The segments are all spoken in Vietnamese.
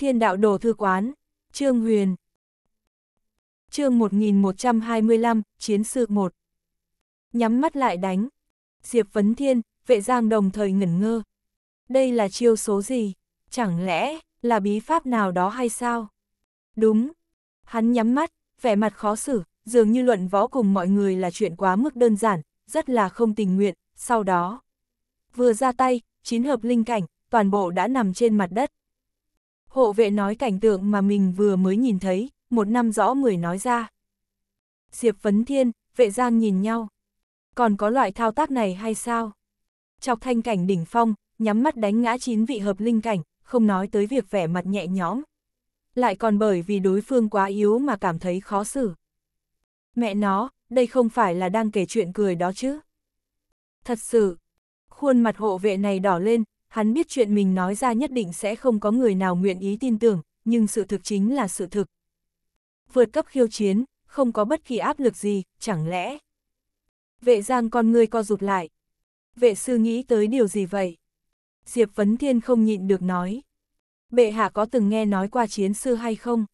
Thiên đạo đồ thư quán, Trương Huyền. Chương 1125, Chiến sự 1. Nhắm mắt lại đánh. Diệp Vấn Thiên, Vệ Giang đồng thời ngẩn ngơ. Đây là chiêu số gì? Chẳng lẽ là bí pháp nào đó hay sao? Đúng. Hắn nhắm mắt, vẻ mặt khó xử, dường như luận võ cùng mọi người là chuyện quá mức đơn giản, rất là không tình nguyện, sau đó. Vừa ra tay, chín hợp linh cảnh, toàn bộ đã nằm trên mặt đất hộ vệ nói cảnh tượng mà mình vừa mới nhìn thấy, một năm rõ mười nói ra. Diệp Vấn Thiên, vệ giang nhìn nhau. Còn có loại thao tác này hay sao? Chọc thanh cảnh đỉnh phong, nhắm mắt đánh ngã chín vị hợp linh cảnh, không nói tới việc vẻ mặt nhẹ nhõm. Lại còn bởi vì đối phương quá yếu mà cảm thấy khó xử. Mẹ nó, đây không phải là đang kể chuyện cười đó chứ. Thật sự, khuôn mặt hộ vệ này đỏ lên, hắn biết chuyện mình nói ra nhất định sẽ không có người nào nguyện ý tin tưởng, nhưng sự thực chính là sự thực. Vượt cấp khiêu chiến, không có bất kỳ áp lực gì, chẳng lẽ... Vệ giang con ngươi co rụt lại. Vệ sư nghĩ tới điều gì vậy? Diệp Vấn Thiên không nhịn được nói. Bệ hạ có từng nghe nói qua chiến sư hay không?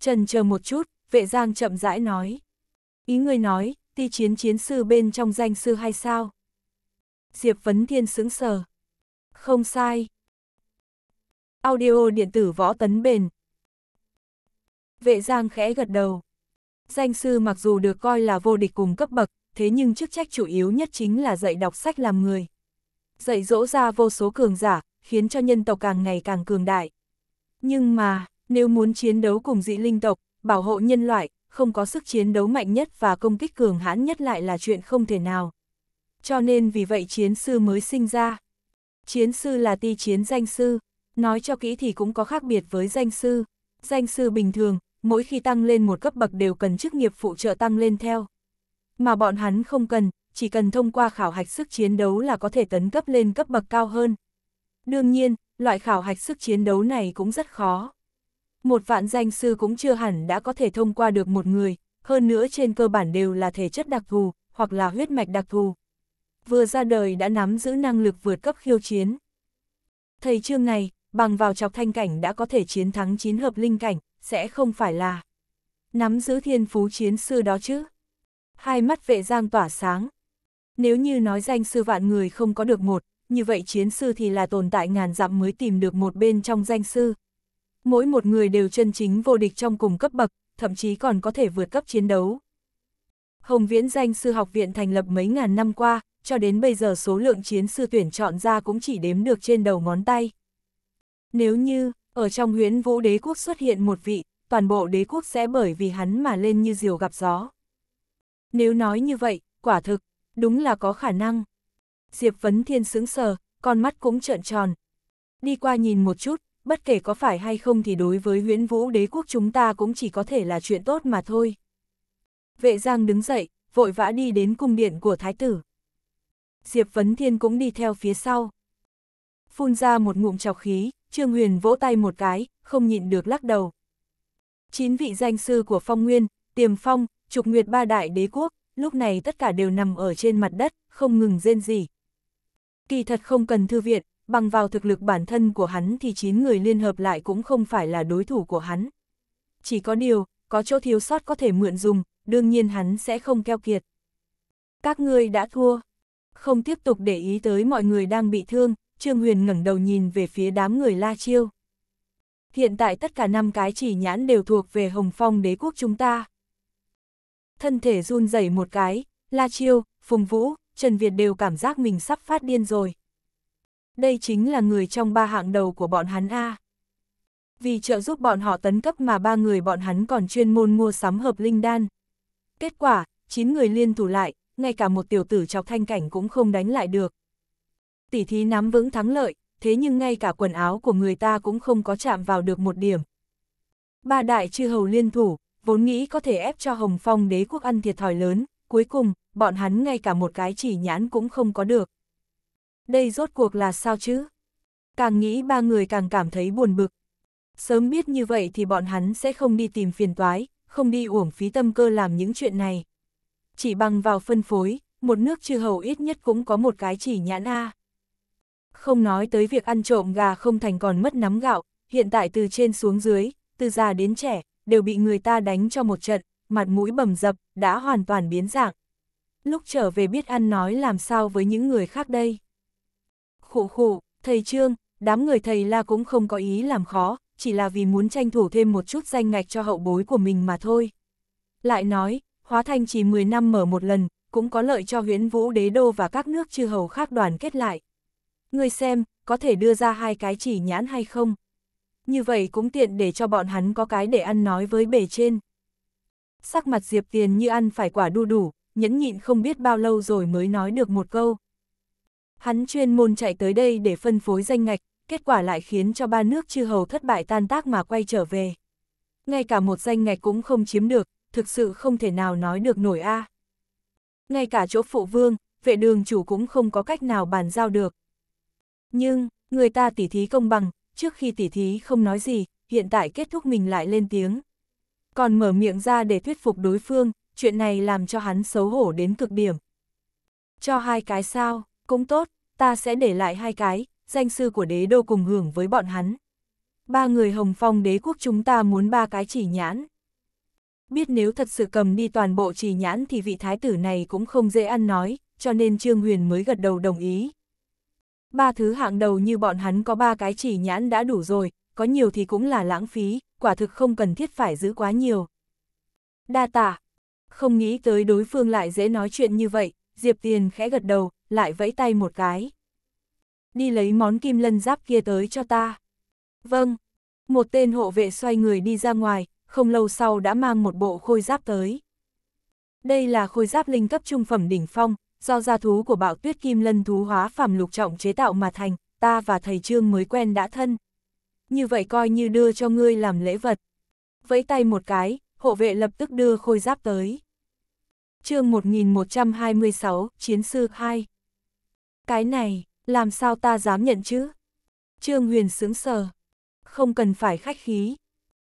Trần chờ một chút, vệ giang chậm rãi nói. Ý ngươi nói, ti chiến chiến sư bên trong danh sư hay sao? Diệp Vấn Thiên sững sờ. Không sai. Audio điện tử võ tấn bền. Vệ Giang khẽ gật đầu. Danh sư mặc dù được coi là vô địch cùng cấp bậc, thế nhưng chức trách chủ yếu nhất chính là dạy đọc sách làm người. Dạy dỗ ra vô số cường giả, khiến cho nhân tộc càng ngày càng cường đại. Nhưng mà, nếu muốn chiến đấu cùng dị linh tộc, bảo hộ nhân loại, không có sức chiến đấu mạnh nhất và công kích cường hãn nhất lại là chuyện không thể nào. Cho nên vì vậy chiến sư mới sinh ra. Chiến sư là ti chiến danh sư, nói cho kỹ thì cũng có khác biệt với danh sư. Danh sư bình thường, mỗi khi tăng lên một cấp bậc đều cần chức nghiệp phụ trợ tăng lên theo. Mà bọn hắn không cần, chỉ cần thông qua khảo hạch sức chiến đấu là có thể tấn cấp lên cấp bậc cao hơn. Đương nhiên, loại khảo hạch sức chiến đấu này cũng rất khó. Một vạn danh sư cũng chưa hẳn đã có thể thông qua được một người, hơn nữa trên cơ bản đều là thể chất đặc thù, hoặc là huyết mạch đặc thù, vừa ra đời đã nắm giữ năng lực vượt cấp khiêu chiến. Thầy trương này, bằng vào chọc thanh cảnh đã có thể chiến thắng chín hợp linh cảnh, sẽ không phải là nắm giữ thiên phú chiến sư đó chứ. Hai mắt vệ giang tỏa sáng. Nếu như nói danh sư vạn người không có được một, như vậy chiến sư thì là tồn tại ngàn dặm mới tìm được một bên trong danh sư. Mỗi một người đều chân chính vô địch trong cùng cấp bậc, thậm chí còn có thể vượt cấp chiến đấu. Hồng Viễn Danh Sư Học Viện thành lập mấy ngàn năm qua, cho đến bây giờ số lượng chiến sư tuyển chọn ra cũng chỉ đếm được trên đầu ngón tay. Nếu như, ở trong huyễn vũ đế quốc xuất hiện một vị, toàn bộ đế quốc sẽ bởi vì hắn mà lên như diều gặp gió. Nếu nói như vậy, quả thực, đúng là có khả năng. Diệp Vấn Thiên sững sờ, con mắt cũng trợn tròn. Đi qua nhìn một chút, bất kể có phải hay không thì đối với huyễn vũ đế quốc chúng ta cũng chỉ có thể là chuyện tốt mà thôi. Vệ Giang đứng dậy, vội vã đi đến cung điện của thái tử. Diệp Vấn Thiên cũng đi theo phía sau. Phun ra một ngụm trọc khí, Trương Huyền vỗ tay một cái, không nhịn được lắc đầu. Chín vị danh sư của Phong Nguyên, Tiềm Phong, Trục Nguyệt ba đại đế quốc, lúc này tất cả đều nằm ở trên mặt đất, không ngừng rên gì. Kỳ thật không cần thư viện, bằng vào thực lực bản thân của hắn thì chín người liên hợp lại cũng không phải là đối thủ của hắn. Chỉ có điều, có chỗ thiếu sót có thể mượn dùng, đương nhiên hắn sẽ không keo kiệt. Các ngươi đã thua. Không tiếp tục để ý tới mọi người đang bị thương, Trương Huyền ngẩng đầu nhìn về phía đám người La Chiêu. Hiện tại tất cả năm cái chỉ nhãn đều thuộc về Hồng Phong đế quốc chúng ta. Thân thể run rẩy một cái, La Chiêu, Phùng Vũ, Trần Việt đều cảm giác mình sắp phát điên rồi. Đây chính là người trong ba hạng đầu của bọn hắn A. Vì trợ giúp bọn họ tấn cấp mà ba người bọn hắn còn chuyên môn mua sắm hợp linh đan. Kết quả, 9 người liên thủ lại, ngay cả một tiểu tử chọc thanh cảnh cũng không đánh lại được. Tỷ thí nắm vững thắng lợi, thế nhưng ngay cả quần áo của người ta cũng không có chạm vào được một điểm. Ba đại chư hầu liên thủ, vốn nghĩ có thể ép cho Hồng Phong đế quốc ăn thiệt thòi lớn, cuối cùng, bọn hắn ngay cả một cái chỉ nhãn cũng không có được. Đây rốt cuộc là sao chứ? Càng nghĩ ba người càng cảm thấy buồn bực. Sớm biết như vậy thì bọn hắn sẽ không đi tìm phiền toái, không đi uổng phí tâm cơ làm những chuyện này. Chỉ bằng vào phân phối, một nước chư hầu ít nhất cũng có một cái chỉ nhãn A. Không nói tới việc ăn trộm gà không thành còn mất nắm gạo, hiện tại từ trên xuống dưới, từ già đến trẻ, đều bị người ta đánh cho một trận, mặt mũi bầm dập, đã hoàn toàn biến dạng. Lúc trở về biết ăn nói làm sao với những người khác đây. Khụ khụ, thầy Trương, đám người thầy La cũng không có ý làm khó, chỉ là vì muốn tranh thủ thêm một chút danh ngạch cho hậu bối của mình mà thôi. Lại nói, Hóa Thành chỉ 10 năm mở một lần, cũng có lợi cho huyễn vũ đế đô và các nước chư hầu khác đoàn kết lại. Người xem, có thể đưa ra hai cái chỉ nhãn hay không? Như vậy cũng tiện để cho bọn hắn có cái để ăn nói với bề trên. Sắc mặt Diệp Tiền như ăn phải quả đu đủ, nhẫn nhịn không biết bao lâu rồi mới nói được một câu. Hắn chuyên môn chạy tới đây để phân phối danh ngạch, kết quả lại khiến cho ba nước chư hầu thất bại tan tác mà quay trở về. Ngay cả một danh ngạch cũng không chiếm được, thực sự không thể nào nói được nổi a. À. Ngay cả chỗ phụ vương, vệ đường chủ cũng không có cách nào bàn giao được. Nhưng, người ta tỉ thí công bằng, trước khi tỉ thí không nói gì, hiện tại kết thúc mình lại lên tiếng. Còn mở miệng ra để thuyết phục đối phương, chuyện này làm cho hắn xấu hổ đến cực điểm. Cho hai cái sao, cũng tốt, ta sẽ để lại hai cái, danh sư của đế đô cùng hưởng với bọn hắn. Ba người hồng phong đế quốc chúng ta muốn ba cái chỉ nhãn. Biết nếu thật sự cầm đi toàn bộ chỉ nhãn thì vị thái tử này cũng không dễ ăn nói, cho nên Trương Huyền mới gật đầu đồng ý. Ba thứ hạng đầu như bọn hắn có ba cái chỉ nhãn đã đủ rồi, có nhiều thì cũng là lãng phí, quả thực không cần thiết phải giữ quá nhiều. Đa tạ, không nghĩ tới đối phương lại dễ nói chuyện như vậy, Diệp Tiền khẽ gật đầu, lại vẫy tay một cái đi lấy món kim lân giáp kia tới cho ta. Vâng, một tên hộ vệ xoay người đi ra ngoài, không lâu sau đã mang một bộ khôi giáp tới. Đây là khôi giáp linh cấp trung phẩm đỉnh phong, do gia thú của bạo tuyết kim lân thú hóa phẩm lục trọng chế tạo mà thành, ta và thầy Trương mới quen đã thân. Như vậy coi như đưa cho ngươi làm lễ vật. Vẫy tay một cái, hộ vệ lập tức đưa khôi giáp tới. chương 1126, Chiến sư 2 Cái này, làm sao ta dám nhận chứ? Trương Huyền sướng sờ. Không cần phải khách khí.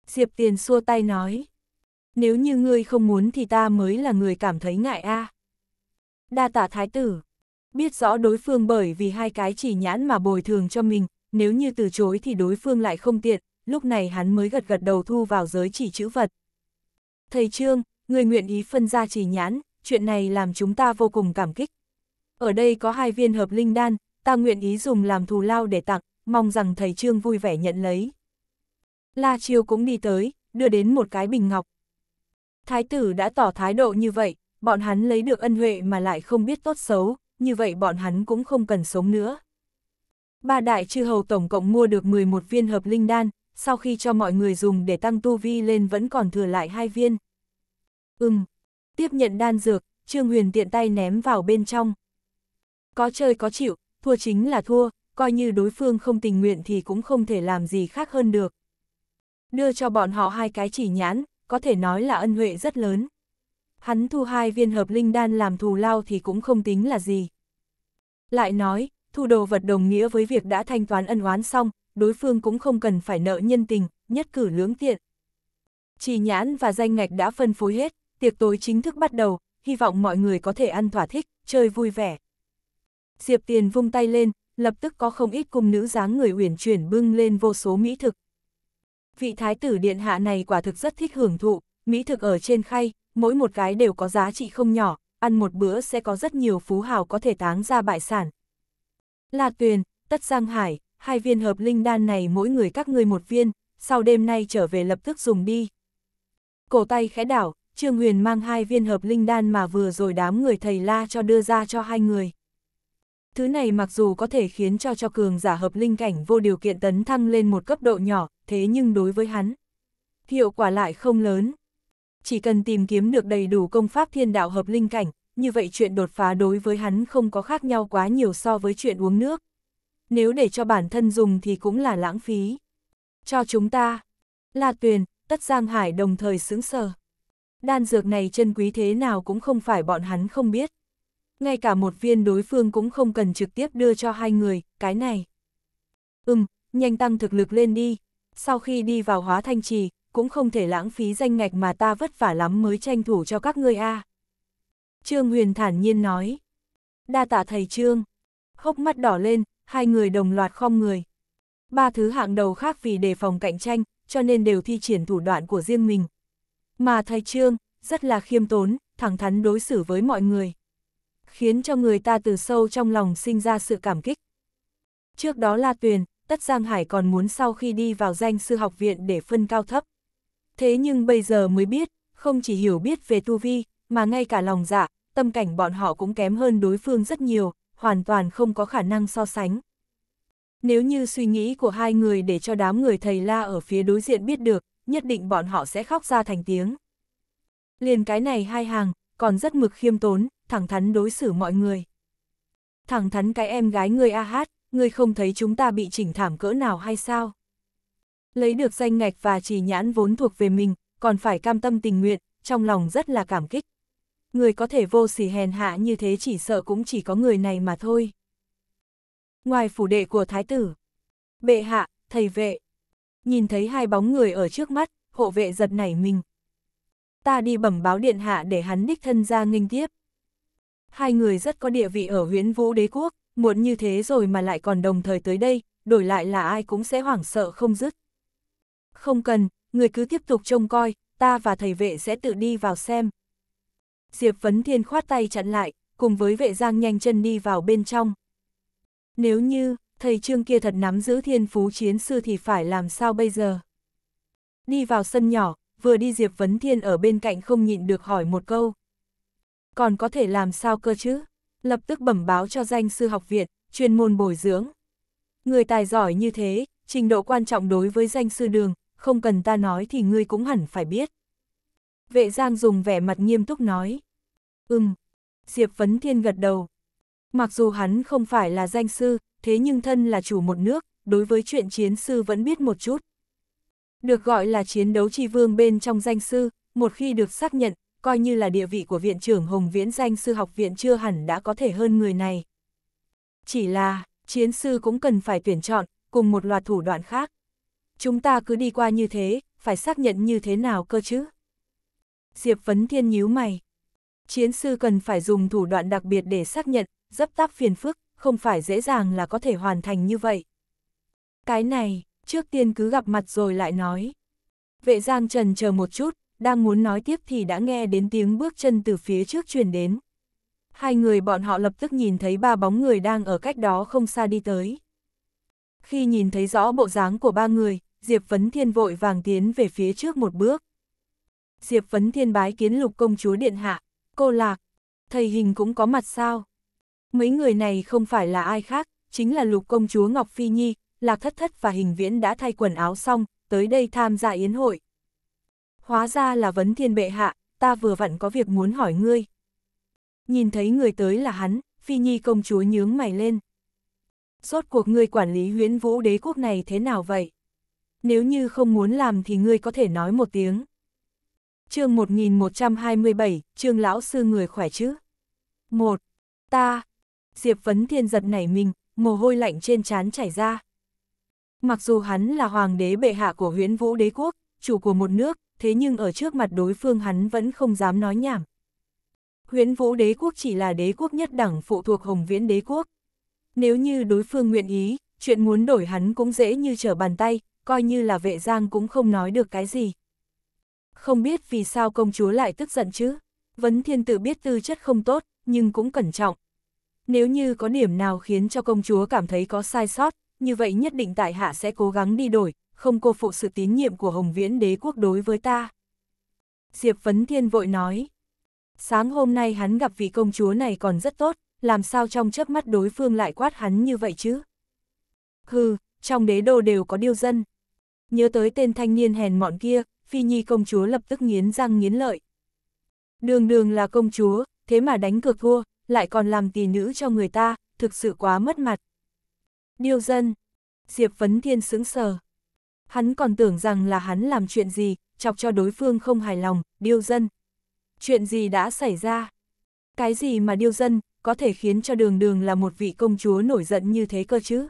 Diệp Tiền xua tay nói. Nếu như ngươi không muốn thì ta mới là người cảm thấy ngại a. À. Đa tạ thái tử. Biết rõ đối phương bởi vì hai cái chỉ nhãn mà bồi thường cho mình, nếu như từ chối thì đối phương lại không tiện, lúc này hắn mới gật gật đầu thu vào giới chỉ chữ vật. Thầy Trương, người nguyện ý phân ra chỉ nhãn, chuyện này làm chúng ta vô cùng cảm kích. Ở đây có hai viên hợp linh đan, ta nguyện ý dùng làm thù lao để tặng, mong rằng thầy Trương vui vẻ nhận lấy. La Chiêu cũng đi tới, đưa đến một cái bình ngọc. Thái tử đã tỏ thái độ như vậy, bọn hắn lấy được ân huệ mà lại không biết tốt xấu, như vậy bọn hắn cũng không cần sống nữa. Ba đại chư hầu tổng cộng mua được 11 viên hợp linh đan, sau khi cho mọi người dùng để tăng tu vi lên vẫn còn thừa lại hai viên. Ừm, tiếp nhận đan dược, Trương Huyền tiện tay ném vào bên trong. Có chơi có chịu, thua chính là thua, coi như đối phương không tình nguyện thì cũng không thể làm gì khác hơn được. Đưa cho bọn họ hai cái chỉ nhãn, có thể nói là ân huệ rất lớn. Hắn thu hai viên hợp linh đan làm thù lao thì cũng không tính là gì. Lại nói, thu đồ vật đồng nghĩa với việc đã thanh toán ân oán xong, đối phương cũng không cần phải nợ nhân tình, nhất cử lưỡng tiện. Chỉ nhãn và danh ngạch đã phân phối hết, tiệc tối chính thức bắt đầu, hy vọng mọi người có thể ăn thỏa thích, chơi vui vẻ. Diệp Tiền vung tay lên, lập tức có không ít cung nữ dáng người uyển chuyển bưng lên vô số mỹ thực. Vị thái tử điện hạ này quả thực rất thích hưởng thụ, mỹ thực ở trên khay, mỗi một cái đều có giá trị không nhỏ, ăn một bữa sẽ có rất nhiều phú hào có thể táng ra bại sản. La Tuyền, Tất Giang Hải, hai viên hợp linh đan này mỗi người các ngươi một viên, sau đêm nay trở về lập tức dùng đi. Cổ tay khẽ đảo, Trương Huyền mang hai viên hợp linh đan mà vừa rồi đám người thầy La cho đưa ra cho hai người. Thứ này mặc dù có thể khiến cho cho cường giả hợp linh cảnh vô điều kiện tấn thăng lên một cấp độ nhỏ, thế nhưng đối với hắn, hiệu quả lại không lớn. Chỉ cần tìm kiếm được đầy đủ công pháp thiên đạo hợp linh cảnh, như vậy chuyện đột phá đối với hắn không có khác nhau quá nhiều so với chuyện uống nước. Nếu để cho bản thân dùng thì cũng là lãng phí. Cho chúng ta, La Tuyền, Tất Giang Hải đồng thời sững sờ. Đan dược này chân quý thế nào cũng không phải bọn hắn không biết ngay cả một viên đối phương cũng không cần trực tiếp đưa cho hai người, cái này. Ừm, nhanh tăng thực lực lên đi. Sau khi đi vào hóa thanh trì, cũng không thể lãng phí danh ngạch mà ta vất vả lắm mới tranh thủ cho các ngươi a. À. Trương Huyền thản nhiên nói. Đa tạ thầy Trương. Hốc mắt đỏ lên, hai người đồng loạt khom người. Ba thứ hạng đầu khác vì đề phòng cạnh tranh, cho nên đều thi triển thủ đoạn của riêng mình. Mà thầy Trương, rất là khiêm tốn, thẳng thắn đối xử với mọi người khiến cho người ta từ sâu trong lòng sinh ra sự cảm kích. Trước đó La Tuyền, Tất Giang Hải còn muốn sau khi đi vào danh sư học viện để phân cao thấp. Thế nhưng bây giờ mới biết, không chỉ hiểu biết về tu vi, mà ngay cả lòng dạ, tâm cảnh bọn họ cũng kém hơn đối phương rất nhiều, hoàn toàn không có khả năng so sánh. Nếu như suy nghĩ của hai người để cho đám người thầy la ở phía đối diện biết được, nhất định bọn họ sẽ khóc ra thành tiếng. Liền cái này hai hàng, còn rất mực khiêm tốn, thẳng thắn đối xử mọi người. Thẳng thắn cái em gái người A Hát, người không thấy chúng ta bị chỉnh thảm cỡ nào hay sao? Lấy được danh ngạch và chỉ nhãn vốn thuộc về mình, còn phải cam tâm tình nguyện, trong lòng rất là cảm kích. Người có thể vô sỉ hèn hạ như thế chỉ sợ cũng chỉ có người này mà thôi. Ngoài phủ đệ của thái tử, bệ hạ, thầy vệ, nhìn thấy hai bóng người ở trước mắt, hộ vệ giật nảy mình. Ta đi bẩm báo điện hạ để hắn đích thân ra nghênh tiếp. Hai người rất có địa vị ở huyến vũ đế quốc, muộn như thế rồi mà lại còn đồng thời tới đây, đổi lại là ai cũng sẽ hoảng sợ không dứt. Không cần, người cứ tiếp tục trông coi, ta và thầy vệ sẽ tự đi vào xem. Diệp Vấn Thiên khoát tay chặn lại, cùng với vệ giang nhanh chân đi vào bên trong. Nếu như, thầy trương kia thật nắm giữ thiên phú chiến sư thì phải làm sao bây giờ? Đi vào sân nhỏ, vừa đi Diệp Vấn Thiên ở bên cạnh không nhịn được hỏi một câu còn có thể làm sao cơ chứ? Lập tức bẩm báo cho danh sư học viện, chuyên môn bồi dưỡng. Người tài giỏi như thế, trình độ quan trọng đối với danh sư đường, không cần ta nói thì ngươi cũng hẳn phải biết. Vệ Giang dùng vẻ mặt nghiêm túc nói. Ừm, Diệp Vấn Thiên gật đầu. Mặc dù hắn không phải là danh sư, thế nhưng thân là chủ một nước, đối với chuyện chiến sư vẫn biết một chút. Được gọi là chiến đấu tri vương bên trong danh sư, một khi được xác nhận, coi như là địa vị của viện trưởng Hồng Viễn danh sư học viện chưa hẳn đã có thể hơn người này. Chỉ là, chiến sư cũng cần phải tuyển chọn, cùng một loạt thủ đoạn khác. Chúng ta cứ đi qua như thế, phải xác nhận như thế nào cơ chứ? Diệp Vấn Thiên nhíu mày. Chiến sư cần phải dùng thủ đoạn đặc biệt để xác nhận, dấp táp phiền phức, không phải dễ dàng là có thể hoàn thành như vậy. Cái này, trước tiên cứ gặp mặt rồi lại nói. Vệ Giang Trần chờ một chút, đang muốn nói tiếp thì đã nghe đến tiếng bước chân từ phía trước truyền đến. Hai người bọn họ lập tức nhìn thấy ba bóng người đang ở cách đó không xa đi tới. Khi nhìn thấy rõ bộ dáng của ba người, Diệp Vấn Thiên vội vàng tiến về phía trước một bước. Diệp Vấn Thiên bái kiến lục công chúa Điện Hạ, cô Lạc, thầy hình cũng có mặt sao? Mấy người này không phải là ai khác, chính là lục công chúa Ngọc Phi Nhi, Lạc Thất Thất và Hình Viễn đã thay quần áo xong, tới đây tham gia yến hội hóa ra là vấn thiên bệ hạ, ta vừa vặn có việc muốn hỏi ngươi. Nhìn thấy người tới là hắn, phi nhi công chúa nhướng mày lên. Rốt cuộc ngươi quản lý Huyễn vũ đế quốc này thế nào vậy? Nếu như không muốn làm thì ngươi có thể nói một tiếng. chương 1127, trương lão sư người khỏe chứ? một Ta, Diệp Vấn Thiên giật nảy mình, mồ hôi lạnh trên trán chảy ra. Mặc dù hắn là hoàng đế bệ hạ của Huyễn vũ đế quốc, chủ của một nước, thế nhưng ở trước mặt đối phương hắn vẫn không dám nói nhảm. Huyễn Vũ Đế quốc chỉ là đế quốc nhất đẳng phụ thuộc Hồng Viễn Đế quốc. Nếu như đối phương nguyện ý, chuyện muốn đổi hắn cũng dễ như trở bàn tay, coi như là vệ giang cũng không nói được cái gì. Không biết vì sao công chúa lại tức giận chứ? Vấn thiên tử biết tư chất không tốt, nhưng cũng cẩn trọng. Nếu như có điểm nào khiến cho công chúa cảm thấy có sai sót, như vậy nhất định tại hạ sẽ cố gắng đi đổi, không cô phụ sự tín nhiệm của Hồng Viễn đế quốc đối với ta. Diệp Vấn Thiên vội nói, sáng hôm nay hắn gặp vị công chúa này còn rất tốt, làm sao trong chớp mắt đối phương lại quát hắn như vậy chứ? Hừ, trong đế đô đều có điêu dân. Nhớ tới tên thanh niên hèn mọn kia, Phi Nhi công chúa lập tức nghiến răng nghiến lợi. Đường đường là công chúa, thế mà đánh cược thua, lại còn làm tỷ nữ cho người ta, thực sự quá mất mặt. Điêu dân, Diệp Vấn Thiên sững sờ. Hắn còn tưởng rằng là hắn làm chuyện gì, chọc cho đối phương không hài lòng, điêu dân. Chuyện gì đã xảy ra? Cái gì mà điêu dân, có thể khiến cho đường đường là một vị công chúa nổi giận như thế cơ chứ?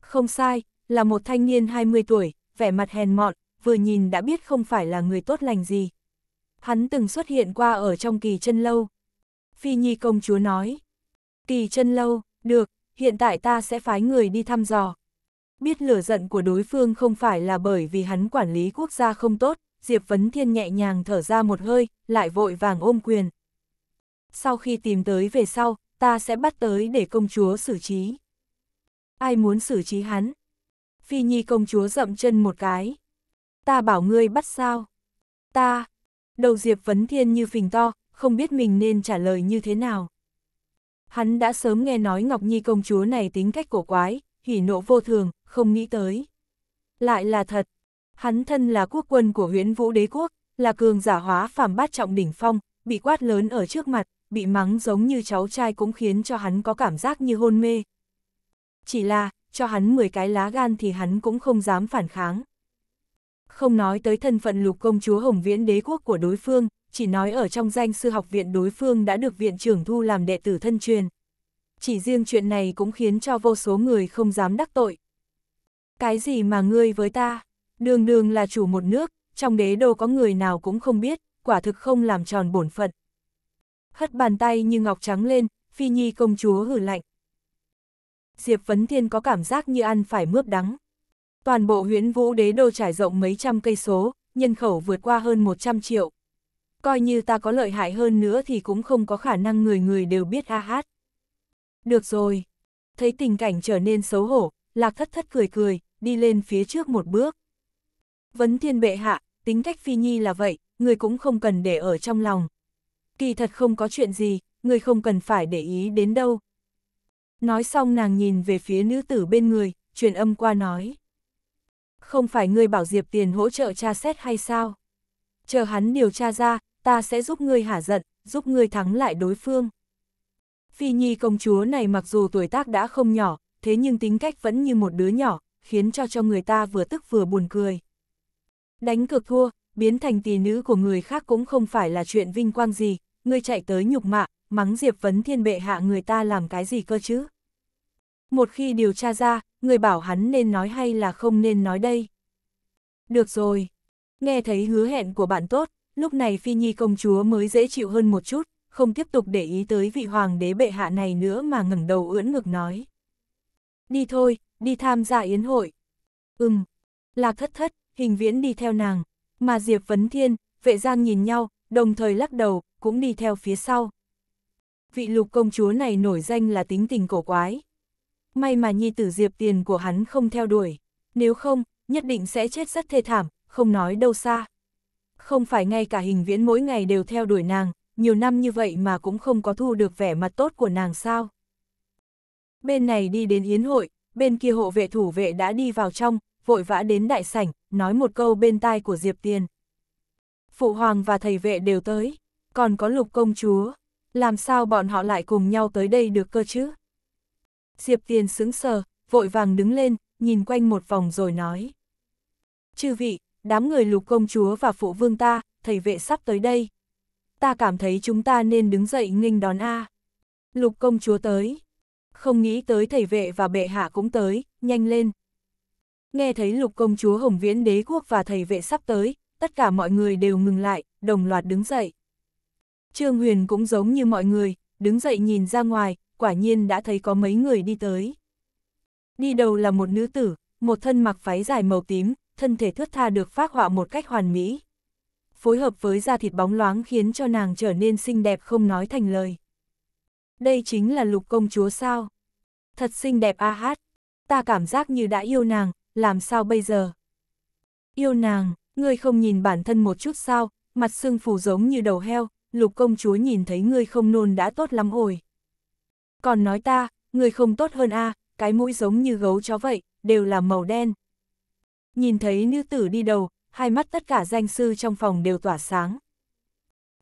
Không sai, là một thanh niên 20 tuổi, vẻ mặt hèn mọn, vừa nhìn đã biết không phải là người tốt lành gì. Hắn từng xuất hiện qua ở trong kỳ chân lâu. Phi Nhi công chúa nói, kỳ chân lâu, được, hiện tại ta sẽ phái người đi thăm dò, Biết lửa giận của đối phương không phải là bởi vì hắn quản lý quốc gia không tốt, Diệp Vấn Thiên nhẹ nhàng thở ra một hơi, lại vội vàng ôm quyền. Sau khi tìm tới về sau, ta sẽ bắt tới để công chúa xử trí. Ai muốn xử trí hắn? Phi Nhi công chúa rậm chân một cái. Ta bảo ngươi bắt sao? Ta! Đầu Diệp Vấn Thiên như phình to, không biết mình nên trả lời như thế nào. Hắn đã sớm nghe nói Ngọc Nhi công chúa này tính cách cổ quái, hỉ nộ vô thường, không nghĩ tới. Lại là thật, hắn thân là quốc quân của Huyễn vũ đế quốc, là cường giả hóa phàm bát trọng đỉnh phong, bị quát lớn ở trước mặt, bị mắng giống như cháu trai cũng khiến cho hắn có cảm giác như hôn mê. Chỉ là, cho hắn 10 cái lá gan thì hắn cũng không dám phản kháng. Không nói tới thân phận lục công chúa Hồng Viễn đế quốc của đối phương, chỉ nói ở trong danh sư học viện đối phương đã được viện trưởng thu làm đệ tử thân truyền, chỉ riêng chuyện này cũng khiến cho vô số người không dám đắc tội. Cái gì mà ngươi với ta, đường đường là chủ một nước, trong đế đô có người nào cũng không biết, quả thực không làm tròn bổn phận. Hất bàn tay như ngọc trắng lên, phi nhi công chúa hử lạnh. Diệp Vấn Thiên có cảm giác như ăn phải mướp đắng. Toàn bộ huyễn vũ đế đô trải rộng mấy trăm cây số, nhân khẩu vượt qua hơn 100 triệu. Coi như ta có lợi hại hơn nữa thì cũng không có khả năng người người đều biết ha hát. Được rồi. Thấy tình cảnh trở nên xấu hổ, lạc thất thất cười cười, đi lên phía trước một bước. Vấn thiên bệ hạ, tính cách phi nhi là vậy, người cũng không cần để ở trong lòng. Kỳ thật không có chuyện gì, người không cần phải để ý đến đâu. Nói xong nàng nhìn về phía nữ tử bên người, truyền âm qua nói. Không phải ngươi bảo Diệp Tiền hỗ trợ tra xét hay sao? Chờ hắn điều tra ra, ta sẽ giúp ngươi hả giận, giúp ngươi thắng lại đối phương. Phi Nhi công chúa này mặc dù tuổi tác đã không nhỏ, thế nhưng tính cách vẫn như một đứa nhỏ, khiến cho cho người ta vừa tức vừa buồn cười. Đánh cược thua, biến thành tỷ nữ của người khác cũng không phải là chuyện vinh quang gì, người chạy tới nhục mạ, mắng Diệp Vấn Thiên bệ hạ người ta làm cái gì cơ chứ? Một khi điều tra ra, người bảo hắn nên nói hay là không nên nói đây? Được rồi, nghe thấy hứa hẹn của bạn tốt, lúc này Phi Nhi công chúa mới dễ chịu hơn một chút, không tiếp tục để ý tới vị hoàng đế bệ hạ này nữa mà ngẩng đầu ưỡn ngực nói. Đi thôi, đi tham gia yến hội. Ừm, lạc thất thất, hình viễn đi theo nàng, mà Diệp Vấn Thiên, vệ giang nhìn nhau, đồng thời lắc đầu, cũng đi theo phía sau. Vị lục công chúa này nổi danh là tính tình cổ quái. May mà nhi tử Diệp tiền của hắn không theo đuổi, nếu không, nhất định sẽ chết rất thê thảm, không nói đâu xa. Không phải ngay cả hình viễn mỗi ngày đều theo đuổi nàng, nhiều năm như vậy mà cũng không có thu được vẻ mặt tốt của nàng sao. Bên này đi đến yến hội, bên kia hộ vệ thủ vệ đã đi vào trong, vội vã đến đại sảnh, nói một câu bên tai của Diệp Tiên. Phụ hoàng và thầy vệ đều tới, còn có lục công chúa, làm sao bọn họ lại cùng nhau tới đây được cơ chứ? Diệp Tiên sững sờ, vội vàng đứng lên, nhìn quanh một vòng rồi nói. Chư vị, đám người lục công chúa và phụ vương ta, thầy vệ sắp tới đây ta cảm thấy chúng ta nên đứng dậy nghênh đón A. Lục công chúa tới. Không nghĩ tới thầy vệ và bệ hạ cũng tới, nhanh lên. Nghe thấy lục công chúa Hồng Viễn đế quốc và thầy vệ sắp tới, tất cả mọi người đều ngừng lại, đồng loạt đứng dậy. Trương Huyền cũng giống như mọi người, đứng dậy nhìn ra ngoài, quả nhiên đã thấy có mấy người đi tới. Đi đầu là một nữ tử, một thân mặc váy dài màu tím, thân thể thướt tha được phát họa một cách hoàn mỹ phối hợp với da thịt bóng loáng khiến cho nàng trở nên xinh đẹp không nói thành lời. Đây chính là lục công chúa sao? Thật xinh đẹp a hát, ta cảm giác như đã yêu nàng, làm sao bây giờ? Yêu nàng, ngươi không nhìn bản thân một chút sao, mặt xương phù giống như đầu heo, lục công chúa nhìn thấy ngươi không nôn đã tốt lắm ổi. Còn nói ta, ngươi không tốt hơn a, à, cái mũi giống như gấu chó vậy, đều là màu đen. Nhìn thấy nữ tử đi đầu, hai mắt tất cả danh sư trong phòng đều tỏa sáng.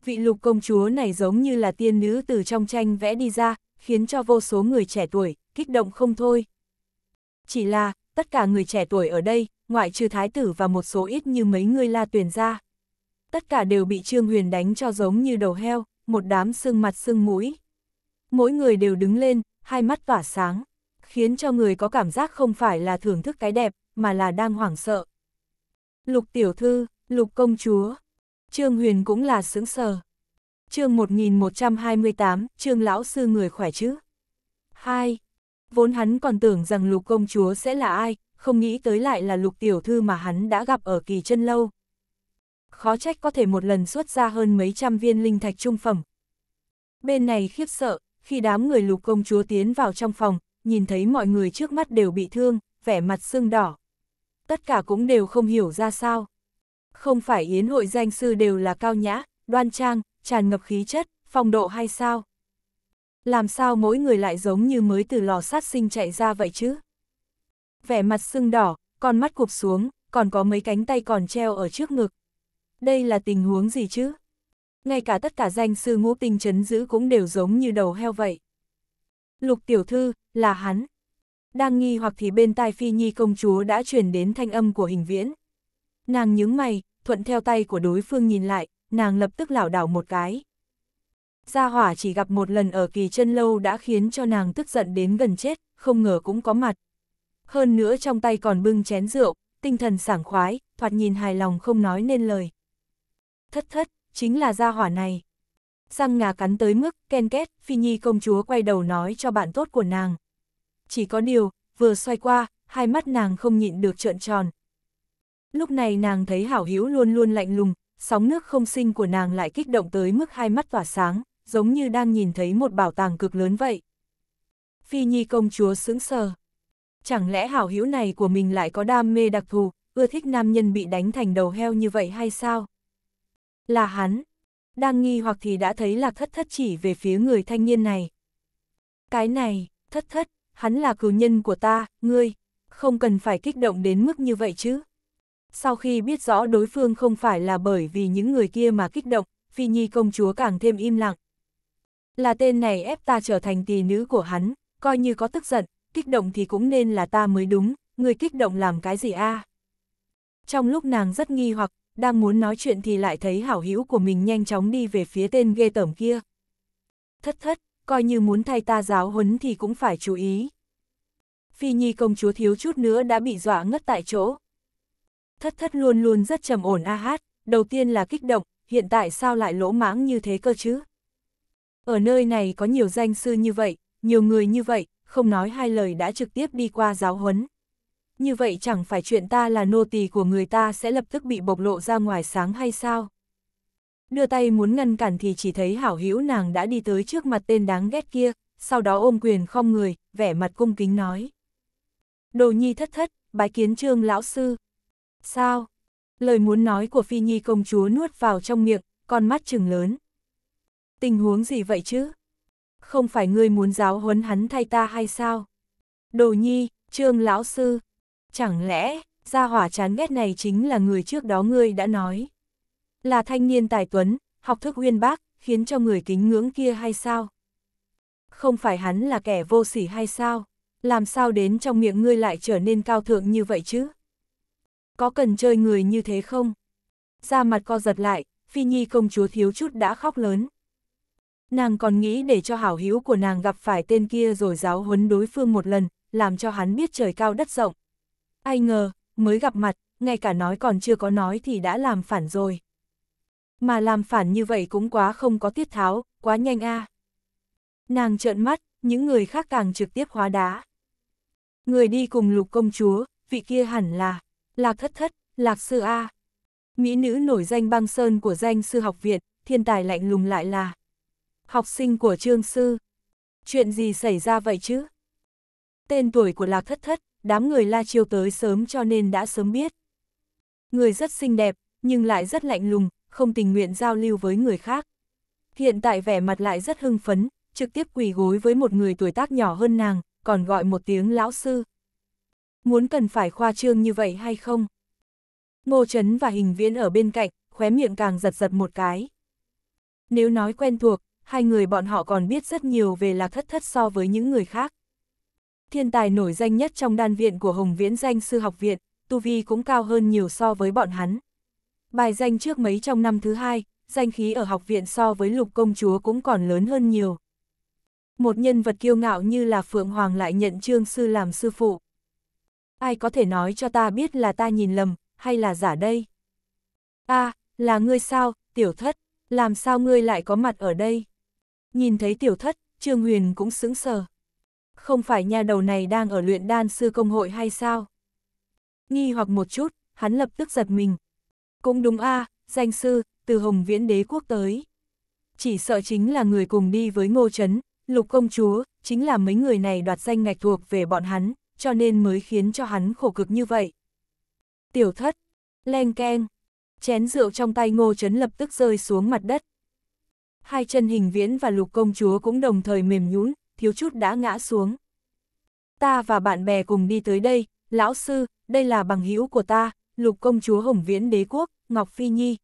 Vị lục công chúa này giống như là tiên nữ từ trong tranh vẽ đi ra, khiến cho vô số người trẻ tuổi, kích động không thôi. Chỉ là, tất cả người trẻ tuổi ở đây, ngoại trừ thái tử và một số ít như mấy người la tuyển ra. Tất cả đều bị Trương Huyền đánh cho giống như đầu heo, một đám sưng mặt sưng mũi. Mỗi người đều đứng lên, hai mắt tỏa sáng, khiến cho người có cảm giác không phải là thưởng thức cái đẹp, mà là đang hoảng sợ. Lục tiểu thư, lục công chúa. Trương Huyền cũng là sướng sờ. chương 1128, Trương Lão Sư người khỏe chứ. hai Vốn hắn còn tưởng rằng lục công chúa sẽ là ai, không nghĩ tới lại là lục tiểu thư mà hắn đã gặp ở kỳ chân lâu. Khó trách có thể một lần xuất ra hơn mấy trăm viên linh thạch trung phẩm. Bên này khiếp sợ, khi đám người lục công chúa tiến vào trong phòng, nhìn thấy mọi người trước mắt đều bị thương, vẻ mặt sưng đỏ, tất cả cũng đều không hiểu ra sao. Không phải yến hội danh sư đều là cao nhã, đoan trang, tràn ngập khí chất, phong độ hay sao? Làm sao mỗi người lại giống như mới từ lò sát sinh chạy ra vậy chứ? Vẻ mặt sưng đỏ, con mắt cụp xuống, còn có mấy cánh tay còn treo ở trước ngực. Đây là tình huống gì chứ? Ngay cả tất cả danh sư ngũ tinh chấn giữ cũng đều giống như đầu heo vậy. Lục tiểu thư, là hắn, đang nghi hoặc thì bên tai Phi Nhi công chúa đã truyền đến thanh âm của hình viễn. Nàng nhướng mày, thuận theo tay của đối phương nhìn lại, nàng lập tức lảo đảo một cái. Gia hỏa chỉ gặp một lần ở kỳ chân lâu đã khiến cho nàng tức giận đến gần chết, không ngờ cũng có mặt. Hơn nữa trong tay còn bưng chén rượu, tinh thần sảng khoái, thoạt nhìn hài lòng không nói nên lời. Thất thất, chính là gia hỏa này. Răng ngà cắn tới mức, ken két, Phi Nhi công chúa quay đầu nói cho bạn tốt của nàng, chỉ có điều, vừa xoay qua, hai mắt nàng không nhịn được trợn tròn. Lúc này nàng thấy hảo hữu luôn luôn lạnh lùng, sóng nước không sinh của nàng lại kích động tới mức hai mắt tỏa sáng, giống như đang nhìn thấy một bảo tàng cực lớn vậy. Phi Nhi công chúa sững sờ. Chẳng lẽ hảo hữu này của mình lại có đam mê đặc thù, ưa thích nam nhân bị đánh thành đầu heo như vậy hay sao? Là hắn. Đang nghi hoặc thì đã thấy là thất thất chỉ về phía người thanh niên này. Cái này, thất thất, hắn là cứu nhân của ta, ngươi, không cần phải kích động đến mức như vậy chứ. Sau khi biết rõ đối phương không phải là bởi vì những người kia mà kích động, Phi Nhi công chúa càng thêm im lặng. Là tên này ép ta trở thành tỷ nữ của hắn, coi như có tức giận, kích động thì cũng nên là ta mới đúng, người kích động làm cái gì a? À? Trong lúc nàng rất nghi hoặc, đang muốn nói chuyện thì lại thấy hảo hữu của mình nhanh chóng đi về phía tên ghê tởm kia. Thất thất, coi như muốn thay ta giáo huấn thì cũng phải chú ý. Phi Nhi công chúa thiếu chút nữa đã bị dọa ngất tại chỗ. Thất thất luôn luôn rất trầm ổn a hát, đầu tiên là kích động, hiện tại sao lại lỗ mãng như thế cơ chứ? Ở nơi này có nhiều danh sư như vậy, nhiều người như vậy, không nói hai lời đã trực tiếp đi qua giáo huấn. Như vậy chẳng phải chuyện ta là nô tỳ của người ta sẽ lập tức bị bộc lộ ra ngoài sáng hay sao? Đưa tay muốn ngăn cản thì chỉ thấy hảo hữu nàng đã đi tới trước mặt tên đáng ghét kia, sau đó ôm quyền không người, vẻ mặt cung kính nói. Đồ nhi thất thất, bái kiến trương lão sư. Sao? Lời muốn nói của phi nhi công chúa nuốt vào trong miệng, con mắt trừng lớn. Tình huống gì vậy chứ? Không phải ngươi muốn giáo huấn hắn thay ta hay sao? Đồ nhi, trương lão sư. Chẳng lẽ, gia hỏa chán ghét này chính là người trước đó ngươi đã nói. Là thanh niên tài tuấn, học thức uyên bác, khiến cho người kính ngưỡng kia hay sao? Không phải hắn là kẻ vô sỉ hay sao? Làm sao đến trong miệng ngươi lại trở nên cao thượng như vậy chứ? Có cần chơi người như thế không? Ra mặt co giật lại, Phi Nhi công chúa thiếu chút đã khóc lớn. Nàng còn nghĩ để cho hảo hữu của nàng gặp phải tên kia rồi giáo huấn đối phương một lần, làm cho hắn biết trời cao đất rộng. Ai ngờ, mới gặp mặt, ngay cả nói còn chưa có nói thì đã làm phản rồi. Mà làm phản như vậy cũng quá không có tiết tháo, quá nhanh a. À. Nàng trợn mắt, những người khác càng trực tiếp hóa đá. Người đi cùng lục công chúa, vị kia hẳn là, lạc thất thất, lạc sư A. À. Mỹ nữ nổi danh băng sơn của danh sư học viện, thiên tài lạnh lùng lại là học sinh của trương sư. Chuyện gì xảy ra vậy chứ? Tên tuổi của lạc thất thất, đám người la chiêu tới sớm cho nên đã sớm biết. Người rất xinh đẹp, nhưng lại rất lạnh lùng, không tình nguyện giao lưu với người khác. Hiện tại vẻ mặt lại rất hưng phấn, trực tiếp quỳ gối với một người tuổi tác nhỏ hơn nàng, còn gọi một tiếng lão sư. Muốn cần phải khoa trương như vậy hay không? Ngô Trấn và Hình Viễn ở bên cạnh, khóe miệng càng giật giật một cái. Nếu nói quen thuộc, hai người bọn họ còn biết rất nhiều về lạc thất thất so với những người khác. Thiên tài nổi danh nhất trong đan viện của Hồng Viễn danh sư học viện, tu vi cũng cao hơn nhiều so với bọn hắn bài danh trước mấy trong năm thứ hai, danh khí ở học viện so với lục công chúa cũng còn lớn hơn nhiều. Một nhân vật kiêu ngạo như là Phượng Hoàng lại nhận Trương Sư làm sư phụ. Ai có thể nói cho ta biết là ta nhìn lầm, hay là giả đây? a à, là ngươi sao, tiểu thất, làm sao ngươi lại có mặt ở đây? Nhìn thấy tiểu thất, Trương Huyền cũng sững sờ. Không phải nhà đầu này đang ở luyện đan sư công hội hay sao? Nghi hoặc một chút, hắn lập tức giật mình, cũng đúng a danh sư, từ Hồng Viễn đế quốc tới. Chỉ sợ chính là người cùng đi với Ngô Trấn, Lục Công Chúa, chính là mấy người này đoạt danh ngạch thuộc về bọn hắn, cho nên mới khiến cho hắn khổ cực như vậy. Tiểu thất, len keng, chén rượu trong tay Ngô Trấn lập tức rơi xuống mặt đất. Hai chân hình viễn và Lục Công Chúa cũng đồng thời mềm nhũn, thiếu chút đã ngã xuống. Ta và bạn bè cùng đi tới đây, lão sư, đây là bằng hữu của ta, Lục Công Chúa Hồng Viễn Đế Quốc, Ngọc Phi Nhi.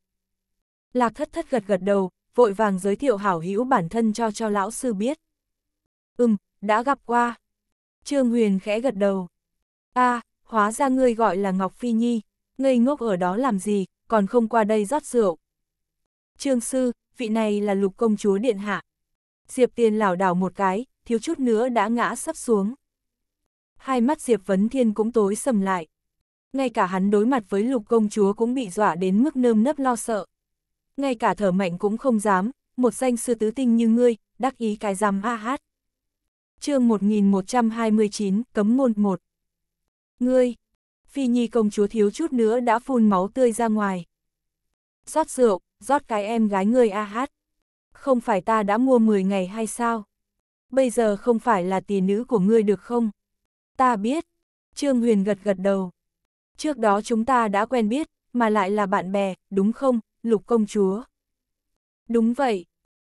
Lạc thất thất gật gật đầu, vội vàng giới thiệu hảo hữu bản thân cho cho lão sư biết. Ừm, đã gặp qua. Trương Huyền khẽ gật đầu. a à, hóa ra ngươi gọi là Ngọc Phi Nhi, ngươi ngốc ở đó làm gì, còn không qua đây rót rượu. Trương Sư, vị này là lục công chúa Điện Hạ. Diệp Tiền lảo đảo một cái, thiếu chút nữa đã ngã sắp xuống. Hai mắt Diệp Vấn Thiên cũng tối sầm lại, ngay cả hắn đối mặt với lục công chúa cũng bị dọa đến mức nơm nấp lo sợ. Ngay cả thở mạnh cũng không dám, một danh sư tứ tinh như ngươi, đắc ý cái giam a hát. chương 1129, cấm môn 1 Ngươi, phi nhi công chúa thiếu chút nữa đã phun máu tươi ra ngoài. rót rượu, rót cái em gái ngươi a hát. Không phải ta đã mua 10 ngày hay sao? Bây giờ không phải là tỷ nữ của ngươi được không? Ta biết. Trương Huyền gật gật đầu. Trước đó chúng ta đã quen biết, mà lại là bạn bè, đúng không, lục công chúa? Đúng vậy.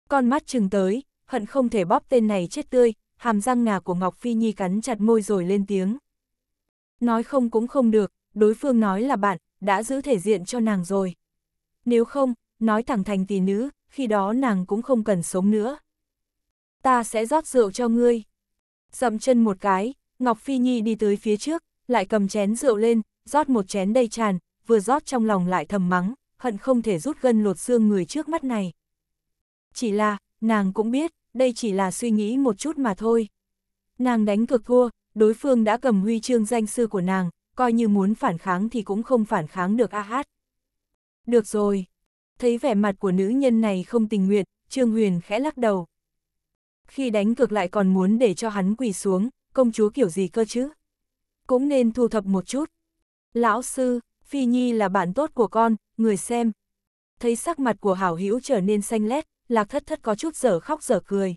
Con mắt chừng tới, hận không thể bóp tên này chết tươi, hàm răng ngà của Ngọc Phi Nhi cắn chặt môi rồi lên tiếng. Nói không cũng không được, đối phương nói là bạn, đã giữ thể diện cho nàng rồi. Nếu không, nói thẳng thành tỷ nữ, khi đó nàng cũng không cần sống nữa. Ta sẽ rót rượu cho ngươi. Dậm chân một cái, Ngọc Phi Nhi đi tới phía trước, lại cầm chén rượu lên, rót một chén đầy tràn, vừa rót trong lòng lại thầm mắng, hận không thể rút gân lột xương người trước mắt này. Chỉ là, nàng cũng biết, đây chỉ là suy nghĩ một chút mà thôi. Nàng đánh cực thua, đối phương đã cầm huy chương danh sư của nàng, coi như muốn phản kháng thì cũng không phản kháng được a hát. Được rồi. Thấy vẻ mặt của nữ nhân này không tình nguyện, Trương Huyền khẽ lắc đầu. Khi đánh cực lại còn muốn để cho hắn quỳ xuống, công chúa kiểu gì cơ chứ? Cũng nên thu thập một chút. Lão sư, Phi Nhi là bạn tốt của con, người xem. Thấy sắc mặt của hảo hữu trở nên xanh lét, lạc thất thất có chút giở khóc giở cười.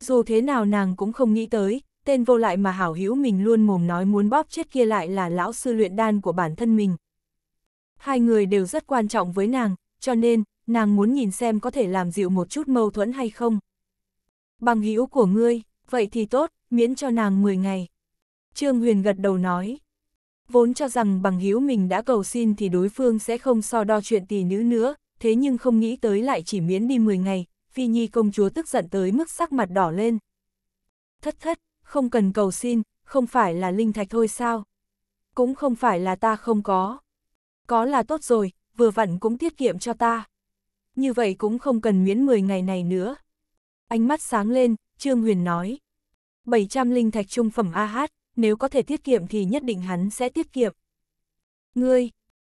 Dù thế nào nàng cũng không nghĩ tới, tên vô lại mà hảo hữu mình luôn mồm nói muốn bóp chết kia lại là lão sư luyện đan của bản thân mình. Hai người đều rất quan trọng với nàng, cho nên, nàng muốn nhìn xem có thể làm dịu một chút mâu thuẫn hay không. Bằng hữu của ngươi, vậy thì tốt, miễn cho nàng 10 ngày. Trương Huyền gật đầu nói vốn cho rằng bằng hiếu mình đã cầu xin thì đối phương sẽ không so đo chuyện tỷ nữ nữa, thế nhưng không nghĩ tới lại chỉ miễn đi 10 ngày, Phi Nhi công chúa tức giận tới mức sắc mặt đỏ lên. Thất thất, không cần cầu xin, không phải là linh thạch thôi sao? Cũng không phải là ta không có. Có là tốt rồi, vừa vặn cũng tiết kiệm cho ta. Như vậy cũng không cần miễn 10 ngày này nữa. Ánh mắt sáng lên, Trương Huyền nói. 700 linh thạch trung phẩm AH, nếu có thể tiết kiệm thì nhất định hắn sẽ tiết kiệm. Ngươi!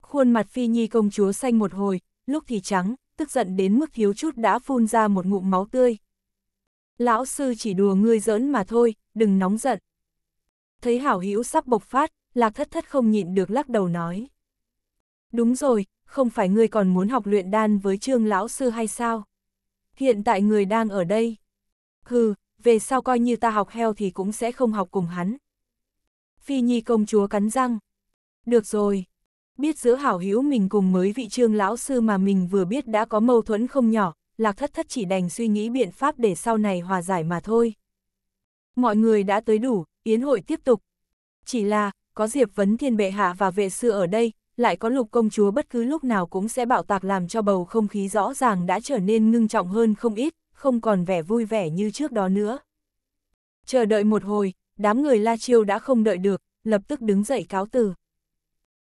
Khuôn mặt phi nhi công chúa xanh một hồi, lúc thì trắng, tức giận đến mức thiếu chút đã phun ra một ngụm máu tươi. Lão sư chỉ đùa ngươi giỡn mà thôi, đừng nóng giận. Thấy hảo hữu sắp bộc phát, lạc thất thất không nhịn được lắc đầu nói. Đúng rồi, không phải ngươi còn muốn học luyện đan với trương lão sư hay sao? Hiện tại người đang ở đây. Hừ, về sau coi như ta học heo thì cũng sẽ không học cùng hắn. Phi Nhi công chúa cắn răng. Được rồi, biết giữa hảo hữu mình cùng mới vị trương lão sư mà mình vừa biết đã có mâu thuẫn không nhỏ, lạc thất thất chỉ đành suy nghĩ biện pháp để sau này hòa giải mà thôi. Mọi người đã tới đủ, yến hội tiếp tục. Chỉ là, có Diệp Vấn Thiên Bệ Hạ và vệ sư ở đây, lại có lục công chúa bất cứ lúc nào cũng sẽ bạo tạc làm cho bầu không khí rõ ràng đã trở nên ngưng trọng hơn không ít, không còn vẻ vui vẻ như trước đó nữa. Chờ đợi một hồi, đám người La Chiêu đã không đợi được, lập tức đứng dậy cáo từ.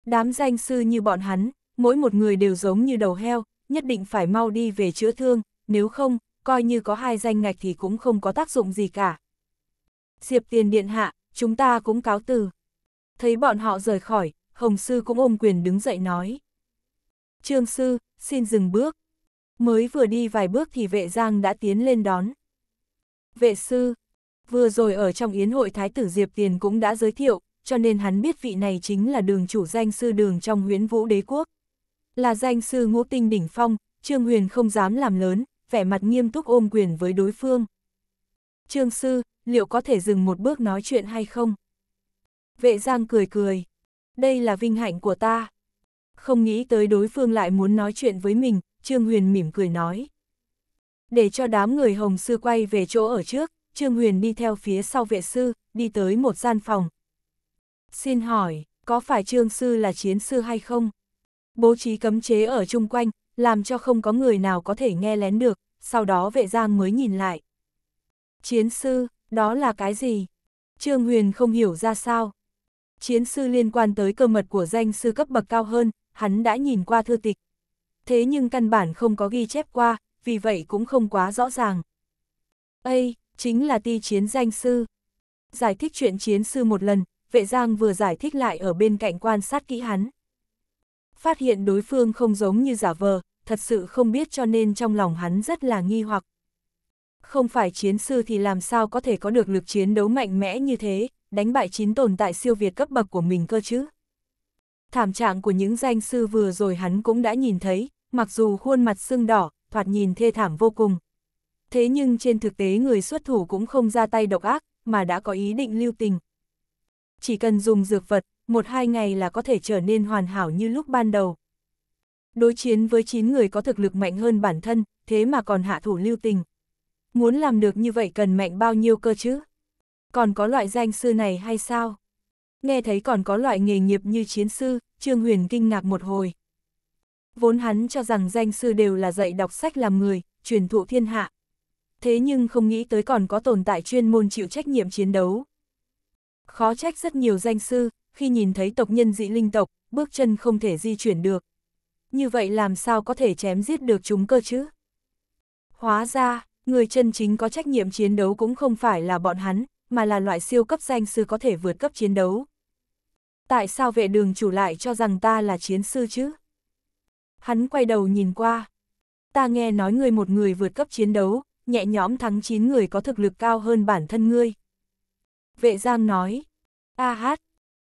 Đám danh sư như bọn hắn, mỗi một người đều giống như đầu heo, nhất định phải mau đi về chữa thương, nếu không, coi như có hai danh ngạch thì cũng không có tác dụng gì cả. Diệp tiền điện hạ, chúng ta cũng cáo từ. Thấy bọn họ rời khỏi, Hồng Sư cũng ôm quyền đứng dậy nói. Trương Sư, xin dừng bước. Mới vừa đi vài bước thì vệ giang đã tiến lên đón. Vệ Sư, Vừa rồi ở trong yến hội Thái tử Diệp Tiền cũng đã giới thiệu, cho nên hắn biết vị này chính là đường chủ danh sư đường trong huyễn vũ đế quốc. Là danh sư ngũ tinh đỉnh phong, Trương Huyền không dám làm lớn, vẻ mặt nghiêm túc ôm quyền với đối phương. Trương sư, liệu có thể dừng một bước nói chuyện hay không? Vệ Giang cười cười. Đây là vinh hạnh của ta. Không nghĩ tới đối phương lại muốn nói chuyện với mình, Trương Huyền mỉm cười nói. Để cho đám người Hồng Sư quay về chỗ ở trước, Trương Huyền đi theo phía sau vệ sư, đi tới một gian phòng. Xin hỏi, có phải Trương Sư là chiến sư hay không? Bố trí cấm chế ở chung quanh, làm cho không có người nào có thể nghe lén được, sau đó vệ giang mới nhìn lại. Chiến sư, đó là cái gì? Trương Huyền không hiểu ra sao. Chiến sư liên quan tới cơ mật của danh sư cấp bậc cao hơn, hắn đã nhìn qua thư tịch. Thế nhưng căn bản không có ghi chép qua, vì vậy cũng không quá rõ ràng. Ây, chính là ti chiến danh sư. Giải thích chuyện chiến sư một lần, vệ giang vừa giải thích lại ở bên cạnh quan sát kỹ hắn. Phát hiện đối phương không giống như giả vờ, thật sự không biết cho nên trong lòng hắn rất là nghi hoặc. Không phải chiến sư thì làm sao có thể có được lực chiến đấu mạnh mẽ như thế, đánh bại chín tồn tại siêu việt cấp bậc của mình cơ chứ. Thảm trạng của những danh sư vừa rồi hắn cũng đã nhìn thấy, mặc dù khuôn mặt sưng đỏ, thoạt nhìn thê thảm vô cùng thế nhưng trên thực tế người xuất thủ cũng không ra tay độc ác, mà đã có ý định lưu tình. Chỉ cần dùng dược vật, một hai ngày là có thể trở nên hoàn hảo như lúc ban đầu. Đối chiến với 9 người có thực lực mạnh hơn bản thân, thế mà còn hạ thủ lưu tình. Muốn làm được như vậy cần mạnh bao nhiêu cơ chứ? Còn có loại danh sư này hay sao? Nghe thấy còn có loại nghề nghiệp như chiến sư, Trương Huyền kinh ngạc một hồi. Vốn hắn cho rằng danh sư đều là dạy đọc sách làm người, truyền thụ thiên hạ thế nhưng không nghĩ tới còn có tồn tại chuyên môn chịu trách nhiệm chiến đấu. Khó trách rất nhiều danh sư, khi nhìn thấy tộc nhân dị linh tộc, bước chân không thể di chuyển được. Như vậy làm sao có thể chém giết được chúng cơ chứ? Hóa ra, người chân chính có trách nhiệm chiến đấu cũng không phải là bọn hắn, mà là loại siêu cấp danh sư có thể vượt cấp chiến đấu. Tại sao vệ đường chủ lại cho rằng ta là chiến sư chứ? Hắn quay đầu nhìn qua. Ta nghe nói người một người vượt cấp chiến đấu, nhẹ nhõm thắng 9 người có thực lực cao hơn bản thân ngươi. Vệ Giang nói, a hát,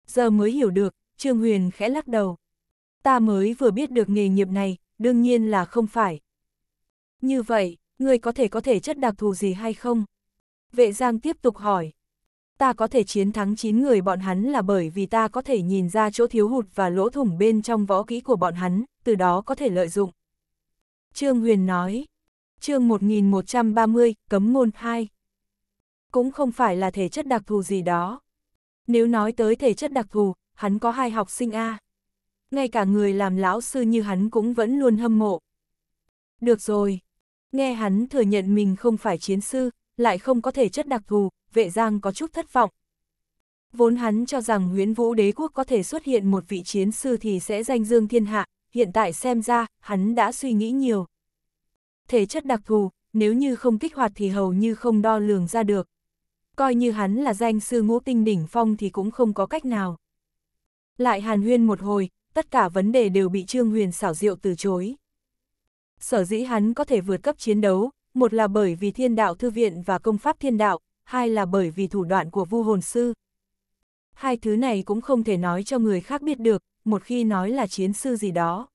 giờ mới hiểu được, Trương Huyền khẽ lắc đầu. Ta mới vừa biết được nghề nghiệp này, đương nhiên là không phải. Như vậy, ngươi có thể có thể chất đặc thù gì hay không? Vệ Giang tiếp tục hỏi. Ta có thể chiến thắng 9 người bọn hắn là bởi vì ta có thể nhìn ra chỗ thiếu hụt và lỗ thủng bên trong võ kỹ của bọn hắn, từ đó có thể lợi dụng. Trương Huyền nói, chương 1130, cấm ngôn 2. Cũng không phải là thể chất đặc thù gì đó. Nếu nói tới thể chất đặc thù, hắn có hai học sinh A. Ngay cả người làm lão sư như hắn cũng vẫn luôn hâm mộ. Được rồi, nghe hắn thừa nhận mình không phải chiến sư, lại không có thể chất đặc thù, vệ giang có chút thất vọng. Vốn hắn cho rằng huyến vũ đế quốc có thể xuất hiện một vị chiến sư thì sẽ danh dương thiên hạ, hiện tại xem ra, hắn đã suy nghĩ nhiều thể chất đặc thù, nếu như không kích hoạt thì hầu như không đo lường ra được. Coi như hắn là danh sư ngũ tinh đỉnh phong thì cũng không có cách nào. Lại hàn huyên một hồi, tất cả vấn đề đều bị Trương Huyền xảo diệu từ chối. Sở dĩ hắn có thể vượt cấp chiến đấu, một là bởi vì thiên đạo thư viện và công pháp thiên đạo, hai là bởi vì thủ đoạn của vu hồn sư. Hai thứ này cũng không thể nói cho người khác biết được, một khi nói là chiến sư gì đó.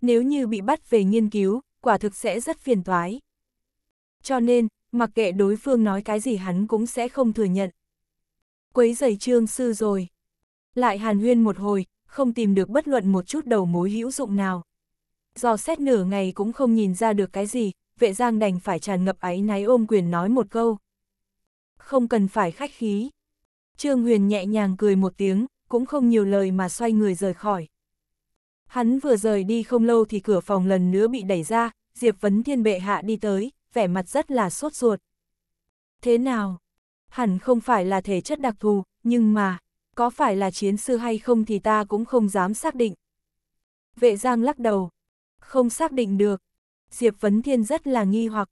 Nếu như bị bắt về nghiên cứu, quả thực sẽ rất phiền toái. Cho nên, mặc kệ đối phương nói cái gì hắn cũng sẽ không thừa nhận. Quấy giày trương sư rồi. Lại hàn huyên một hồi, không tìm được bất luận một chút đầu mối hữu dụng nào. Do xét nửa ngày cũng không nhìn ra được cái gì, vệ giang đành phải tràn ngập áy náy ôm quyền nói một câu. Không cần phải khách khí. Trương Huyền nhẹ nhàng cười một tiếng, cũng không nhiều lời mà xoay người rời khỏi. Hắn vừa rời đi không lâu thì cửa phòng lần nữa bị đẩy ra, Diệp Vấn Thiên bệ hạ đi tới, vẻ mặt rất là sốt ruột. Thế nào? Hẳn không phải là thể chất đặc thù, nhưng mà, có phải là chiến sư hay không thì ta cũng không dám xác định. Vệ Giang lắc đầu. Không xác định được. Diệp Vấn Thiên rất là nghi hoặc.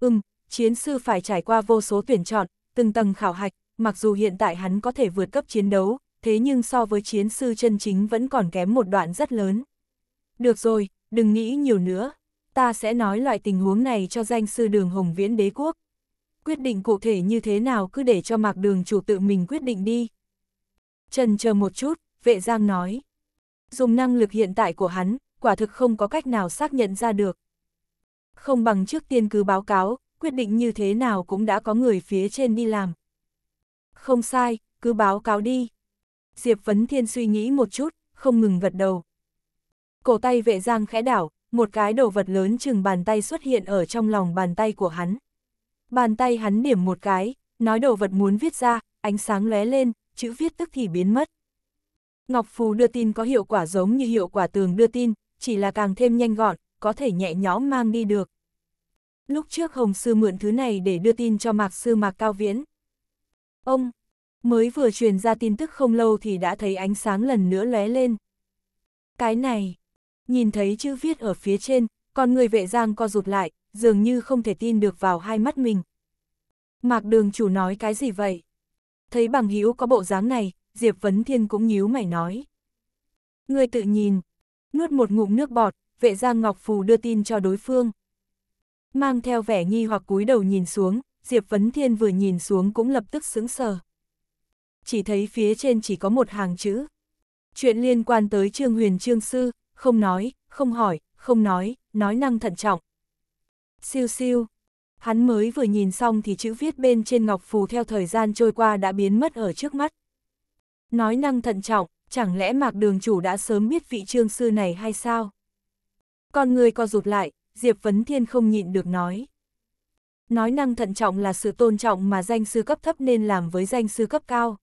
Ừm, chiến sư phải trải qua vô số tuyển chọn, từng tầng khảo hạch, mặc dù hiện tại hắn có thể vượt cấp chiến đấu, thế nhưng so với chiến sư chân chính vẫn còn kém một đoạn rất lớn. Được rồi, đừng nghĩ nhiều nữa, ta sẽ nói loại tình huống này cho danh sư đường Hồng Viễn đế quốc. Quyết định cụ thể như thế nào cứ để cho mạc đường chủ tự mình quyết định đi. Trần chờ một chút, vệ giang nói. Dùng năng lực hiện tại của hắn, quả thực không có cách nào xác nhận ra được. Không bằng trước tiên cứ báo cáo, quyết định như thế nào cũng đã có người phía trên đi làm. Không sai, cứ báo cáo đi. Diệp Vấn Thiên suy nghĩ một chút, không ngừng gật đầu. Cổ tay vệ giang khẽ đảo, một cái đồ vật lớn chừng bàn tay xuất hiện ở trong lòng bàn tay của hắn. Bàn tay hắn điểm một cái, nói đồ vật muốn viết ra, ánh sáng lóe lên, chữ viết tức thì biến mất. Ngọc Phù đưa tin có hiệu quả giống như hiệu quả tường đưa tin, chỉ là càng thêm nhanh gọn, có thể nhẹ nhõm mang đi được. Lúc trước Hồng Sư mượn thứ này để đưa tin cho Mạc Sư Mạc Cao Viễn. Ông, Mới vừa truyền ra tin tức không lâu thì đã thấy ánh sáng lần nữa lóe lên. Cái này, nhìn thấy chữ viết ở phía trên, còn người vệ giang co rụt lại, dường như không thể tin được vào hai mắt mình. Mạc đường chủ nói cái gì vậy? Thấy bằng hữu có bộ dáng này, Diệp Vấn Thiên cũng nhíu mày nói. Người tự nhìn, nuốt một ngụm nước bọt, vệ giang Ngọc Phù đưa tin cho đối phương. Mang theo vẻ nghi hoặc cúi đầu nhìn xuống, Diệp Vấn Thiên vừa nhìn xuống cũng lập tức sững sờ chỉ thấy phía trên chỉ có một hàng chữ. Chuyện liên quan tới Trương Huyền Trương Sư, không nói, không hỏi, không nói, nói năng thận trọng. Siêu siêu, hắn mới vừa nhìn xong thì chữ viết bên trên ngọc phù theo thời gian trôi qua đã biến mất ở trước mắt. Nói năng thận trọng, chẳng lẽ mạc đường chủ đã sớm biết vị trương sư này hay sao? Con người co rụt lại, Diệp Vấn Thiên không nhịn được nói. Nói năng thận trọng là sự tôn trọng mà danh sư cấp thấp nên làm với danh sư cấp cao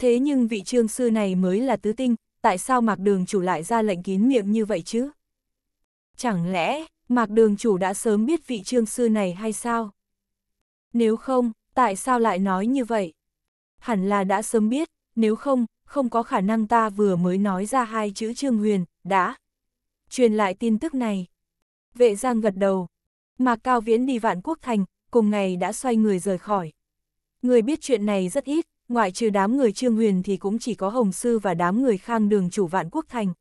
thế nhưng vị trương sư này mới là tứ tinh, tại sao mạc đường chủ lại ra lệnh kín miệng như vậy chứ? Chẳng lẽ, mạc đường chủ đã sớm biết vị trương sư này hay sao? Nếu không, tại sao lại nói như vậy? Hẳn là đã sớm biết, nếu không, không có khả năng ta vừa mới nói ra hai chữ trương huyền, đã. Truyền lại tin tức này. Vệ Giang gật đầu. Mạc Cao Viễn đi vạn quốc thành, cùng ngày đã xoay người rời khỏi. Người biết chuyện này rất ít, ngoại trừ đám người Trương Huyền thì cũng chỉ có Hồng Sư và đám người khang đường chủ vạn quốc thành.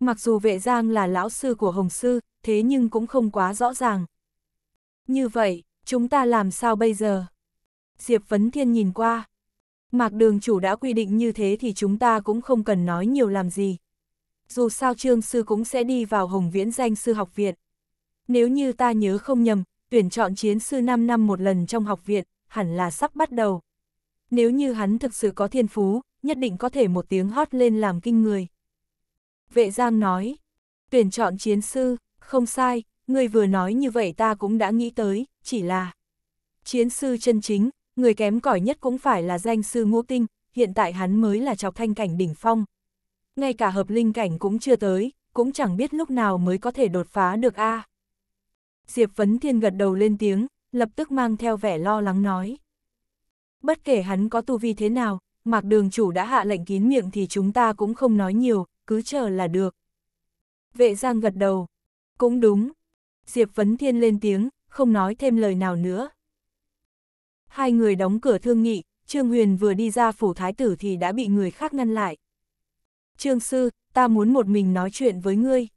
Mặc dù vệ giang là lão sư của Hồng Sư, thế nhưng cũng không quá rõ ràng. Như vậy, chúng ta làm sao bây giờ? Diệp Vấn Thiên nhìn qua. Mạc đường chủ đã quy định như thế thì chúng ta cũng không cần nói nhiều làm gì. Dù sao Trương Sư cũng sẽ đi vào Hồng Viễn Danh Sư học viện. Nếu như ta nhớ không nhầm, tuyển chọn chiến sư 5 năm một lần trong học viện, hẳn là sắp bắt đầu nếu như hắn thực sự có thiên phú, nhất định có thể một tiếng hót lên làm kinh người. Vệ Giang nói, tuyển chọn chiến sư, không sai, người vừa nói như vậy ta cũng đã nghĩ tới, chỉ là chiến sư chân chính, người kém cỏi nhất cũng phải là danh sư ngũ tinh, hiện tại hắn mới là chọc thanh cảnh đỉnh phong. Ngay cả hợp linh cảnh cũng chưa tới, cũng chẳng biết lúc nào mới có thể đột phá được a. À. Diệp Vấn Thiên gật đầu lên tiếng, lập tức mang theo vẻ lo lắng nói. Bất kể hắn có tu vi thế nào, Mặc đường chủ đã hạ lệnh kín miệng thì chúng ta cũng không nói nhiều, cứ chờ là được. Vệ Giang gật đầu. Cũng đúng. Diệp Vấn Thiên lên tiếng, không nói thêm lời nào nữa. Hai người đóng cửa thương nghị, Trương Huyền vừa đi ra phủ thái tử thì đã bị người khác ngăn lại. Trương Sư, ta muốn một mình nói chuyện với ngươi.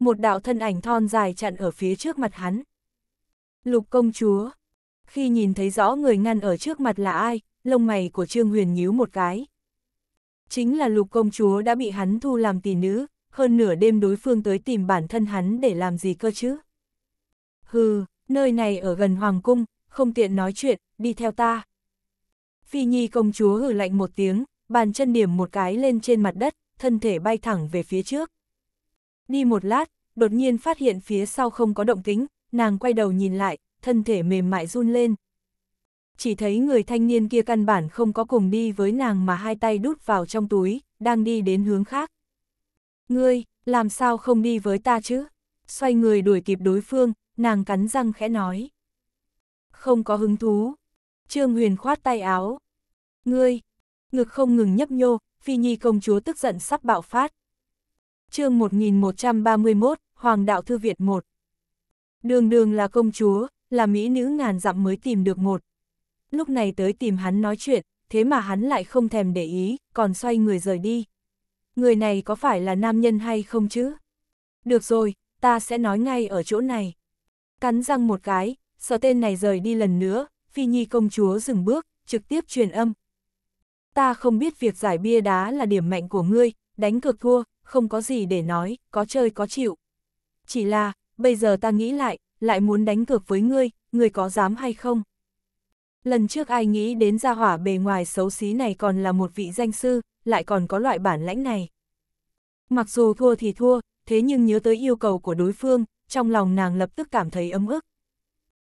Một đạo thân ảnh thon dài chặn ở phía trước mặt hắn. Lục công chúa, khi nhìn thấy rõ người ngăn ở trước mặt là ai, lông mày của Trương Huyền nhíu một cái. Chính là lục công chúa đã bị hắn thu làm tỷ nữ, hơn nửa đêm đối phương tới tìm bản thân hắn để làm gì cơ chứ. Hừ, nơi này ở gần Hoàng Cung, không tiện nói chuyện, đi theo ta. Phi Nhi công chúa hừ lạnh một tiếng, bàn chân điểm một cái lên trên mặt đất, thân thể bay thẳng về phía trước. Đi một lát, đột nhiên phát hiện phía sau không có động tính, nàng quay đầu nhìn lại, thân thể mềm mại run lên. Chỉ thấy người thanh niên kia căn bản không có cùng đi với nàng mà hai tay đút vào trong túi, đang đi đến hướng khác. Ngươi, làm sao không đi với ta chứ? Xoay người đuổi kịp đối phương, nàng cắn răng khẽ nói. Không có hứng thú. Trương Huyền khoát tay áo. Ngươi, ngực không ngừng nhấp nhô, Phi Nhi công chúa tức giận sắp bạo phát. chương 1131, Hoàng đạo Thư viện 1. Đường đường là công chúa, là mỹ nữ ngàn dặm mới tìm được một. Lúc này tới tìm hắn nói chuyện, thế mà hắn lại không thèm để ý, còn xoay người rời đi. Người này có phải là nam nhân hay không chứ? Được rồi, ta sẽ nói ngay ở chỗ này. Cắn răng một cái, sợ tên này rời đi lần nữa, Phi Nhi công chúa dừng bước, trực tiếp truyền âm. Ta không biết việc giải bia đá là điểm mạnh của ngươi, đánh cược thua, không có gì để nói, có chơi có chịu. Chỉ là, bây giờ ta nghĩ lại, lại muốn đánh cược với ngươi, ngươi có dám hay không? Lần trước ai nghĩ đến gia hỏa bề ngoài xấu xí này còn là một vị danh sư, lại còn có loại bản lãnh này. Mặc dù thua thì thua, thế nhưng nhớ tới yêu cầu của đối phương, trong lòng nàng lập tức cảm thấy ấm ức.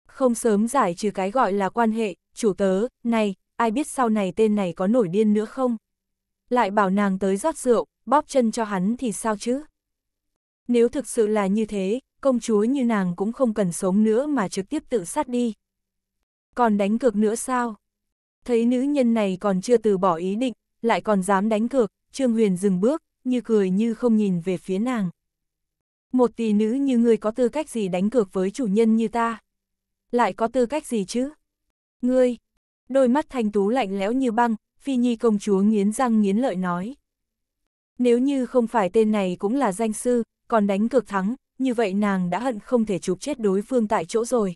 Không sớm giải trừ cái gọi là quan hệ, chủ tớ, này, ai biết sau này tên này có nổi điên nữa không? Lại bảo nàng tới rót rượu, bóp chân cho hắn thì sao chứ? Nếu thực sự là như thế, công chúa như nàng cũng không cần sống nữa mà trực tiếp tự sát đi. Còn đánh cược nữa sao? Thấy nữ nhân này còn chưa từ bỏ ý định, lại còn dám đánh cược, Trương Huyền dừng bước, như cười như không nhìn về phía nàng. Một tỷ nữ như ngươi có tư cách gì đánh cược với chủ nhân như ta? Lại có tư cách gì chứ? Ngươi! Đôi mắt thanh tú lạnh lẽo như băng, Phi Nhi công chúa nghiến răng nghiến lợi nói. Nếu như không phải tên này cũng là danh sư, còn đánh cược thắng, như vậy nàng đã hận không thể chụp chết đối phương tại chỗ rồi.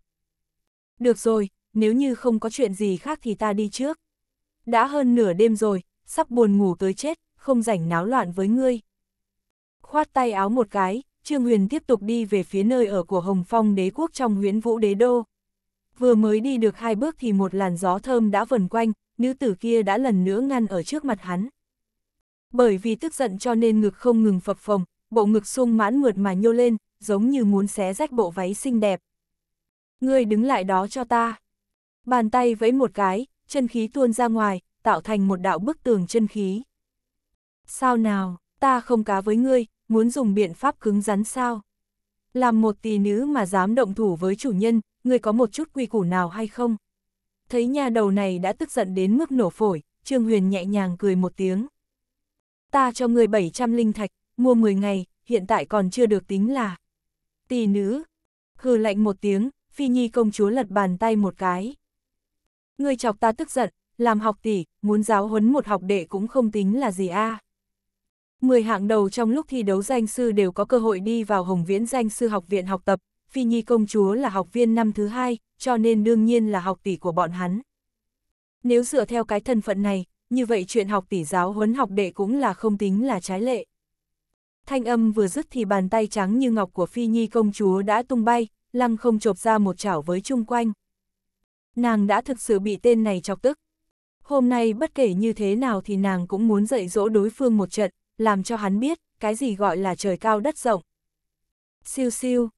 Được rồi, nếu như không có chuyện gì khác thì ta đi trước. Đã hơn nửa đêm rồi, sắp buồn ngủ tới chết, không rảnh náo loạn với ngươi. Khoát tay áo một cái, Trương Huyền tiếp tục đi về phía nơi ở của Hồng Phong đế quốc trong huyễn vũ đế đô. Vừa mới đi được hai bước thì một làn gió thơm đã vần quanh, nữ tử kia đã lần nữa ngăn ở trước mặt hắn. Bởi vì tức giận cho nên ngực không ngừng phập phồng, bộ ngực sung mãn mượt mà nhô lên, giống như muốn xé rách bộ váy xinh đẹp. Ngươi đứng lại đó cho ta. Bàn tay vẫy một cái, chân khí tuôn ra ngoài, tạo thành một đạo bức tường chân khí. Sao nào, ta không cá với ngươi, muốn dùng biện pháp cứng rắn sao? Làm một tỷ nữ mà dám động thủ với chủ nhân, ngươi có một chút quy củ nào hay không? Thấy nhà đầu này đã tức giận đến mức nổ phổi, Trương Huyền nhẹ nhàng cười một tiếng. Ta cho ngươi 700 linh thạch, mua 10 ngày, hiện tại còn chưa được tính là. Tỷ nữ, hừ lạnh một tiếng, Phi Nhi công chúa lật bàn tay một cái. Người chọc ta tức giận, làm học tỷ, muốn giáo huấn một học đệ cũng không tính là gì a. À. Mười hạng đầu trong lúc thi đấu danh sư đều có cơ hội đi vào Hồng Viễn danh sư học viện học tập, Phi Nhi công chúa là học viên năm thứ hai, cho nên đương nhiên là học tỷ của bọn hắn. Nếu dựa theo cái thân phận này, như vậy chuyện học tỷ giáo huấn học đệ cũng là không tính là trái lệ. Thanh âm vừa dứt thì bàn tay trắng như ngọc của Phi Nhi công chúa đã tung bay, lăng không chộp ra một chảo với chung quanh. Nàng đã thực sự bị tên này chọc tức. Hôm nay bất kể như thế nào thì nàng cũng muốn dạy dỗ đối phương một trận, làm cho hắn biết cái gì gọi là trời cao đất rộng. Siêu siêu,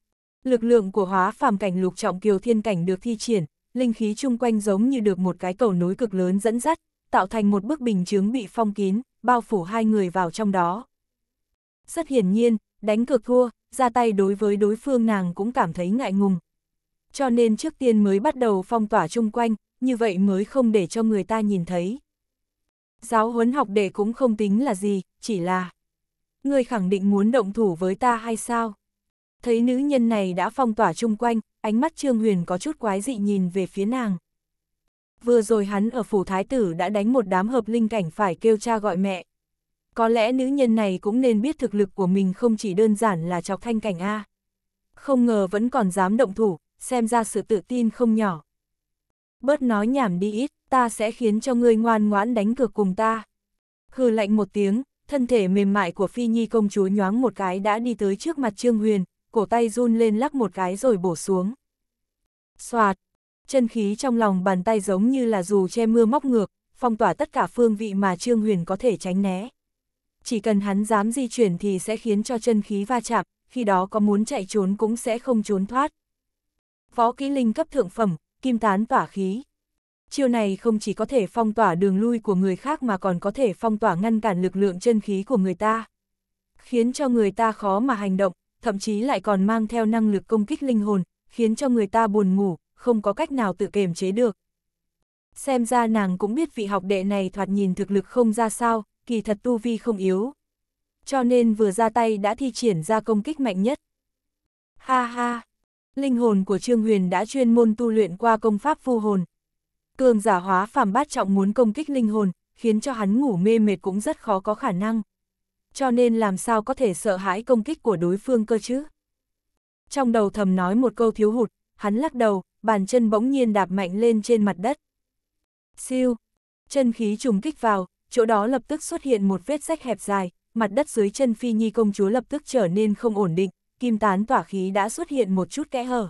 lực lượng của hóa phàm cảnh lục trọng kiều thiên cảnh được thi triển, linh khí chung quanh giống như được một cái cầu nối cực lớn dẫn dắt, tạo thành một bức bình chướng bị phong kín, bao phủ hai người vào trong đó rất hiển nhiên, đánh cược thua, ra tay đối với đối phương nàng cũng cảm thấy ngại ngùng. Cho nên trước tiên mới bắt đầu phong tỏa chung quanh, như vậy mới không để cho người ta nhìn thấy. Giáo huấn học đệ cũng không tính là gì, chỉ là... Người khẳng định muốn động thủ với ta hay sao? Thấy nữ nhân này đã phong tỏa chung quanh, ánh mắt Trương Huyền có chút quái dị nhìn về phía nàng. Vừa rồi hắn ở phủ thái tử đã đánh một đám hợp linh cảnh phải kêu cha gọi mẹ, có lẽ nữ nhân này cũng nên biết thực lực của mình không chỉ đơn giản là chọc thanh cảnh A. Không ngờ vẫn còn dám động thủ, xem ra sự tự tin không nhỏ. Bớt nói nhảm đi ít, ta sẽ khiến cho ngươi ngoan ngoãn đánh cược cùng ta. Hừ lạnh một tiếng, thân thể mềm mại của Phi Nhi công chúa nhoáng một cái đã đi tới trước mặt Trương Huyền, cổ tay run lên lắc một cái rồi bổ xuống. Xoạt, chân khí trong lòng bàn tay giống như là dù che mưa móc ngược, phong tỏa tất cả phương vị mà Trương Huyền có thể tránh né chỉ cần hắn dám di chuyển thì sẽ khiến cho chân khí va chạm, khi đó có muốn chạy trốn cũng sẽ không trốn thoát. Võ kỹ linh cấp thượng phẩm, kim tán tỏa khí. Chiêu này không chỉ có thể phong tỏa đường lui của người khác mà còn có thể phong tỏa ngăn cản lực lượng chân khí của người ta. Khiến cho người ta khó mà hành động, thậm chí lại còn mang theo năng lực công kích linh hồn, khiến cho người ta buồn ngủ, không có cách nào tự kềm chế được. Xem ra nàng cũng biết vị học đệ này thoạt nhìn thực lực không ra sao, kỳ thật tu vi không yếu. Cho nên vừa ra tay đã thi triển ra công kích mạnh nhất. Ha ha! Linh hồn của Trương Huyền đã chuyên môn tu luyện qua công pháp phu hồn. Cường giả hóa phàm bát trọng muốn công kích linh hồn, khiến cho hắn ngủ mê mệt cũng rất khó có khả năng. Cho nên làm sao có thể sợ hãi công kích của đối phương cơ chứ? Trong đầu thầm nói một câu thiếu hụt, hắn lắc đầu, bàn chân bỗng nhiên đạp mạnh lên trên mặt đất. Siêu! Chân khí trùng kích vào, chỗ đó lập tức xuất hiện một vết rách hẹp dài, mặt đất dưới chân Phi Nhi công chúa lập tức trở nên không ổn định, kim tán tỏa khí đã xuất hiện một chút kẽ hở.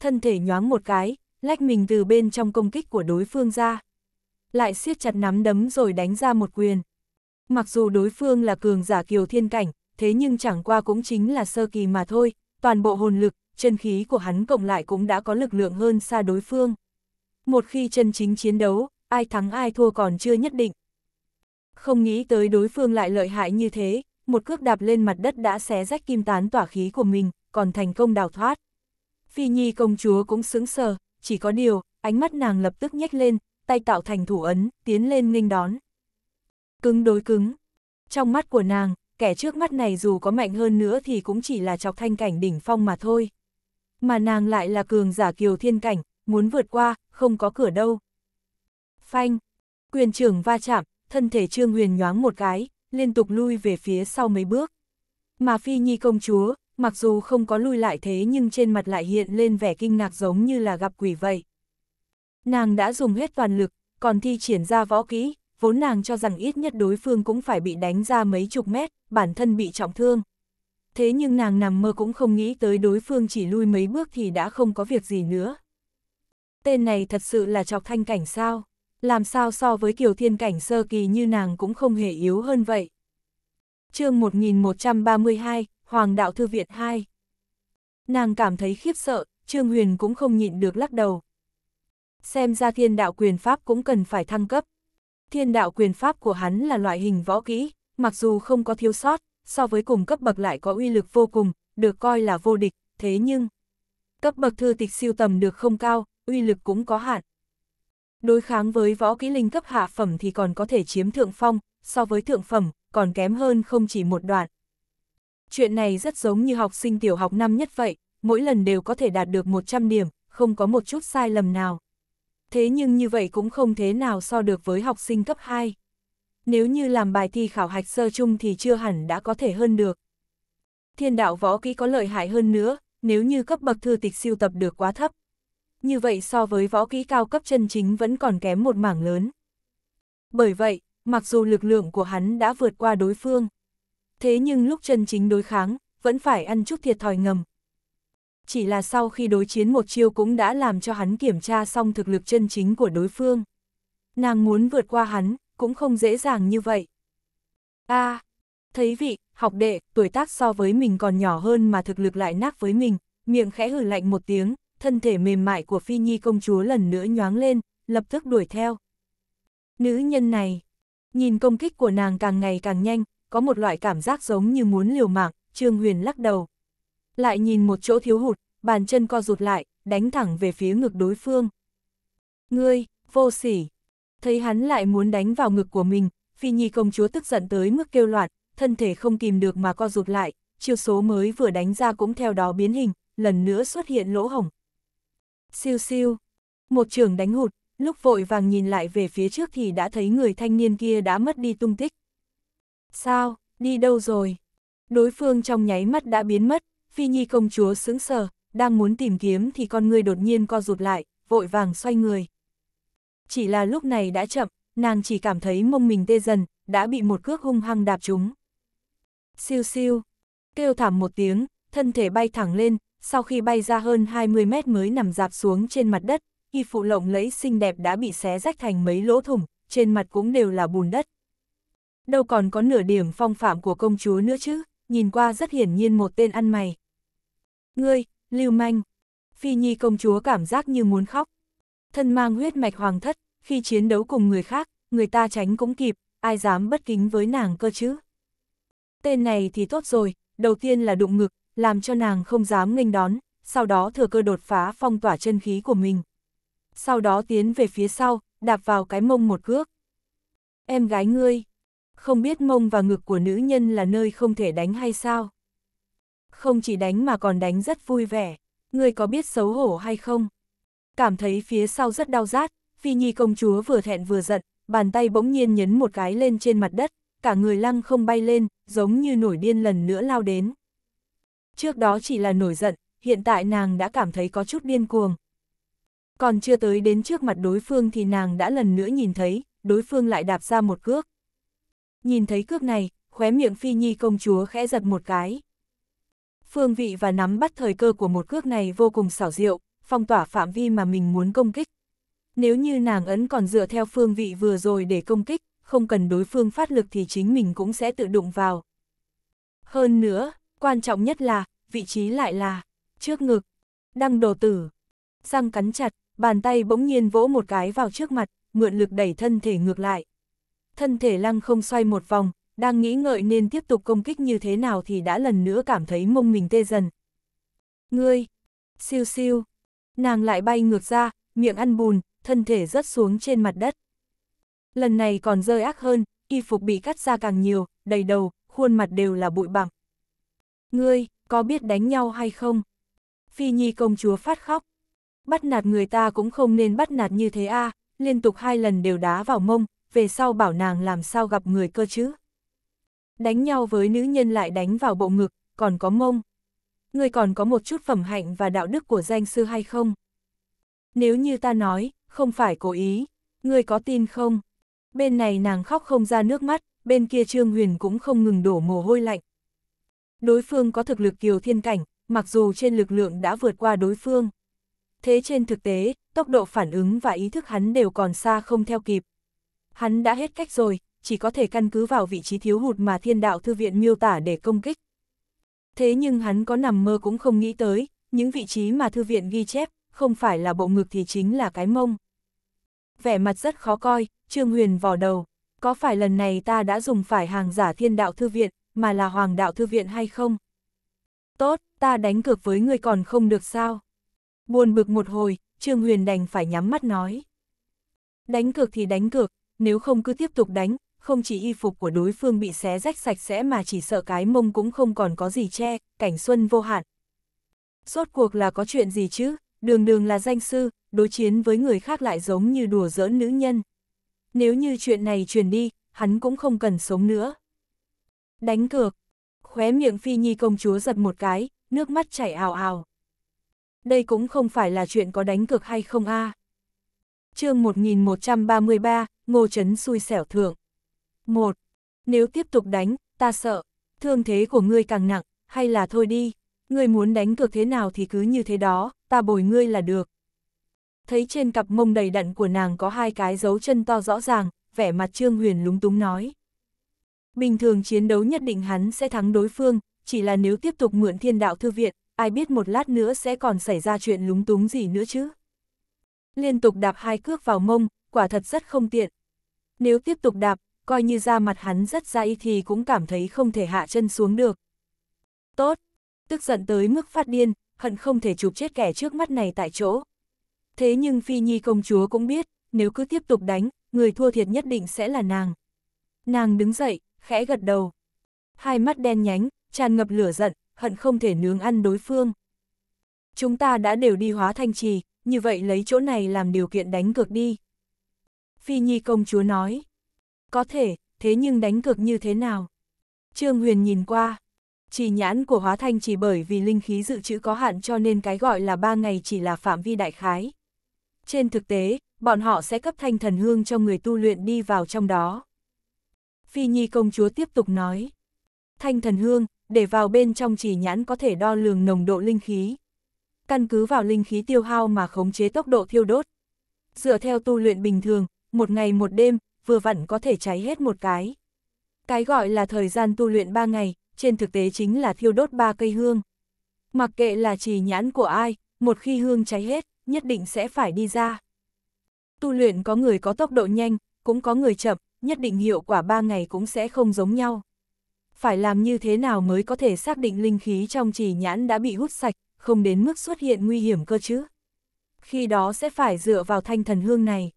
Thân thể nhoáng một cái, lách mình từ bên trong công kích của đối phương ra. Lại siết chặt nắm đấm rồi đánh ra một quyền. Mặc dù đối phương là cường giả kiều thiên cảnh, thế nhưng chẳng qua cũng chính là sơ kỳ mà thôi, toàn bộ hồn lực, chân khí của hắn cộng lại cũng đã có lực lượng hơn xa đối phương. Một khi chân chính chiến đấu, ai thắng ai thua còn chưa nhất định, không nghĩ tới đối phương lại lợi hại như thế, một cước đạp lên mặt đất đã xé rách kim tán tỏa khí của mình, còn thành công đào thoát. Phi Nhi công chúa cũng sững sờ, chỉ có điều, ánh mắt nàng lập tức nhếch lên, tay tạo thành thủ ấn, tiến lên nghênh đón. Cứng đối cứng. Trong mắt của nàng, kẻ trước mắt này dù có mạnh hơn nữa thì cũng chỉ là chọc thanh cảnh đỉnh phong mà thôi. Mà nàng lại là cường giả kiều thiên cảnh, muốn vượt qua, không có cửa đâu. Phanh. Quyền trưởng va chạm, thân thể Trương Huyền nhoáng một cái, liên tục lui về phía sau mấy bước. Mà Phi Nhi công chúa, mặc dù không có lui lại thế nhưng trên mặt lại hiện lên vẻ kinh ngạc giống như là gặp quỷ vậy. Nàng đã dùng hết toàn lực, còn thi triển ra võ kỹ, vốn nàng cho rằng ít nhất đối phương cũng phải bị đánh ra mấy chục mét, bản thân bị trọng thương. Thế nhưng nàng nằm mơ cũng không nghĩ tới đối phương chỉ lui mấy bước thì đã không có việc gì nữa. Tên này thật sự là chọc thanh cảnh sao? làm sao so với kiều thiên cảnh sơ kỳ như nàng cũng không hề yếu hơn vậy. chương 1132, Hoàng đạo Thư Viện 2 Nàng cảm thấy khiếp sợ, Trương Huyền cũng không nhịn được lắc đầu. Xem ra thiên đạo quyền pháp cũng cần phải thăng cấp. Thiên đạo quyền pháp của hắn là loại hình võ kỹ, mặc dù không có thiếu sót, so với cùng cấp bậc lại có uy lực vô cùng, được coi là vô địch, thế nhưng... Cấp bậc thư tịch siêu tầm được không cao, uy lực cũng có hạn. Đối kháng với võ kỹ linh cấp hạ phẩm thì còn có thể chiếm thượng phong, so với thượng phẩm, còn kém hơn không chỉ một đoạn. Chuyện này rất giống như học sinh tiểu học năm nhất vậy, mỗi lần đều có thể đạt được 100 điểm, không có một chút sai lầm nào. Thế nhưng như vậy cũng không thế nào so được với học sinh cấp 2. Nếu như làm bài thi khảo hạch sơ chung thì chưa hẳn đã có thể hơn được. Thiên đạo võ kỹ có lợi hại hơn nữa, nếu như cấp bậc thư tịch siêu tập được quá thấp, như vậy so với võ kỹ cao cấp chân chính vẫn còn kém một mảng lớn. Bởi vậy, mặc dù lực lượng của hắn đã vượt qua đối phương, thế nhưng lúc chân chính đối kháng, vẫn phải ăn chút thiệt thòi ngầm. Chỉ là sau khi đối chiến một chiêu cũng đã làm cho hắn kiểm tra xong thực lực chân chính của đối phương. Nàng muốn vượt qua hắn, cũng không dễ dàng như vậy. a à, thấy vị, học đệ, tuổi tác so với mình còn nhỏ hơn mà thực lực lại nát với mình, miệng khẽ hử lạnh một tiếng, thân thể mềm mại của Phi Nhi công chúa lần nữa nhoáng lên, lập tức đuổi theo. Nữ nhân này, nhìn công kích của nàng càng ngày càng nhanh, có một loại cảm giác giống như muốn liều mạng, Trương Huyền lắc đầu. Lại nhìn một chỗ thiếu hụt, bàn chân co rụt lại, đánh thẳng về phía ngực đối phương. Ngươi, vô sỉ. Thấy hắn lại muốn đánh vào ngực của mình, Phi Nhi công chúa tức giận tới mức kêu loạn, thân thể không kìm được mà co rụt lại, chiêu số mới vừa đánh ra cũng theo đó biến hình, lần nữa xuất hiện lỗ hổng, Siêu siêu, một trường đánh hụt, lúc vội vàng nhìn lại về phía trước thì đã thấy người thanh niên kia đã mất đi tung tích. Sao, đi đâu rồi? Đối phương trong nháy mắt đã biến mất, Phi Nhi công chúa sững sờ, đang muốn tìm kiếm thì con người đột nhiên co rụt lại, vội vàng xoay người. Chỉ là lúc này đã chậm, nàng chỉ cảm thấy mông mình tê dần, đã bị một cước hung hăng đạp trúng. Siêu siêu, kêu thảm một tiếng, thân thể bay thẳng lên, sau khi bay ra hơn 20 mét mới nằm dạp xuống trên mặt đất, y phụ lộng lẫy xinh đẹp đã bị xé rách thành mấy lỗ thủng, trên mặt cũng đều là bùn đất. Đâu còn có nửa điểm phong phạm của công chúa nữa chứ, nhìn qua rất hiển nhiên một tên ăn mày. Ngươi, lưu manh, phi nhi công chúa cảm giác như muốn khóc. Thân mang huyết mạch hoàng thất, khi chiến đấu cùng người khác, người ta tránh cũng kịp, ai dám bất kính với nàng cơ chứ. Tên này thì tốt rồi, đầu tiên là đụng ngực, làm cho nàng không dám nghênh đón, sau đó thừa cơ đột phá phong tỏa chân khí của mình. Sau đó tiến về phía sau, đạp vào cái mông một cước. Em gái ngươi, không biết mông và ngực của nữ nhân là nơi không thể đánh hay sao? Không chỉ đánh mà còn đánh rất vui vẻ, ngươi có biết xấu hổ hay không? Cảm thấy phía sau rất đau rát, Phi Nhi công chúa vừa thẹn vừa giận, bàn tay bỗng nhiên nhấn một cái lên trên mặt đất, cả người lăng không bay lên, giống như nổi điên lần nữa lao đến trước đó chỉ là nổi giận, hiện tại nàng đã cảm thấy có chút điên cuồng. Còn chưa tới đến trước mặt đối phương thì nàng đã lần nữa nhìn thấy, đối phương lại đạp ra một cước. Nhìn thấy cước này, khóe miệng Phi Nhi công chúa khẽ giật một cái. Phương vị và nắm bắt thời cơ của một cước này vô cùng xảo diệu, phong tỏa phạm vi mà mình muốn công kích. Nếu như nàng ấn còn dựa theo phương vị vừa rồi để công kích, không cần đối phương phát lực thì chính mình cũng sẽ tự đụng vào. Hơn nữa, Quan trọng nhất là, vị trí lại là trước ngực. Đăng đồ tử. Răng cắn chặt, bàn tay bỗng nhiên vỗ một cái vào trước mặt, mượn lực đẩy thân thể ngược lại. Thân thể lăng không xoay một vòng, đang nghĩ ngợi nên tiếp tục công kích như thế nào thì đã lần nữa cảm thấy mông mình tê dần. Ngươi! Siêu siêu! Nàng lại bay ngược ra, miệng ăn bùn, thân thể rớt xuống trên mặt đất. Lần này còn rơi ác hơn, y phục bị cắt ra càng nhiều, đầy đầu, khuôn mặt đều là bụi bặm. Ngươi, có biết đánh nhau hay không? Phi Nhi công chúa phát khóc. Bắt nạt người ta cũng không nên bắt nạt như thế a à, liên tục hai lần đều đá vào mông, về sau bảo nàng làm sao gặp người cơ chứ. Đánh nhau với nữ nhân lại đánh vào bộ ngực, còn có mông. Ngươi còn có một chút phẩm hạnh và đạo đức của danh sư hay không? Nếu như ta nói, không phải cố ý, ngươi có tin không? Bên này nàng khóc không ra nước mắt, bên kia Trương Huyền cũng không ngừng đổ mồ hôi lạnh, Đối phương có thực lực kiều thiên cảnh, mặc dù trên lực lượng đã vượt qua đối phương. Thế trên thực tế, tốc độ phản ứng và ý thức hắn đều còn xa không theo kịp. Hắn đã hết cách rồi, chỉ có thể căn cứ vào vị trí thiếu hụt mà thiên đạo thư viện miêu tả để công kích. Thế nhưng hắn có nằm mơ cũng không nghĩ tới, những vị trí mà thư viện ghi chép, không phải là bộ ngực thì chính là cái mông. Vẻ mặt rất khó coi, Trương Huyền vò đầu, có phải lần này ta đã dùng phải hàng giả thiên đạo thư viện, mà là Hoàng đạo thư viện hay không? Tốt, ta đánh cược với ngươi còn không được sao? Buồn bực một hồi, Trương Huyền đành phải nhắm mắt nói. Đánh cược thì đánh cược, nếu không cứ tiếp tục đánh, không chỉ y phục của đối phương bị xé rách sạch sẽ mà chỉ sợ cái mông cũng không còn có gì che, cảnh xuân vô hạn. Rốt cuộc là có chuyện gì chứ, đường đường là danh sư, đối chiến với người khác lại giống như đùa giỡn nữ nhân. Nếu như chuyện này truyền đi, hắn cũng không cần sống nữa. Đánh cược. Khóe miệng Phi Nhi công chúa giật một cái, nước mắt chảy ào ào. Đây cũng không phải là chuyện có đánh cược hay không a. À. Chương 1133, Ngô Trấn xui xẻo thượng. 1. Nếu tiếp tục đánh, ta sợ, thương thế của ngươi càng nặng, hay là thôi đi, ngươi muốn đánh cược thế nào thì cứ như thế đó, ta bồi ngươi là được. Thấy trên cặp mông đầy đặn của nàng có hai cái dấu chân to rõ ràng, vẻ mặt Trương Huyền lúng túng nói. Bình thường chiến đấu nhất định hắn sẽ thắng đối phương, chỉ là nếu tiếp tục mượn thiên đạo thư viện, ai biết một lát nữa sẽ còn xảy ra chuyện lúng túng gì nữa chứ. Liên tục đạp hai cước vào mông, quả thật rất không tiện. Nếu tiếp tục đạp, coi như ra mặt hắn rất ra thì cũng cảm thấy không thể hạ chân xuống được. Tốt, tức giận tới mức phát điên, hận không thể chụp chết kẻ trước mắt này tại chỗ. Thế nhưng Phi Nhi công chúa cũng biết, nếu cứ tiếp tục đánh, người thua thiệt nhất định sẽ là nàng. Nàng đứng dậy, khẽ gật đầu. Hai mắt đen nhánh, tràn ngập lửa giận, hận không thể nướng ăn đối phương. Chúng ta đã đều đi hóa thanh trì, như vậy lấy chỗ này làm điều kiện đánh cược đi. Phi Nhi công chúa nói. Có thể, thế nhưng đánh cược như thế nào? Trương Huyền nhìn qua. trì nhãn của hóa thanh chỉ bởi vì linh khí dự trữ có hạn cho nên cái gọi là ba ngày chỉ là phạm vi đại khái. Trên thực tế, bọn họ sẽ cấp thanh thần hương cho người tu luyện đi vào trong đó. Phi Nhi công chúa tiếp tục nói. Thanh thần hương, để vào bên trong chỉ nhãn có thể đo lường nồng độ linh khí. Căn cứ vào linh khí tiêu hao mà khống chế tốc độ thiêu đốt. Dựa theo tu luyện bình thường, một ngày một đêm, vừa vặn có thể cháy hết một cái. Cái gọi là thời gian tu luyện ba ngày, trên thực tế chính là thiêu đốt ba cây hương. Mặc kệ là chỉ nhãn của ai, một khi hương cháy hết, nhất định sẽ phải đi ra. Tu luyện có người có tốc độ nhanh, cũng có người chậm, nhất định hiệu quả 3 ngày cũng sẽ không giống nhau. Phải làm như thế nào mới có thể xác định linh khí trong trì nhãn đã bị hút sạch, không đến mức xuất hiện nguy hiểm cơ chứ? Khi đó sẽ phải dựa vào thanh thần hương này.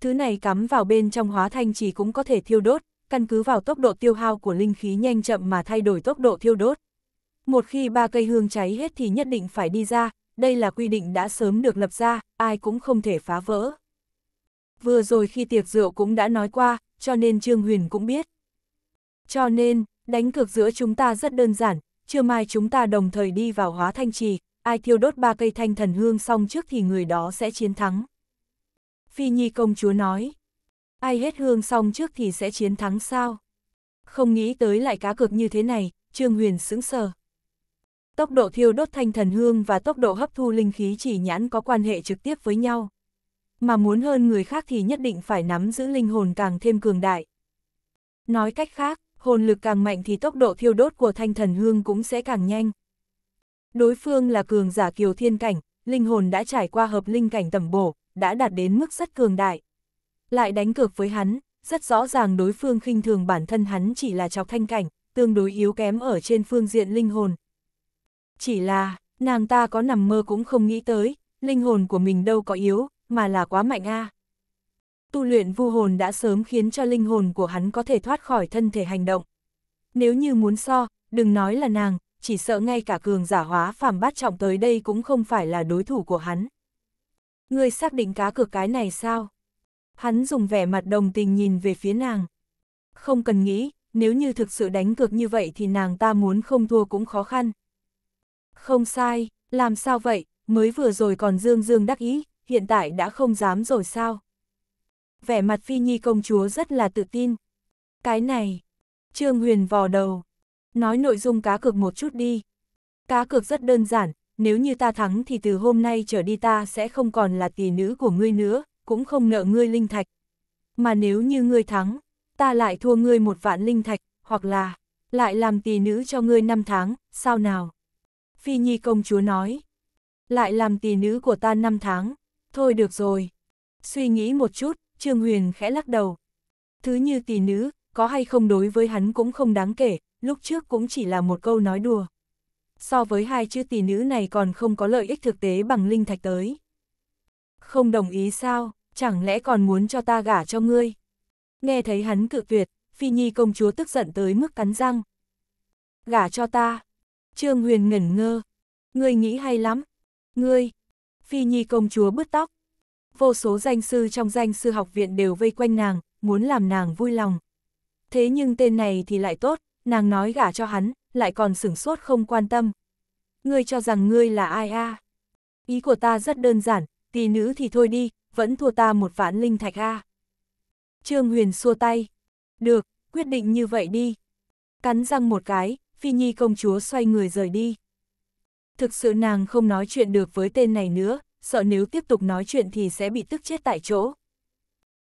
Thứ này cắm vào bên trong hóa thanh trì cũng có thể thiêu đốt, căn cứ vào tốc độ tiêu hao của linh khí nhanh chậm mà thay đổi tốc độ thiêu đốt. Một khi ba cây hương cháy hết thì nhất định phải đi ra, đây là quy định đã sớm được lập ra, ai cũng không thể phá vỡ. Vừa rồi khi tiệc rượu cũng đã nói qua, cho nên Trương Huyền cũng biết. Cho nên, đánh cược giữa chúng ta rất đơn giản, chưa mai chúng ta đồng thời đi vào hóa thanh trì, ai thiêu đốt ba cây thanh thần hương xong trước thì người đó sẽ chiến thắng. Phi Nhi công chúa nói, ai hết hương xong trước thì sẽ chiến thắng sao? Không nghĩ tới lại cá cược như thế này, Trương Huyền sững sờ. Tốc độ thiêu đốt thanh thần hương và tốc độ hấp thu linh khí chỉ nhãn có quan hệ trực tiếp với nhau mà muốn hơn người khác thì nhất định phải nắm giữ linh hồn càng thêm cường đại. Nói cách khác, hồn lực càng mạnh thì tốc độ thiêu đốt của thanh thần hương cũng sẽ càng nhanh. Đối phương là cường giả kiều thiên cảnh, linh hồn đã trải qua hợp linh cảnh tầm bổ, đã đạt đến mức rất cường đại. Lại đánh cược với hắn, rất rõ ràng đối phương khinh thường bản thân hắn chỉ là chọc thanh cảnh, tương đối yếu kém ở trên phương diện linh hồn. Chỉ là, nàng ta có nằm mơ cũng không nghĩ tới, linh hồn của mình đâu có yếu, mà là quá mạnh a. Tu luyện vu hồn đã sớm khiến cho linh hồn của hắn có thể thoát khỏi thân thể hành động. Nếu như muốn so, đừng nói là nàng, chỉ sợ ngay cả cường giả hóa phàm bát trọng tới đây cũng không phải là đối thủ của hắn. Ngươi xác định cá cược cái này sao? Hắn dùng vẻ mặt đồng tình nhìn về phía nàng. Không cần nghĩ, nếu như thực sự đánh cược như vậy thì nàng ta muốn không thua cũng khó khăn. Không sai, làm sao vậy, mới vừa rồi còn dương dương đắc ý, hiện tại đã không dám rồi sao? Vẻ mặt Phi Nhi công chúa rất là tự tin. Cái này, Trương Huyền vò đầu. Nói nội dung cá cược một chút đi. Cá cược rất đơn giản, nếu như ta thắng thì từ hôm nay trở đi ta sẽ không còn là tỷ nữ của ngươi nữa, cũng không nợ ngươi linh thạch. Mà nếu như ngươi thắng, ta lại thua ngươi một vạn linh thạch, hoặc là lại làm tỷ nữ cho ngươi năm tháng, sao nào? Phi Nhi công chúa nói, lại làm tỷ nữ của ta năm tháng. Thôi được rồi. Suy nghĩ một chút, Trương Huyền khẽ lắc đầu. Thứ như tỷ nữ, có hay không đối với hắn cũng không đáng kể, lúc trước cũng chỉ là một câu nói đùa. So với hai chữ tỷ nữ này còn không có lợi ích thực tế bằng linh thạch tới. Không đồng ý sao, chẳng lẽ còn muốn cho ta gả cho ngươi? Nghe thấy hắn cự tuyệt, Phi Nhi công chúa tức giận tới mức cắn răng. Gả cho ta. Trương Huyền ngẩn ngơ. Ngươi nghĩ hay lắm. Ngươi, Phi Nhi công chúa bứt tóc. Vô số danh sư trong danh sư học viện đều vây quanh nàng, muốn làm nàng vui lòng. Thế nhưng tên này thì lại tốt, nàng nói gả cho hắn, lại còn sửng sốt không quan tâm. Ngươi cho rằng ngươi là ai a? Ý của ta rất đơn giản, tỷ nữ thì thôi đi, vẫn thua ta một vạn linh thạch a. Trương Huyền xua tay. Được, quyết định như vậy đi. Cắn răng một cái, Phi Nhi công chúa xoay người rời đi. Thực sự nàng không nói chuyện được với tên này nữa, sợ nếu tiếp tục nói chuyện thì sẽ bị tức chết tại chỗ.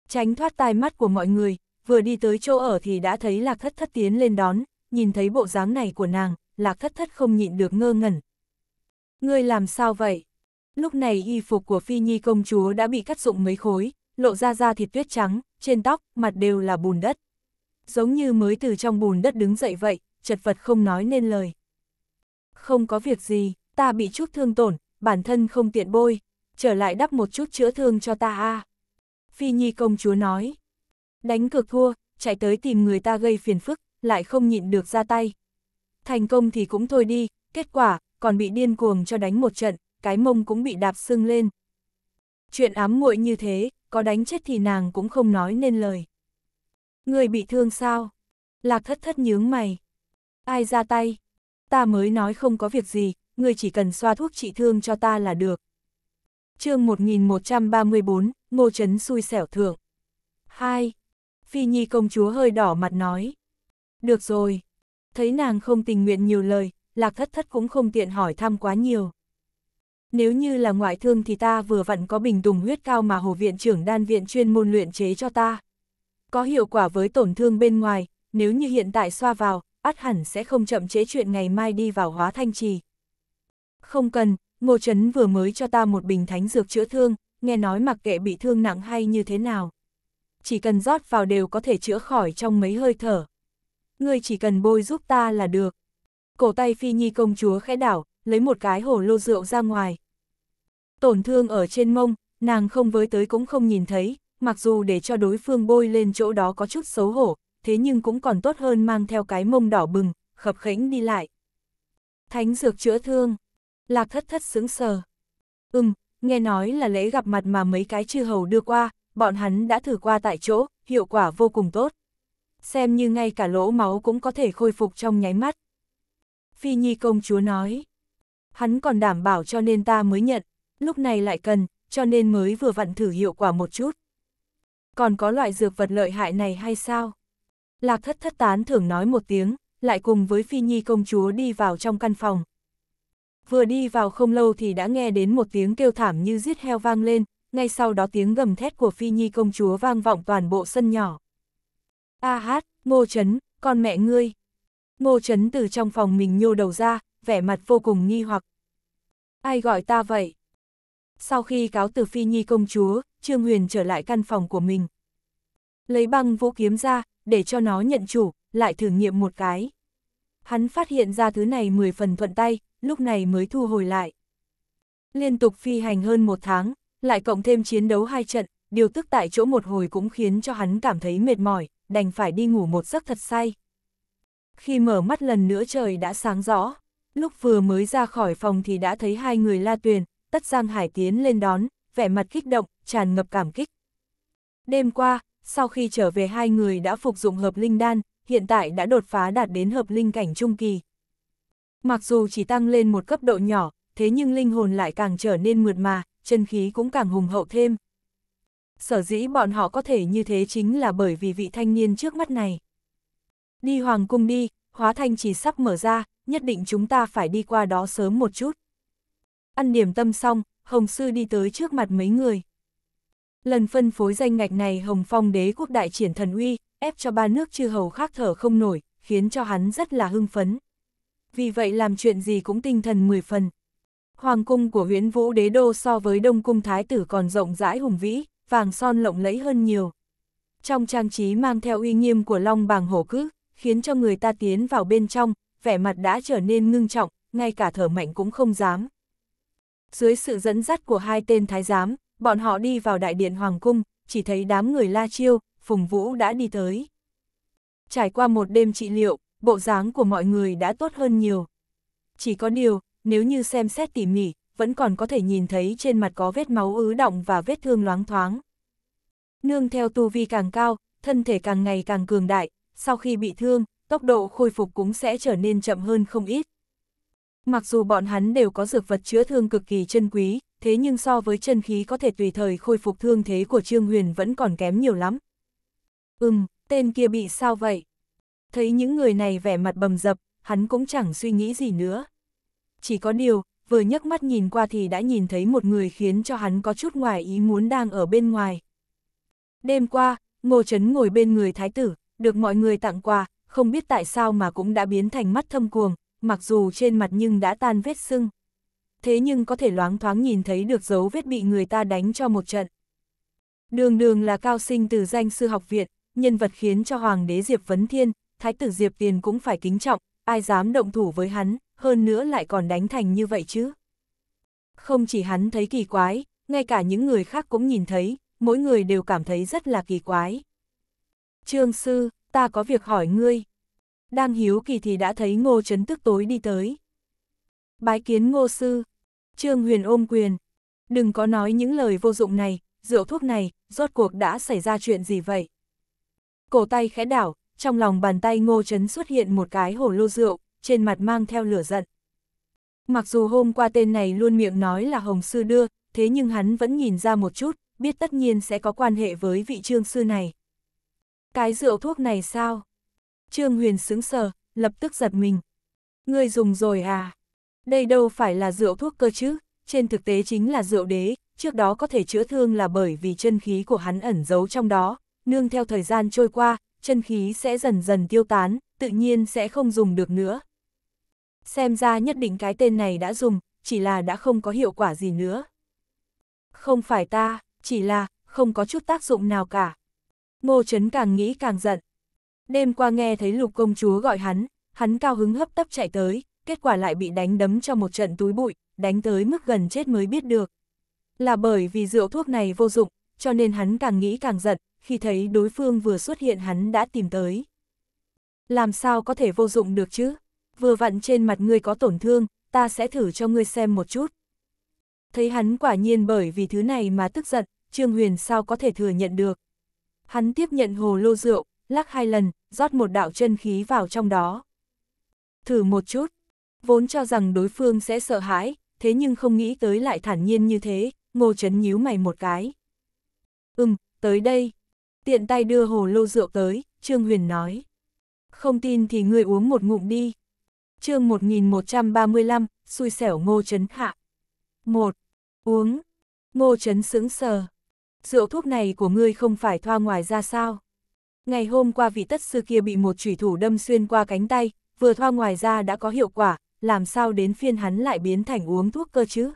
Tránh thoát tai mắt của mọi người, vừa đi tới chỗ ở thì đã thấy lạc thất thất tiến lên đón, nhìn thấy bộ dáng này của nàng, lạc thất thất không nhịn được ngơ ngẩn. Ngươi làm sao vậy? Lúc này y phục của phi nhi công chúa đã bị cắt dụng mấy khối, lộ ra da thịt tuyết trắng, trên tóc, mặt đều là bùn đất. Giống như mới từ trong bùn đất đứng dậy vậy, chật vật không nói nên lời. Không có việc gì, ta bị chút thương tổn, bản thân không tiện bôi, trở lại đắp một chút chữa thương cho ta a. Phi Nhi công chúa nói, đánh cược thua, chạy tới tìm người ta gây phiền phức, lại không nhịn được ra tay. Thành công thì cũng thôi đi, kết quả, còn bị điên cuồng cho đánh một trận, cái mông cũng bị đạp sưng lên. Chuyện ám muội như thế, có đánh chết thì nàng cũng không nói nên lời. Người bị thương sao? Lạc thất thất nhướng mày. Ai ra tay? Ta mới nói không có việc gì, người chỉ cần xoa thuốc trị thương cho ta là được. chương 1134, Ngô Trấn xui xẻo thượng. 2. Phi Nhi công chúa hơi đỏ mặt nói. Được rồi. Thấy nàng không tình nguyện nhiều lời, lạc thất thất cũng không tiện hỏi thăm quá nhiều. Nếu như là ngoại thương thì ta vừa vặn có bình tùng huyết cao mà hồ viện trưởng đan viện chuyên môn luyện chế cho ta. Có hiệu quả với tổn thương bên ngoài, nếu như hiện tại xoa vào, át hẳn sẽ không chậm chế chuyện ngày mai đi vào hóa thanh trì, không cần, Ngô Trấn vừa mới cho ta một bình thánh dược chữa thương, nghe nói mặc kệ bị thương nặng hay như thế nào. Chỉ cần rót vào đều có thể chữa khỏi trong mấy hơi thở. Ngươi chỉ cần bôi giúp ta là được. Cổ tay Phi Nhi công chúa khẽ đảo, lấy một cái hổ lô rượu ra ngoài. Tổn thương ở trên mông, nàng không với tới cũng không nhìn thấy, mặc dù để cho đối phương bôi lên chỗ đó có chút xấu hổ, thế nhưng cũng còn tốt hơn mang theo cái mông đỏ bừng, khập khẽnh đi lại. Thánh dược chữa thương, Lạc thất thất sướng sờ. Ừm, nghe nói là lễ gặp mặt mà mấy cái chư hầu đưa qua, bọn hắn đã thử qua tại chỗ, hiệu quả vô cùng tốt. Xem như ngay cả lỗ máu cũng có thể khôi phục trong nháy mắt. Phi Nhi công chúa nói. Hắn còn đảm bảo cho nên ta mới nhận, lúc này lại cần, cho nên mới vừa vặn thử hiệu quả một chút. Còn có loại dược vật lợi hại này hay sao? Lạc thất thất tán thưởng nói một tiếng, lại cùng với Phi Nhi công chúa đi vào trong căn phòng, vừa đi vào không lâu thì đã nghe đến một tiếng kêu thảm như giết heo vang lên, ngay sau đó tiếng gầm thét của Phi Nhi công chúa vang vọng toàn bộ sân nhỏ. A hát, Ngô Trấn, con mẹ ngươi. Ngô Trấn từ trong phòng mình nhô đầu ra, vẻ mặt vô cùng nghi hoặc. Ai gọi ta vậy? Sau khi cáo từ Phi Nhi công chúa, Trương Huyền trở lại căn phòng của mình. Lấy băng vũ kiếm ra, để cho nó nhận chủ, lại thử nghiệm một cái. Hắn phát hiện ra thứ này mười phần thuận tay, lúc này mới thu hồi lại. Liên tục phi hành hơn một tháng, lại cộng thêm chiến đấu hai trận, điều tức tại chỗ một hồi cũng khiến cho hắn cảm thấy mệt mỏi, đành phải đi ngủ một giấc thật say. Khi mở mắt lần nữa trời đã sáng rõ, lúc vừa mới ra khỏi phòng thì đã thấy hai người la tuyền, tất giang hải tiến lên đón, vẻ mặt kích động, tràn ngập cảm kích. Đêm qua, sau khi trở về hai người đã phục dụng hợp linh đan, hiện tại đã đột phá đạt đến hợp linh cảnh trung kỳ, Mặc dù chỉ tăng lên một cấp độ nhỏ, thế nhưng linh hồn lại càng trở nên mượt mà, chân khí cũng càng hùng hậu thêm. Sở dĩ bọn họ có thể như thế chính là bởi vì vị thanh niên trước mắt này. Đi hoàng cung đi, hóa thanh chỉ sắp mở ra, nhất định chúng ta phải đi qua đó sớm một chút. Ăn điểm tâm xong, Hồng Sư đi tới trước mặt mấy người. Lần phân phối danh ngạch này Hồng Phong đế quốc đại triển thần uy, ép cho ba nước chư hầu khác thở không nổi, khiến cho hắn rất là hưng phấn vì vậy làm chuyện gì cũng tinh thần mười phần. Hoàng cung của Huyễn vũ đế đô so với đông cung thái tử còn rộng rãi hùng vĩ, vàng son lộng lẫy hơn nhiều. Trong trang trí mang theo uy nghiêm của long bàng hổ cước, khiến cho người ta tiến vào bên trong, vẻ mặt đã trở nên ngưng trọng, ngay cả thở mạnh cũng không dám. Dưới sự dẫn dắt của hai tên thái giám, bọn họ đi vào đại điện Hoàng Cung, chỉ thấy đám người La Chiêu, Phùng Vũ đã đi tới. Trải qua một đêm trị liệu, bộ dáng của mọi người đã tốt hơn nhiều. Chỉ có điều, nếu như xem xét tỉ mỉ, vẫn còn có thể nhìn thấy trên mặt có vết máu ứ động và vết thương loáng thoáng. Nương theo tu vi càng cao, thân thể càng ngày càng cường đại, sau khi bị thương, tốc độ khôi phục cũng sẽ trở nên chậm hơn không ít. Mặc dù bọn hắn đều có dược vật chữa thương cực kỳ chân quý, thế nhưng so với chân khí có thể tùy thời khôi phục thương thế của Trương Huyền vẫn còn kém nhiều lắm. Ừm, tên kia bị sao vậy? thấy những người này vẻ mặt bầm dập, hắn cũng chẳng suy nghĩ gì nữa. Chỉ có điều, vừa nhấc mắt nhìn qua thì đã nhìn thấy một người khiến cho hắn có chút ngoài ý muốn đang ở bên ngoài. Đêm qua, Ngô Trấn ngồi bên người thái tử, được mọi người tặng quà, không biết tại sao mà cũng đã biến thành mắt thâm cuồng, mặc dù trên mặt nhưng đã tan vết sưng. Thế nhưng có thể loáng thoáng nhìn thấy được dấu vết bị người ta đánh cho một trận. Đường đường là cao sinh từ danh sư học viện, nhân vật khiến cho Hoàng đế Diệp Vấn Thiên, thái tử Diệp Tiền cũng phải kính trọng, ai dám động thủ với hắn, hơn nữa lại còn đánh thành như vậy chứ. Không chỉ hắn thấy kỳ quái, ngay cả những người khác cũng nhìn thấy, mỗi người đều cảm thấy rất là kỳ quái. Trương sư, ta có việc hỏi ngươi. Đang hiếu kỳ thì đã thấy ngô chấn tức tối đi tới. Bái kiến ngô sư. Trương huyền ôm quyền. Đừng có nói những lời vô dụng này, rượu thuốc này, rốt cuộc đã xảy ra chuyện gì vậy? Cổ tay khẽ đảo, trong lòng bàn tay ngô chấn xuất hiện một cái hổ lô rượu, trên mặt mang theo lửa giận. Mặc dù hôm qua tên này luôn miệng nói là Hồng Sư đưa, thế nhưng hắn vẫn nhìn ra một chút, biết tất nhiên sẽ có quan hệ với vị trương sư này. Cái rượu thuốc này sao? Trương Huyền sững sờ, lập tức giật mình. Ngươi dùng rồi à? Đây đâu phải là rượu thuốc cơ chứ, trên thực tế chính là rượu đế, trước đó có thể chữa thương là bởi vì chân khí của hắn ẩn giấu trong đó, nương theo thời gian trôi qua, chân khí sẽ dần dần tiêu tán, tự nhiên sẽ không dùng được nữa. Xem ra nhất định cái tên này đã dùng, chỉ là đã không có hiệu quả gì nữa. Không phải ta, chỉ là, không có chút tác dụng nào cả. Ngô Trấn càng nghĩ càng giận. Đêm qua nghe thấy lục công chúa gọi hắn, hắn cao hứng hấp tấp chạy tới, kết quả lại bị đánh đấm cho một trận túi bụi, đánh tới mức gần chết mới biết được. Là bởi vì rượu thuốc này vô dụng, cho nên hắn càng nghĩ càng giận, khi thấy đối phương vừa xuất hiện hắn đã tìm tới. Làm sao có thể vô dụng được chứ? Vừa vặn trên mặt ngươi có tổn thương, ta sẽ thử cho ngươi xem một chút. Thấy hắn quả nhiên bởi vì thứ này mà tức giận, Trương Huyền sao có thể thừa nhận được. Hắn tiếp nhận hồ lô rượu, lắc hai lần, rót một đạo chân khí vào trong đó. Thử một chút, vốn cho rằng đối phương sẽ sợ hãi, thế nhưng không nghĩ tới lại thản nhiên như thế, ngô chấn nhíu mày một cái. Ừm, tới đây, Tiện tay đưa hồ lô rượu tới, Trương Huyền nói. Không tin thì người uống một ngụm đi. chương 1135, xui xẻo ngô chấn hạ. một Uống. Ngô chấn sững sờ. Rượu thuốc này của ngươi không phải thoa ngoài ra sao? Ngày hôm qua vị tất sư kia bị một chủy thủ đâm xuyên qua cánh tay, vừa thoa ngoài ra đã có hiệu quả, làm sao đến phiên hắn lại biến thành uống thuốc cơ chứ?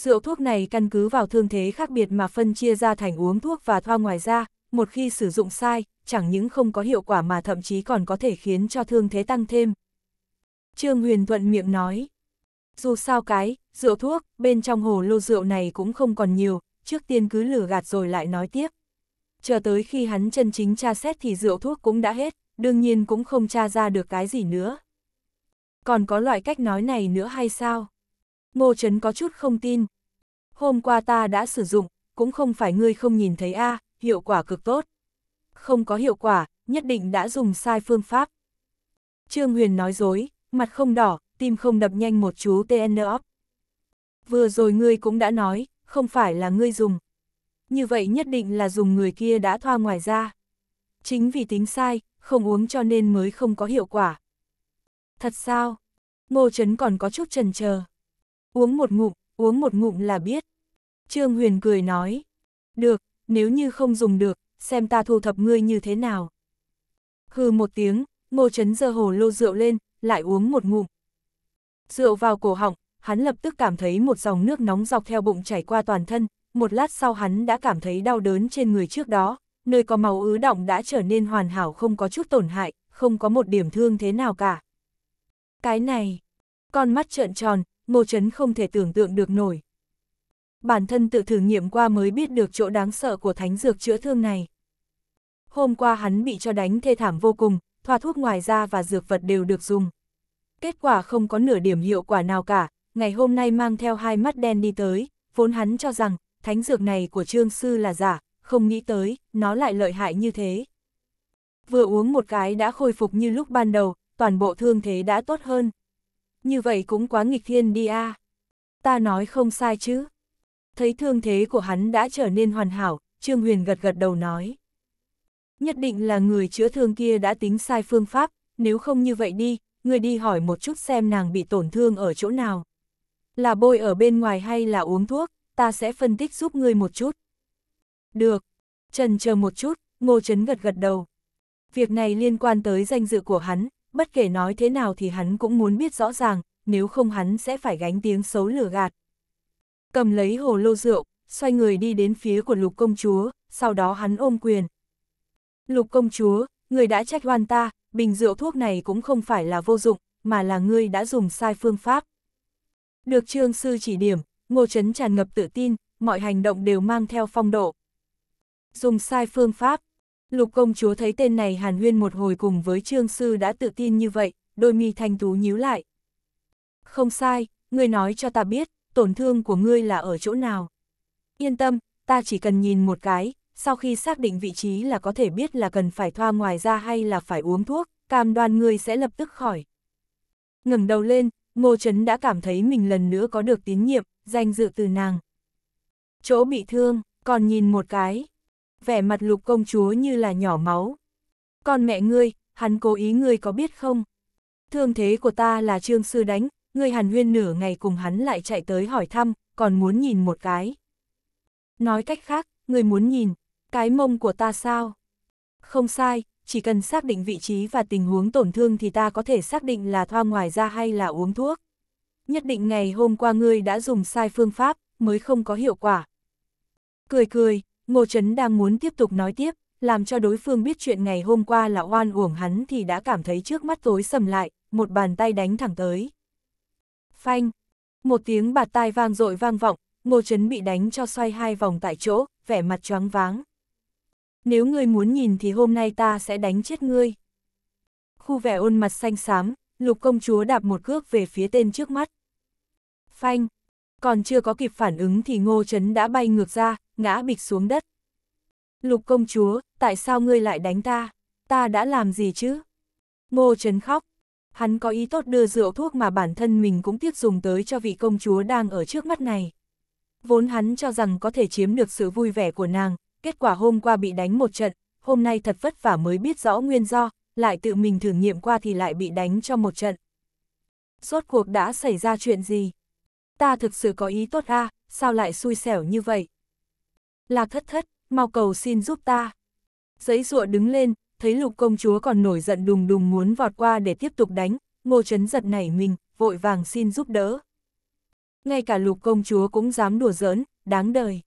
Rượu thuốc này căn cứ vào thương thế khác biệt mà phân chia ra thành uống thuốc và thoa ngoài da, một khi sử dụng sai, chẳng những không có hiệu quả mà thậm chí còn có thể khiến cho thương thế tăng thêm. Trương Huyền Thuận miệng nói, dù sao cái, rượu thuốc, bên trong hồ lô rượu này cũng không còn nhiều, trước tiên cứ lửa gạt rồi lại nói tiếp. Chờ tới khi hắn chân chính tra xét thì rượu thuốc cũng đã hết, đương nhiên cũng không tra ra được cái gì nữa. Còn có loại cách nói này nữa hay sao? Ngô Trấn có chút không tin. Hôm qua ta đã sử dụng, cũng không phải ngươi không nhìn thấy a, à, hiệu quả cực tốt. Không có hiệu quả, nhất định đã dùng sai phương pháp. Trương Huyền nói dối, mặt không đỏ, tim không đập nhanh một chú TN op. Vừa rồi ngươi cũng đã nói, không phải là ngươi dùng. Như vậy nhất định là dùng người kia đã thoa ngoài ra. Chính vì tính sai, không uống cho nên mới không có hiệu quả. Thật sao? Ngô Trấn còn có chút trần chờ Uống một ngụm, uống một ngụm là biết. Trương Huyền cười nói. Được, nếu như không dùng được, xem ta thu thập ngươi như thế nào. Hừ một tiếng, ngô chấn giơ hồ lô rượu lên, lại uống một ngụm. Rượu vào cổ họng, hắn lập tức cảm thấy một dòng nước nóng dọc theo bụng chảy qua toàn thân, một lát sau hắn đã cảm thấy đau đớn trên người trước đó, nơi có máu ứ động đã trở nên hoàn hảo không có chút tổn hại, không có một điểm thương thế nào cả. Cái này, con mắt trợn tròn, Ngô Trấn không thể tưởng tượng được nổi. Bản thân tự thử nghiệm qua mới biết được chỗ đáng sợ của thánh dược chữa thương này. Hôm qua hắn bị cho đánh thê thảm vô cùng, thoa thuốc ngoài da và dược vật đều được dùng. Kết quả không có nửa điểm hiệu quả nào cả, ngày hôm nay mang theo hai mắt đen đi tới, vốn hắn cho rằng, thánh dược này của trương sư là giả, không nghĩ tới, nó lại lợi hại như thế. Vừa uống một cái đã khôi phục như lúc ban đầu, toàn bộ thương thế đã tốt hơn như vậy cũng quá nghịch thiên đi a. À. Ta nói không sai chứ. Thấy thương thế của hắn đã trở nên hoàn hảo, Trương Huyền gật gật đầu nói. Nhất định là người chữa thương kia đã tính sai phương pháp, nếu không như vậy đi, người đi hỏi một chút xem nàng bị tổn thương ở chỗ nào. Là bôi ở bên ngoài hay là uống thuốc, ta sẽ phân tích giúp ngươi một chút. Được. Trần chờ một chút, Ngô Trấn gật gật đầu. Việc này liên quan tới danh dự của hắn, bất kể nói thế nào thì hắn cũng muốn biết rõ ràng, nếu không hắn sẽ phải gánh tiếng xấu lửa gạt. Cầm lấy hồ lô rượu, xoay người đi đến phía của lục công chúa, sau đó hắn ôm quyền. Lục công chúa, người đã trách oan ta, bình rượu thuốc này cũng không phải là vô dụng, mà là ngươi đã dùng sai phương pháp. Được trương sư chỉ điểm, ngô chấn tràn ngập tự tin, mọi hành động đều mang theo phong độ. Dùng sai phương pháp, Lục công chúa thấy tên này hàn huyên một hồi cùng với trương sư đã tự tin như vậy, đôi mi thanh tú nhíu lại. Không sai, ngươi nói cho ta biết, tổn thương của ngươi là ở chỗ nào. Yên tâm, ta chỉ cần nhìn một cái, sau khi xác định vị trí là có thể biết là cần phải thoa ngoài ra hay là phải uống thuốc, cam đoan ngươi sẽ lập tức khỏi. ngẩng đầu lên, Ngô Trấn đã cảm thấy mình lần nữa có được tín nhiệm, danh dự từ nàng. Chỗ bị thương, còn nhìn một cái vẻ mặt lục công chúa như là nhỏ máu. Con mẹ ngươi, hắn cố ý ngươi có biết không? Thương thế của ta là trương sư đánh, ngươi hàn huyên nửa ngày cùng hắn lại chạy tới hỏi thăm, còn muốn nhìn một cái. Nói cách khác, ngươi muốn nhìn, cái mông của ta sao? Không sai, chỉ cần xác định vị trí và tình huống tổn thương thì ta có thể xác định là thoa ngoài da hay là uống thuốc. Nhất định ngày hôm qua ngươi đã dùng sai phương pháp, mới không có hiệu quả. Cười cười, Ngô Trấn đang muốn tiếp tục nói tiếp, làm cho đối phương biết chuyện ngày hôm qua là oan uổng hắn thì đã cảm thấy trước mắt tối sầm lại, một bàn tay đánh thẳng tới. Phanh! Một tiếng bạt tai vang dội vang vọng, Ngô Trấn bị đánh cho xoay hai vòng tại chỗ, vẻ mặt choáng váng. Nếu ngươi muốn nhìn thì hôm nay ta sẽ đánh chết ngươi. Khu vẻ ôn mặt xanh xám, lục công chúa đạp một cước về phía tên trước mắt. Phanh! Còn chưa có kịp phản ứng thì Ngô Trấn đã bay ngược ra, ngã bịch xuống đất. Lục công chúa, tại sao ngươi lại đánh ta? Ta đã làm gì chứ? Ngô Trấn khóc. Hắn có ý tốt đưa rượu thuốc mà bản thân mình cũng tiếc dùng tới cho vị công chúa đang ở trước mắt này. Vốn hắn cho rằng có thể chiếm được sự vui vẻ của nàng, kết quả hôm qua bị đánh một trận, hôm nay thật vất vả mới biết rõ nguyên do, lại tự mình thử nghiệm qua thì lại bị đánh cho một trận. Rốt cuộc đã xảy ra chuyện gì? Ta thực sự có ý tốt a à, sao lại xui xẻo như vậy? Lạc thất thất, mau cầu xin giúp ta. Giấy rụa đứng lên, thấy lục công chúa còn nổi giận đùng đùng muốn vọt qua để tiếp tục đánh, ngô chấn giật nảy mình, vội vàng xin giúp đỡ. Ngay cả lục công chúa cũng dám đùa giỡn, đáng đời.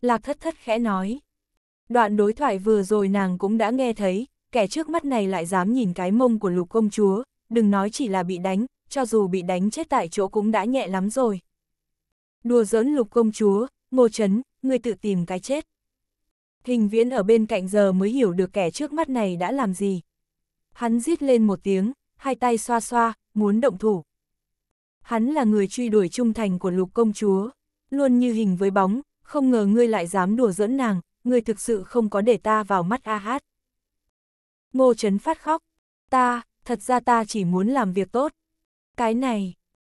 Lạc thất thất khẽ nói. Đoạn đối thoại vừa rồi nàng cũng đã nghe thấy, kẻ trước mắt này lại dám nhìn cái mông của lục công chúa, đừng nói chỉ là bị đánh, cho dù bị đánh chết tại chỗ cũng đã nhẹ lắm rồi. Đùa giỡn lục công chúa, ngô chấn, ngươi tự tìm cái chết. Hình viễn ở bên cạnh giờ mới hiểu được kẻ trước mắt này đã làm gì. Hắn rít lên một tiếng, hai tay xoa xoa, muốn động thủ. Hắn là người truy đuổi trung thành của lục công chúa, luôn như hình với bóng, không ngờ ngươi lại dám đùa giỡn nàng, ngươi thực sự không có để ta vào mắt a hát. Ngô Trấn phát khóc, ta, thật ra ta chỉ muốn làm việc tốt. Cái này,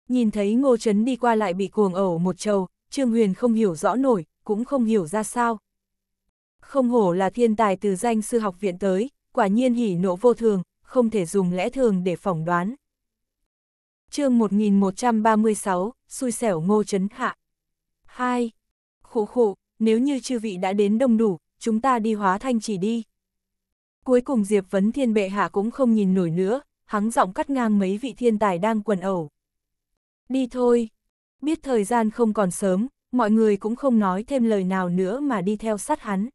nhìn thấy Ngô Trấn đi qua lại bị cuồng ẩu một trầu, Trương Huyền không hiểu rõ nổi, cũng không hiểu ra sao. Không hổ là thiên tài từ danh sư học viện tới, quả nhiên hỉ nộ vô thường, không thể dùng lẽ thường để phỏng đoán. chương 1136, xui xẻo ngô chấn hạ. 2. Khủ khủ, nếu như chư vị đã đến đông đủ, chúng ta đi hóa thanh chỉ đi. Cuối cùng Diệp Vấn Thiên Bệ Hạ cũng không nhìn nổi nữa, hắng giọng cắt ngang mấy vị thiên tài đang quần ẩu. Đi thôi, biết thời gian không còn sớm, mọi người cũng không nói thêm lời nào nữa mà đi theo sát hắn.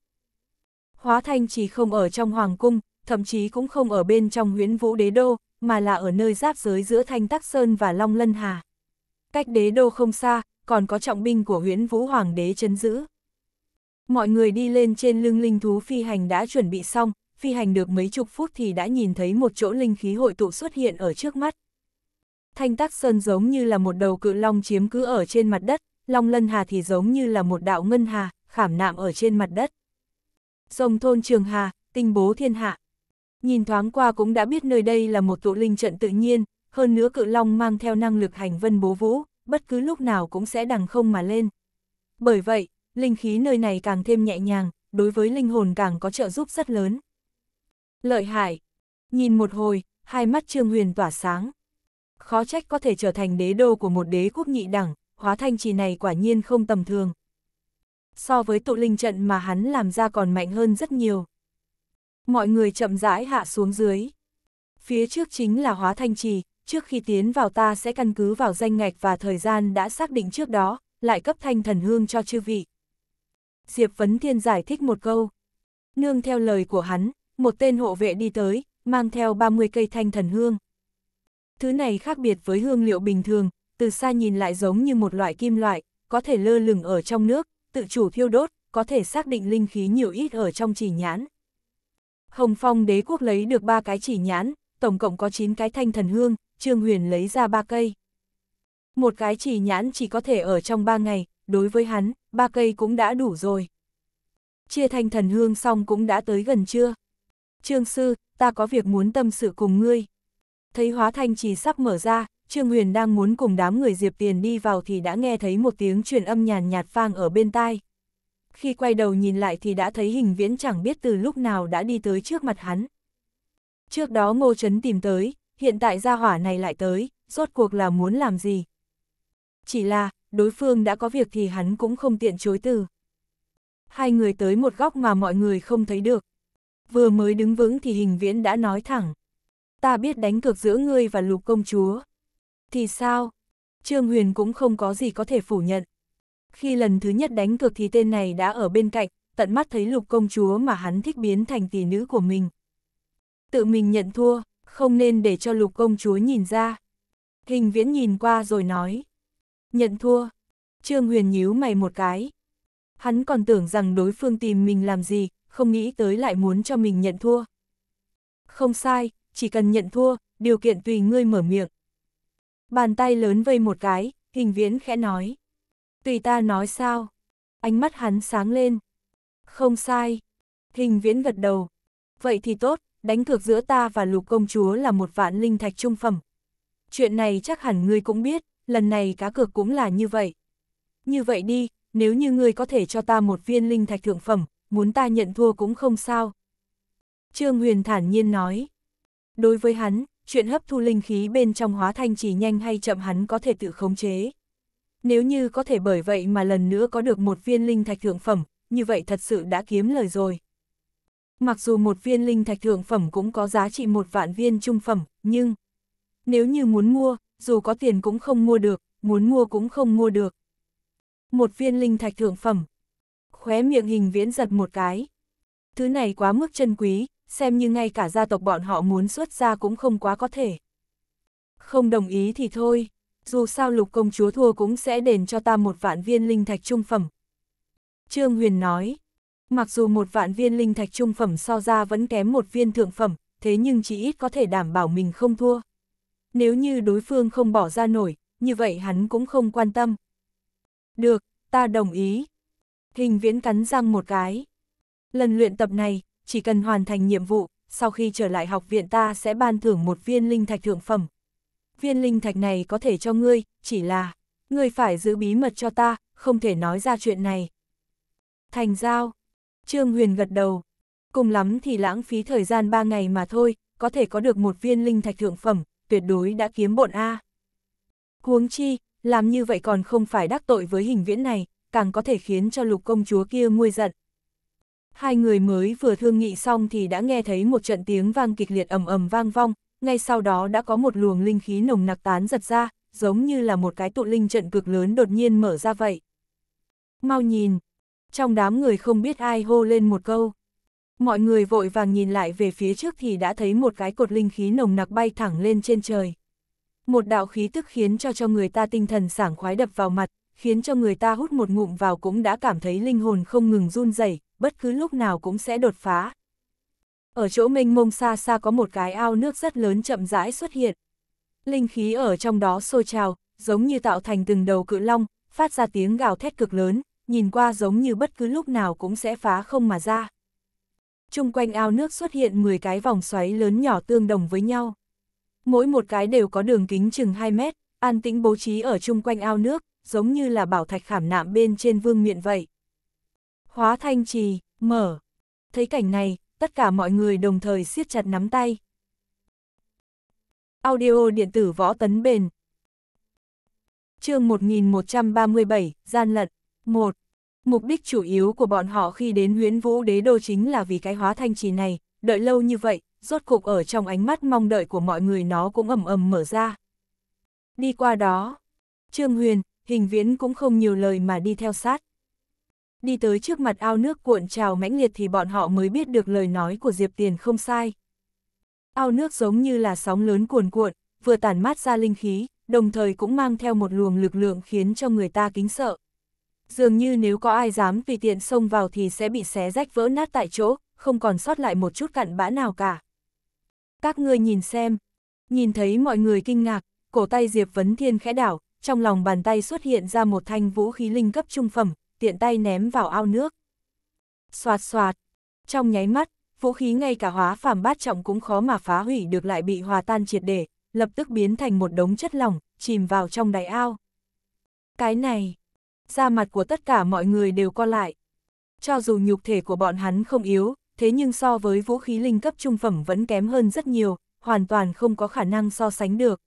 Hóa Thanh chỉ không ở trong Hoàng Cung, thậm chí cũng không ở bên trong Huyễn vũ đế đô, mà là ở nơi giáp giới giữa Thanh Tắc Sơn và Long Lân Hà. Cách đế đô không xa, còn có trọng binh của Huyễn vũ hoàng đế chấn giữ. Mọi người đi lên trên lưng linh thú phi hành đã chuẩn bị xong, phi hành được mấy chục phút thì đã nhìn thấy một chỗ linh khí hội tụ xuất hiện ở trước mắt. Thanh tắc sơn giống như là một đầu cự long chiếm cứ ở trên mặt đất, Long Lân Hà thì giống như là một đạo ngân hà, khảm nạm ở trên mặt đất. Sông thôn Trường Hà, tinh bố thiên hạ. Nhìn thoáng qua cũng đã biết nơi đây là một tụ linh trận tự nhiên, hơn nữa cự long mang theo năng lực hành vân bố vũ, bất cứ lúc nào cũng sẽ đằng không mà lên. Bởi vậy, linh khí nơi này càng thêm nhẹ nhàng, đối với linh hồn càng có trợ giúp rất lớn. Lợi hại. Nhìn một hồi, hai mắt Trương Huyền tỏa sáng. Khó trách có thể trở thành đế đô của một đế quốc nhị đẳng, hóa thanh trì này quả nhiên không tầm thường. So với tụ linh trận mà hắn làm ra còn mạnh hơn rất nhiều. Mọi người chậm rãi hạ xuống dưới. Phía trước chính là hóa thanh trì, trước khi tiến vào ta sẽ căn cứ vào danh ngạch và thời gian đã xác định trước đó, lại cấp thanh thần hương cho chư vị. Diệp Vấn Thiên giải thích một câu. Nương theo lời của hắn, một tên hộ vệ đi tới, mang theo 30 cây thanh thần hương. Thứ này khác biệt với hương liệu bình thường, từ xa nhìn lại giống như một loại kim loại, có thể lơ lửng ở trong nước, tự chủ thiêu đốt, có thể xác định linh khí nhiều ít ở trong chỉ nhãn. Hồng Phong đế quốc lấy được 3 cái chỉ nhãn, tổng cộng có 9 cái thanh thần hương, Trương Huyền lấy ra 3 cây. Một cái chỉ nhãn chỉ có thể ở trong 3 ngày, đối với hắn, 3 cây cũng đã đủ rồi. Chia thanh thần hương xong cũng đã tới gần chưa? Trương sư, ta có việc muốn tâm sự cùng ngươi. Thấy hóa thanh chỉ sắp mở ra, Trương Huyền đang muốn cùng đám người Diệp Tiền đi vào thì đã nghe thấy một tiếng truyền âm nhàn nhạt vang ở bên tai. Khi quay đầu nhìn lại thì đã thấy hình viễn chẳng biết từ lúc nào đã đi tới trước mặt hắn. Trước đó Ngô Trấn tìm tới, hiện tại gia hỏa này lại tới, rốt cuộc là muốn làm gì. Chỉ là, đối phương đã có việc thì hắn cũng không tiện chối từ. Hai người tới một góc mà mọi người không thấy được. Vừa mới đứng vững thì hình viễn đã nói thẳng. Ta biết đánh cược giữa ngươi và lục công chúa, thì sao? Trương Huyền cũng không có gì có thể phủ nhận. Khi lần thứ nhất đánh cược thì tên này đã ở bên cạnh, tận mắt thấy lục công chúa mà hắn thích biến thành tỷ nữ của mình. Tự mình nhận thua, không nên để cho lục công chúa nhìn ra. Hình viễn nhìn qua rồi nói. Nhận thua. Trương Huyền nhíu mày một cái. Hắn còn tưởng rằng đối phương tìm mình làm gì, không nghĩ tới lại muốn cho mình nhận thua. Không sai, chỉ cần nhận thua, điều kiện tùy ngươi mở miệng. Bàn tay lớn vây một cái, hình viễn khẽ nói. Tùy ta nói sao? Ánh mắt hắn sáng lên. Không sai. Hình viễn gật đầu. Vậy thì tốt, đánh cược giữa ta và lục công chúa là một vạn linh thạch trung phẩm. Chuyện này chắc hẳn ngươi cũng biết, lần này cá cược cũng là như vậy. Như vậy đi, nếu như ngươi có thể cho ta một viên linh thạch thượng phẩm, muốn ta nhận thua cũng không sao. Trương Huyền thản nhiên nói. Đối với hắn, chuyện hấp thu linh khí bên trong hóa thanh chỉ nhanh hay chậm hắn có thể tự khống chế. Nếu như có thể bởi vậy mà lần nữa có được một viên linh thạch thượng phẩm, như vậy thật sự đã kiếm lời rồi. Mặc dù một viên linh thạch thượng phẩm cũng có giá trị một vạn viên trung phẩm, nhưng nếu như muốn mua, dù có tiền cũng không mua được, muốn mua cũng không mua được. Một viên linh thạch thượng phẩm, khóe miệng hình viễn giật một cái. Thứ này quá mức chân quý, xem như ngay cả gia tộc bọn họ muốn xuất ra cũng không quá có thể. Không đồng ý thì thôi, dù sao lục công chúa thua cũng sẽ đền cho ta một vạn viên linh thạch trung phẩm. Trương Huyền nói, mặc dù một vạn viên linh thạch trung phẩm so ra vẫn kém một viên thượng phẩm, thế nhưng chỉ ít có thể đảm bảo mình không thua. Nếu như đối phương không bỏ ra nổi, như vậy hắn cũng không quan tâm. Được, ta đồng ý. Hình viễn cắn răng một cái. Lần luyện tập này, chỉ cần hoàn thành nhiệm vụ, sau khi trở lại học viện ta sẽ ban thưởng một viên linh thạch thượng phẩm. Viên linh thạch này có thể cho ngươi, chỉ là, ngươi phải giữ bí mật cho ta, không thể nói ra chuyện này. Thành giao, Trương Huyền gật đầu, cùng lắm thì lãng phí thời gian 3 ngày mà thôi, có thể có được một viên linh thạch thượng phẩm, tuyệt đối đã kiếm bộn A. Huống chi, làm như vậy còn không phải đắc tội với hình viễn này, càng có thể khiến cho lục công chúa kia nguôi giận. Hai người mới vừa thương nghị xong thì đã nghe thấy một trận tiếng vang kịch liệt ầm ầm vang vong, ngay sau đó đã có một luồng linh khí nồng nặc tán giật ra, giống như là một cái tụ linh trận cực lớn đột nhiên mở ra vậy. Mau nhìn! Trong đám người không biết ai hô lên một câu. Mọi người vội vàng nhìn lại về phía trước thì đã thấy một cái cột linh khí nồng nặc bay thẳng lên trên trời. Một đạo khí tức khiến cho cho người ta tinh thần sảng khoái đập vào mặt, khiến cho người ta hút một ngụm vào cũng đã cảm thấy linh hồn không ngừng run rẩy bất cứ lúc nào cũng sẽ đột phá. Ở chỗ mênh mông xa xa có một cái ao nước rất lớn chậm rãi xuất hiện. Linh khí ở trong đó sôi trào, giống như tạo thành từng đầu cự long, phát ra tiếng gào thét cực lớn, nhìn qua giống như bất cứ lúc nào cũng sẽ phá không mà ra. Trung quanh ao nước xuất hiện 10 cái vòng xoáy lớn nhỏ tương đồng với nhau. Mỗi một cái đều có đường kính chừng 2 mét, an tĩnh bố trí ở chung quanh ao nước, giống như là bảo thạch khảm nạm bên trên vương miện vậy. Hóa thanh trì, mở. Thấy cảnh này, tất cả mọi người đồng thời siết chặt nắm tay. Audio điện tử võ tấn bền. chương 1137, gian lận. 1. Mục đích chủ yếu của bọn họ khi đến huyễn vũ đế đô chính là vì cái hóa thanh trì này, đợi lâu như vậy, rốt cục ở trong ánh mắt mong đợi của mọi người nó cũng ầm ầm mở ra. Đi qua đó, Trương Huyền, Hình Viễn cũng không nhiều lời mà đi theo sát. Đi tới trước mặt ao nước cuộn trào mãnh liệt thì bọn họ mới biết được lời nói của Diệp Tiền không sai. Ao nước giống như là sóng lớn cuồn cuộn, vừa tản mát ra linh khí, đồng thời cũng mang theo một luồng lực lượng khiến cho người ta kính sợ. Dường như nếu có ai dám vì tiện xông vào thì sẽ bị xé rách vỡ nát tại chỗ, không còn sót lại một chút cặn bã nào cả. Các ngươi nhìn xem, nhìn thấy mọi người kinh ngạc, cổ tay Diệp Vấn Thiên khẽ đảo, trong lòng bàn tay xuất hiện ra một thanh vũ khí linh cấp trung phẩm, tiện tay ném vào ao nước. Xoạt xoạt, trong nháy mắt, vũ khí ngay cả hóa phàm bát trọng cũng khó mà phá hủy được lại bị hòa tan triệt để, lập tức biến thành một đống chất lỏng, chìm vào trong đáy ao. Cái này, da mặt của tất cả mọi người đều co lại. Cho dù nhục thể của bọn hắn không yếu, thế nhưng so với vũ khí linh cấp trung phẩm vẫn kém hơn rất nhiều, hoàn toàn không có khả năng so sánh được.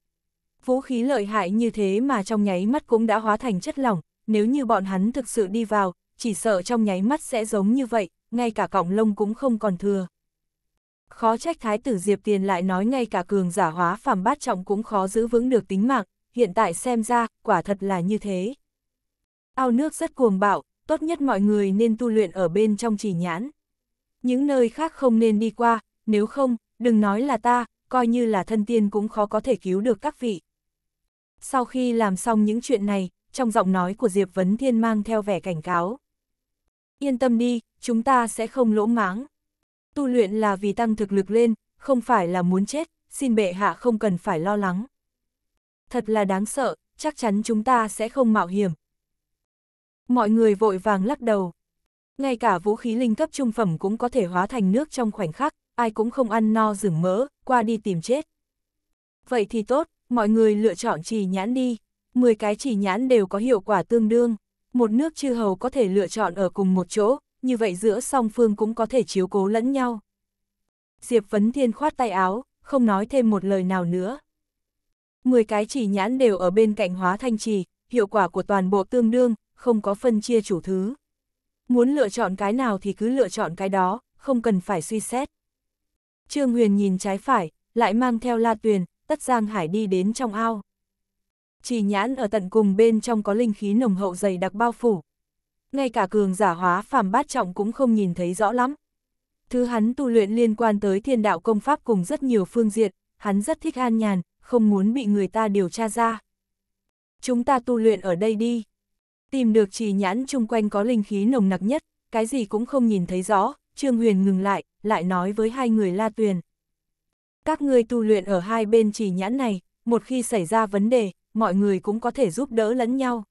Vũ khí lợi hại như thế mà trong nháy mắt cũng đã hóa thành chất lỏng, nếu như bọn hắn thực sự đi vào, chỉ sợ trong nháy mắt sẽ giống như vậy, ngay cả cọng lông cũng không còn thừa. Khó trách thái tử Diệp Tiền lại nói ngay cả cường giả hóa phàm bát trọng cũng khó giữ vững được tính mạng, hiện tại xem ra, quả thật là như thế. Ao nước rất cuồng bạo, tốt nhất mọi người nên tu luyện ở bên trong chỉ nhãn. Những nơi khác không nên đi qua, nếu không, đừng nói là ta, coi như là thân tiên cũng khó có thể cứu được các vị. Sau khi làm xong những chuyện này, trong giọng nói của Diệp Vấn Thiên mang theo vẻ cảnh cáo. Yên tâm đi, chúng ta sẽ không lỗ máng. Tu luyện là vì tăng thực lực lên, không phải là muốn chết, xin bệ hạ không cần phải lo lắng. Thật là đáng sợ, chắc chắn chúng ta sẽ không mạo hiểm. Mọi người vội vàng lắc đầu. Ngay cả vũ khí linh cấp trung phẩm cũng có thể hóa thành nước trong khoảnh khắc, ai cũng không ăn no rừng mỡ, qua đi tìm chết. Vậy thì tốt, mọi người lựa chọn trì nhãn đi. 10 cái chỉ nhãn đều có hiệu quả tương đương, một nước chư hầu có thể lựa chọn ở cùng một chỗ, như vậy giữa song phương cũng có thể chiếu cố lẫn nhau. Diệp Vấn Thiên khoát tay áo, không nói thêm một lời nào nữa. 10 cái chỉ nhãn đều ở bên cạnh hóa thanh trì, hiệu quả của toàn bộ tương đương, không có phân chia chủ thứ. Muốn lựa chọn cái nào thì cứ lựa chọn cái đó, không cần phải suy xét. Trương Huyền nhìn trái phải, lại mang theo La Tuyền, Tất Giang Hải đi đến trong ao. Chỉ nhãn ở tận cùng bên trong có linh khí nồng hậu dày đặc bao phủ. Ngay cả cường giả hóa phàm bát trọng cũng không nhìn thấy rõ lắm. Thứ hắn tu luyện liên quan tới thiên đạo công pháp cùng rất nhiều phương diện, hắn rất thích an nhàn, không muốn bị người ta điều tra ra. Chúng ta tu luyện ở đây đi. Tìm được trì nhãn chung quanh có linh khí nồng nặc nhất, cái gì cũng không nhìn thấy rõ, Trương Huyền ngừng lại, lại nói với hai người La Tuyền. Các ngươi tu luyện ở hai bên trì nhãn này, một khi xảy ra vấn đề, mọi người cũng có thể giúp đỡ lẫn nhau.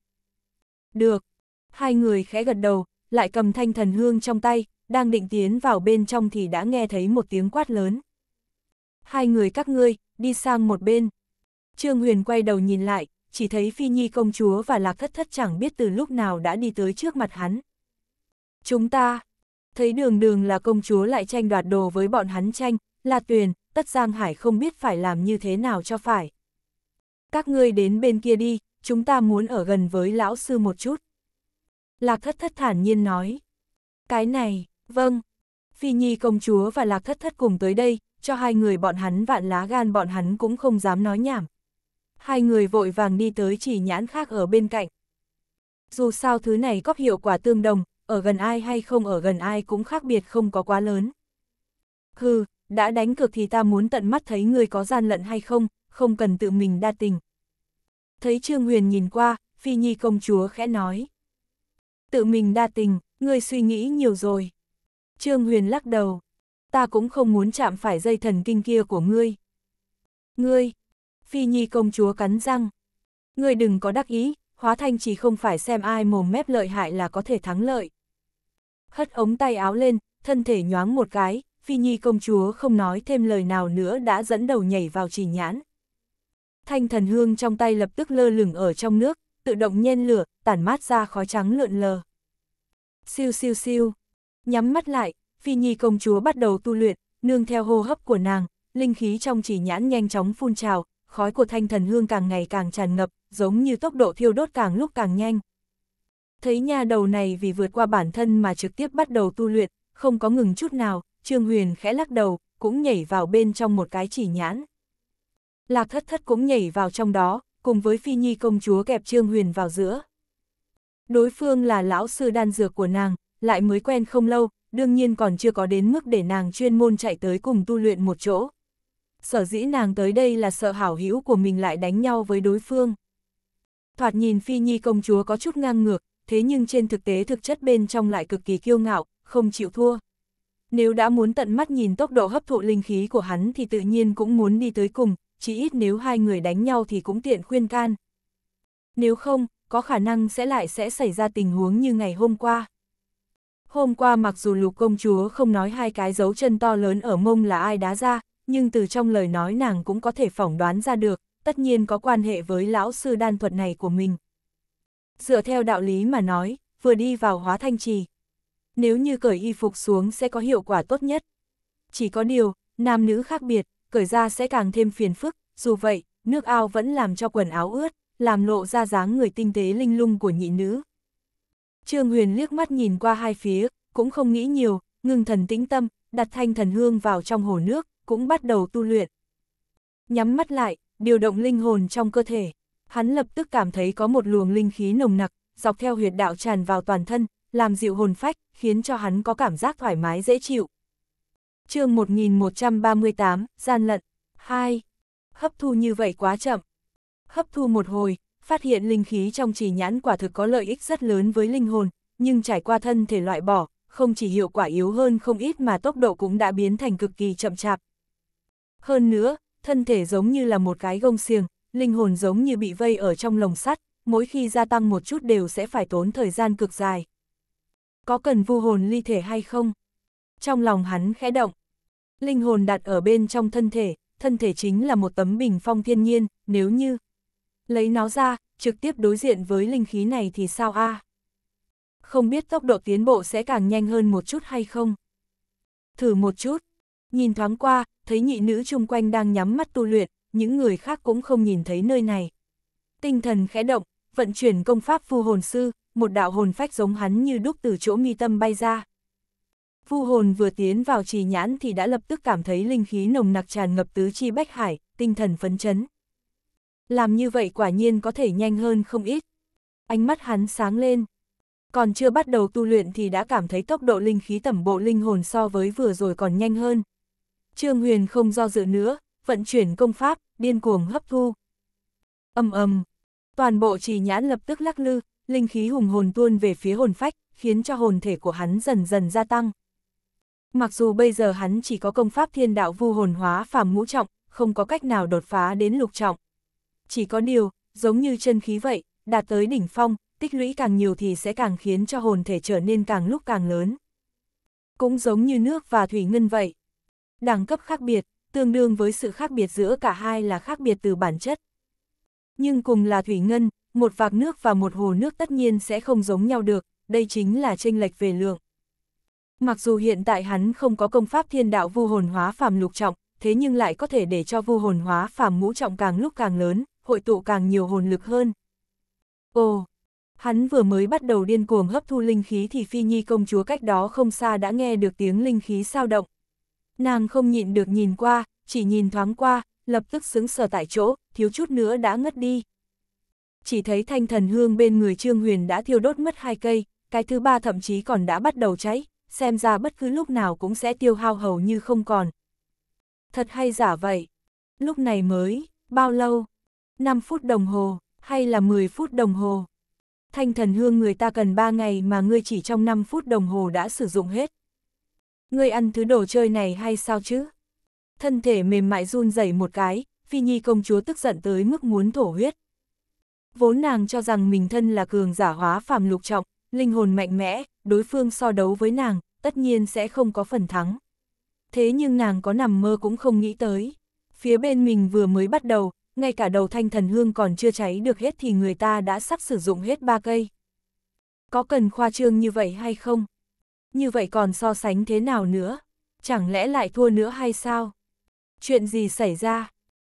Được. Hai người khẽ gật đầu, lại cầm thanh thần hương trong tay, đang định tiến vào bên trong thì đã nghe thấy một tiếng quát lớn. Hai người các ngươi, đi sang một bên. Trương Huyền quay đầu nhìn lại, chỉ thấy Phi Nhi công chúa và Lạc Thất Thất chẳng biết từ lúc nào đã đi tới trước mặt hắn. Chúng ta, thấy đường đường là công chúa lại tranh đoạt đồ với bọn hắn tranh, là tuyền, tất Giang Hải không biết phải làm như thế nào cho phải các ngươi đến bên kia đi, chúng ta muốn ở gần với lão sư một chút. Lạc thất thất thản nhiên nói. Cái này, vâng. Phi Nhi công chúa và Lạc thất thất cùng tới đây, cho hai người bọn hắn vạn lá gan bọn hắn cũng không dám nói nhảm. Hai người vội vàng đi tới chỉ nhãn khác ở bên cạnh. Dù sao thứ này có hiệu quả tương đồng, ở gần ai hay không ở gần ai cũng khác biệt không có quá lớn. Hừ, đã đánh cược thì ta muốn tận mắt thấy người có gian lận hay không, không cần tự mình đa tình. Thấy Trương Huyền nhìn qua, Phi Nhi công chúa khẽ nói. Tự mình đa tình, ngươi suy nghĩ nhiều rồi. Trương Huyền lắc đầu, ta cũng không muốn chạm phải dây thần kinh kia của ngươi. Ngươi, Phi Nhi công chúa cắn răng. Ngươi đừng có đắc ý, hóa thanh chỉ không phải xem ai mồm mép lợi hại là có thể thắng lợi. Hất ống tay áo lên, thân thể nhoáng một cái, Phi Nhi công chúa không nói thêm lời nào nữa đã dẫn đầu nhảy vào trì nhãn thanh thần hương trong tay lập tức lơ lửng ở trong nước, tự động nhen lửa, tản mát ra khói trắng lượn lờ. Siêu siêu siêu, nhắm mắt lại, Phi Nhi công chúa bắt đầu tu luyện, nương theo hô hấp của nàng, linh khí trong chỉ nhãn nhanh chóng phun trào, khói của thanh thần hương càng ngày càng tràn ngập, giống như tốc độ thiêu đốt càng lúc càng nhanh. Thấy nha đầu này vì vượt qua bản thân mà trực tiếp bắt đầu tu luyện, không có ngừng chút nào, Trương Huyền khẽ lắc đầu, cũng nhảy vào bên trong một cái chỉ nhãn. Lạc thất thất cũng nhảy vào trong đó, cùng với Phi Nhi công chúa kẹp Trương Huyền vào giữa. Đối phương là lão sư đan dược của nàng, lại mới quen không lâu, đương nhiên còn chưa có đến mức để nàng chuyên môn chạy tới cùng tu luyện một chỗ. Sở dĩ nàng tới đây là sợ hảo hữu của mình lại đánh nhau với đối phương. Thoạt nhìn Phi Nhi công chúa có chút ngang ngược, thế nhưng trên thực tế thực chất bên trong lại cực kỳ kiêu ngạo, không chịu thua. Nếu đã muốn tận mắt nhìn tốc độ hấp thụ linh khí của hắn thì tự nhiên cũng muốn đi tới cùng, chỉ ít nếu hai người đánh nhau thì cũng tiện khuyên can. Nếu không, có khả năng sẽ lại sẽ xảy ra tình huống như ngày hôm qua. Hôm qua mặc dù lục công chúa không nói hai cái dấu chân to lớn ở mông là ai đá ra, nhưng từ trong lời nói nàng cũng có thể phỏng đoán ra được, tất nhiên có quan hệ với lão sư đan thuật này của mình. Dựa theo đạo lý mà nói, vừa đi vào hóa thanh trì. Nếu như cởi y phục xuống sẽ có hiệu quả tốt nhất. Chỉ có điều, nam nữ khác biệt, cởi ra sẽ càng thêm phiền phức, dù vậy, nước ao vẫn làm cho quần áo ướt, làm lộ ra dáng người tinh tế linh lung của nhị nữ. Trương Huyền liếc mắt nhìn qua hai phía, cũng không nghĩ nhiều, ngưng thần tĩnh tâm, đặt thanh thần hương vào trong hồ nước, cũng bắt đầu tu luyện. Nhắm mắt lại, điều động linh hồn trong cơ thể, hắn lập tức cảm thấy có một luồng linh khí nồng nặc, dọc theo huyệt đạo tràn vào toàn thân, làm dịu hồn phách, khiến cho hắn có cảm giác thoải mái dễ chịu chương 1138, gian lận, 2. Hấp thu như vậy quá chậm. Hấp thu một hồi, phát hiện linh khí trong chỉ nhãn quả thực có lợi ích rất lớn với linh hồn, nhưng trải qua thân thể loại bỏ, không chỉ hiệu quả yếu hơn không ít mà tốc độ cũng đã biến thành cực kỳ chậm chạp. Hơn nữa, thân thể giống như là một cái gông xiềng, linh hồn giống như bị vây ở trong lồng sắt, mỗi khi gia tăng một chút đều sẽ phải tốn thời gian cực dài. Có cần vu hồn ly thể hay không? Trong lòng hắn khẽ động, Linh hồn đặt ở bên trong thân thể, thân thể chính là một tấm bình phong thiên nhiên, nếu như lấy nó ra, trực tiếp đối diện với linh khí này thì sao a? À? Không biết tốc độ tiến bộ sẽ càng nhanh hơn một chút hay không? Thử một chút, nhìn thoáng qua, thấy nhị nữ chung quanh đang nhắm mắt tu luyện, những người khác cũng không nhìn thấy nơi này. Tinh thần khẽ động, vận chuyển công pháp phu hồn sư, một đạo hồn phách giống hắn như đúc từ chỗ mi tâm bay ra. Phu hồn vừa tiến vào trì nhãn thì đã lập tức cảm thấy linh khí nồng nặc tràn ngập tứ chi bách hải, tinh thần phấn chấn. Làm như vậy quả nhiên có thể nhanh hơn không ít. Ánh mắt hắn sáng lên. Còn chưa bắt đầu tu luyện thì đã cảm thấy tốc độ linh khí tẩm bộ linh hồn so với vừa rồi còn nhanh hơn. Trương Huyền không do dự nữa, vận chuyển công pháp, điên cuồng hấp thu. Âm ầm. toàn bộ trì nhãn lập tức lắc lư, linh khí hùng hồn tuôn về phía hồn phách, khiến cho hồn thể của hắn dần dần gia tăng. Mặc dù bây giờ hắn chỉ có công pháp thiên đạo vu hồn hóa phàm ngũ trọng, không có cách nào đột phá đến lục trọng. Chỉ có điều, giống như chân khí vậy, đạt tới đỉnh phong, tích lũy càng nhiều thì sẽ càng khiến cho hồn thể trở nên càng lúc càng lớn. Cũng giống như nước và thủy ngân vậy. Đẳng cấp khác biệt, tương đương với sự khác biệt giữa cả hai là khác biệt từ bản chất. Nhưng cùng là thủy ngân, một vạc nước và một hồ nước tất nhiên sẽ không giống nhau được, đây chính là chênh lệch về lượng. Mặc dù hiện tại hắn không có công pháp thiên đạo vu hồn hóa phàm lục trọng, thế nhưng lại có thể để cho vu hồn hóa phàm ngũ trọng càng lúc càng lớn, hội tụ càng nhiều hồn lực hơn. Ồ, hắn vừa mới bắt đầu điên cuồng hấp thu linh khí thì Phi Nhi công chúa cách đó không xa đã nghe được tiếng linh khí sao động. Nàng không nhịn được nhìn qua, chỉ nhìn thoáng qua, lập tức xứng sờ tại chỗ, thiếu chút nữa đã ngất đi. Chỉ thấy thanh thần hương bên người Trương Huyền đã thiêu đốt mất hai cây, cái thứ ba thậm chí còn đã bắt đầu cháy, xem ra bất cứ lúc nào cũng sẽ tiêu hao hầu như không còn. Thật hay giả vậy? Lúc này mới, bao lâu? 5 phút đồng hồ, hay là 10 phút đồng hồ? Thanh thần hương người ta cần 3 ngày mà ngươi chỉ trong 5 phút đồng hồ đã sử dụng hết. Ngươi ăn thứ đồ chơi này hay sao chứ? Thân thể mềm mại run rẩy một cái, Phi Nhi công chúa tức giận tới mức muốn thổ huyết. Vốn nàng cho rằng mình thân là cường giả hóa phàm lục trọng, linh hồn mạnh mẽ, đối phương so đấu với nàng, tất nhiên sẽ không có phần thắng. Thế nhưng nàng có nằm mơ cũng không nghĩ tới. Phía bên mình vừa mới bắt đầu, ngay cả đầu thanh thần hương còn chưa cháy được hết thì người ta đã sắp sử dụng hết ba cây. Có cần khoa trương như vậy hay không? Như vậy còn so sánh thế nào nữa? Chẳng lẽ lại thua nữa hay sao? Chuyện gì xảy ra?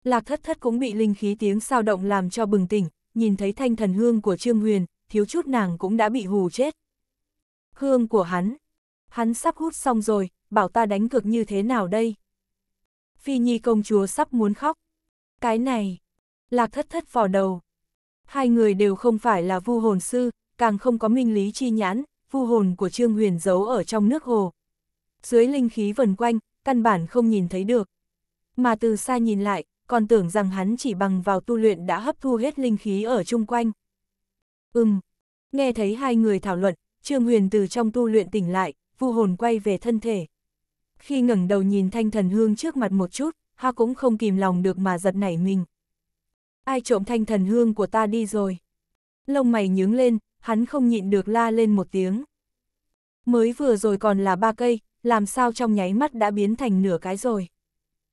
Lạc thất thất cũng bị linh khí tiếng sao động làm cho bừng tỉnh, nhìn thấy thanh thần hương của Trương Huyền, thiếu chút nàng cũng đã bị hù chết. Hương của hắn, hắn sắp hút xong rồi, bảo ta đánh cược như thế nào đây? Phi Nhi công chúa sắp muốn khóc. Cái này, lạc thất thất vò đầu. Hai người đều không phải là vu hồn sư, càng không có minh lý chi nhãn, vu hồn của Trương Huyền giấu ở trong nước hồ. Dưới linh khí vần quanh, căn bản không nhìn thấy được. Mà từ xa nhìn lại, còn tưởng rằng hắn chỉ bằng vào tu luyện đã hấp thu hết linh khí ở chung quanh. Ừm. Nghe thấy hai người thảo luận, Trương Huyền từ trong tu luyện tỉnh lại, vu hồn quay về thân thể. Khi ngẩng đầu nhìn thanh thần hương trước mặt một chút, ha cũng không kìm lòng được mà giật nảy mình. Ai trộm thanh thần hương của ta đi rồi? Lông mày nhướng lên, hắn không nhịn được la lên một tiếng. Mới vừa rồi còn là ba cây, làm sao trong nháy mắt đã biến thành nửa cái rồi?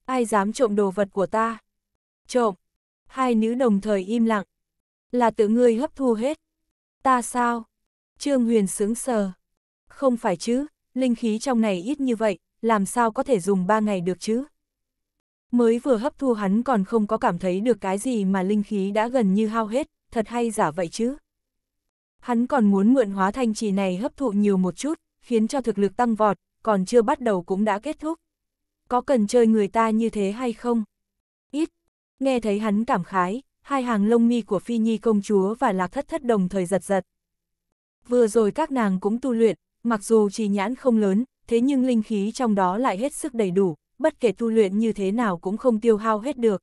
Ai dám trộm đồ vật của ta? Trộm! Hai nữ đồng thời im lặng. Là tự ngươi hấp thu hết. Ta sao? Trương Huyền sướng sờ. Không phải chứ, linh khí trong này ít như vậy, làm sao có thể dùng ba ngày được chứ? Mới vừa hấp thu hắn còn không có cảm thấy được cái gì mà linh khí đã gần như hao hết, thật hay giả vậy chứ? Hắn còn muốn mượn hóa thanh trì này hấp thụ nhiều một chút, khiến cho thực lực tăng vọt, còn chưa bắt đầu cũng đã kết thúc. Có cần chơi người ta như thế hay không? Ít. Nghe thấy hắn cảm khái, hai hàng lông mi của Phi Nhi công chúa và Lạc Thất Thất đồng thời giật giật. Vừa rồi các nàng cũng tu luyện, mặc dù trì nhãn không lớn, thế nhưng linh khí trong đó lại hết sức đầy đủ, bất kể tu luyện như thế nào cũng không tiêu hao hết được.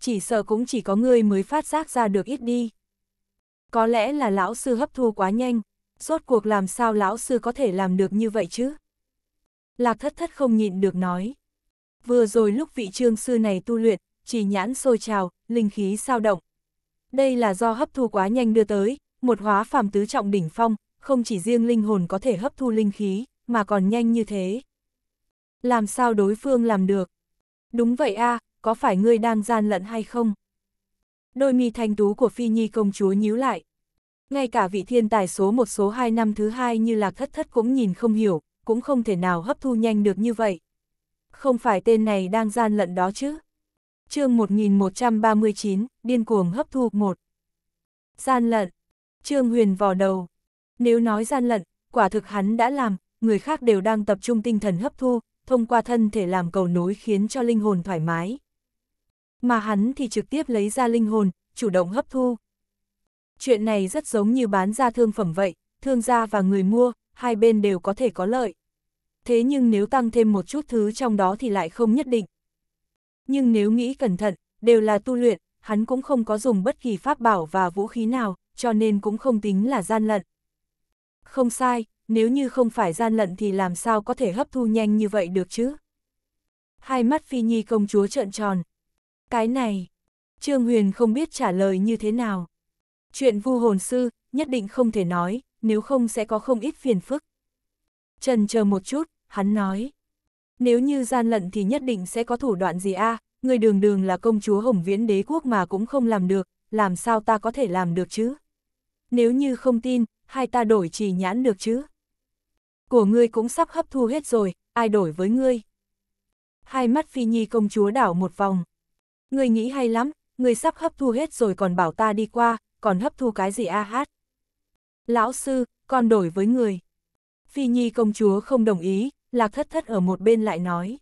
Chỉ sợ cũng chỉ có ngươi mới phát giác ra được ít đi. Có lẽ là lão sư hấp thu quá nhanh, rốt cuộc làm sao lão sư có thể làm được như vậy chứ? Lạc thất thất không nhịn được nói. Vừa rồi lúc vị trương sư này tu luyện, chỉ nhãn sôi trào, linh khí sao động. Đây là do hấp thu quá nhanh đưa tới, một hóa phàm tứ trọng đỉnh phong, không chỉ riêng linh hồn có thể hấp thu linh khí, mà còn nhanh như thế. Làm sao đối phương làm được? Đúng vậy a, à, có phải ngươi đang gian lận hay không? Đôi mi thanh tú của Phi Nhi công chúa nhíu lại. Ngay cả vị thiên tài số một số hai năm thứ hai như là Thất Thất cũng nhìn không hiểu, cũng không thể nào hấp thu nhanh được như vậy. Không phải tên này đang gian lận đó chứ? chương 1139, điên cuồng hấp thu một Gian lận. Trương Huyền vò đầu. Nếu nói gian lận, quả thực hắn đã làm, người khác đều đang tập trung tinh thần hấp thu, thông qua thân thể làm cầu nối khiến cho linh hồn thoải mái. Mà hắn thì trực tiếp lấy ra linh hồn, chủ động hấp thu. Chuyện này rất giống như bán ra thương phẩm vậy, thương gia và người mua, hai bên đều có thể có lợi. Thế nhưng nếu tăng thêm một chút thứ trong đó thì lại không nhất định nhưng nếu nghĩ cẩn thận, đều là tu luyện, hắn cũng không có dùng bất kỳ pháp bảo và vũ khí nào, cho nên cũng không tính là gian lận. Không sai, nếu như không phải gian lận thì làm sao có thể hấp thu nhanh như vậy được chứ? Hai mắt Phi Nhi công chúa trợn tròn. Cái này, Trương Huyền không biết trả lời như thế nào. Chuyện vu hồn sư, nhất định không thể nói, nếu không sẽ có không ít phiền phức. Trần chờ một chút, hắn nói nếu như gian lận thì nhất định sẽ có thủ đoạn gì a à? người đường đường là công chúa hồng viễn đế quốc mà cũng không làm được, làm sao ta có thể làm được chứ? Nếu như không tin, hai ta đổi trì nhãn được chứ? Của ngươi cũng sắp hấp thu hết rồi, ai đổi với ngươi? Hai mắt phi nhi công chúa đảo một vòng. Ngươi nghĩ hay lắm, ngươi sắp hấp thu hết rồi còn bảo ta đi qua, còn hấp thu cái gì a à hát? Lão sư, con đổi với người. Phi nhi công chúa không đồng ý, lạc thất thất ở một bên lại nói.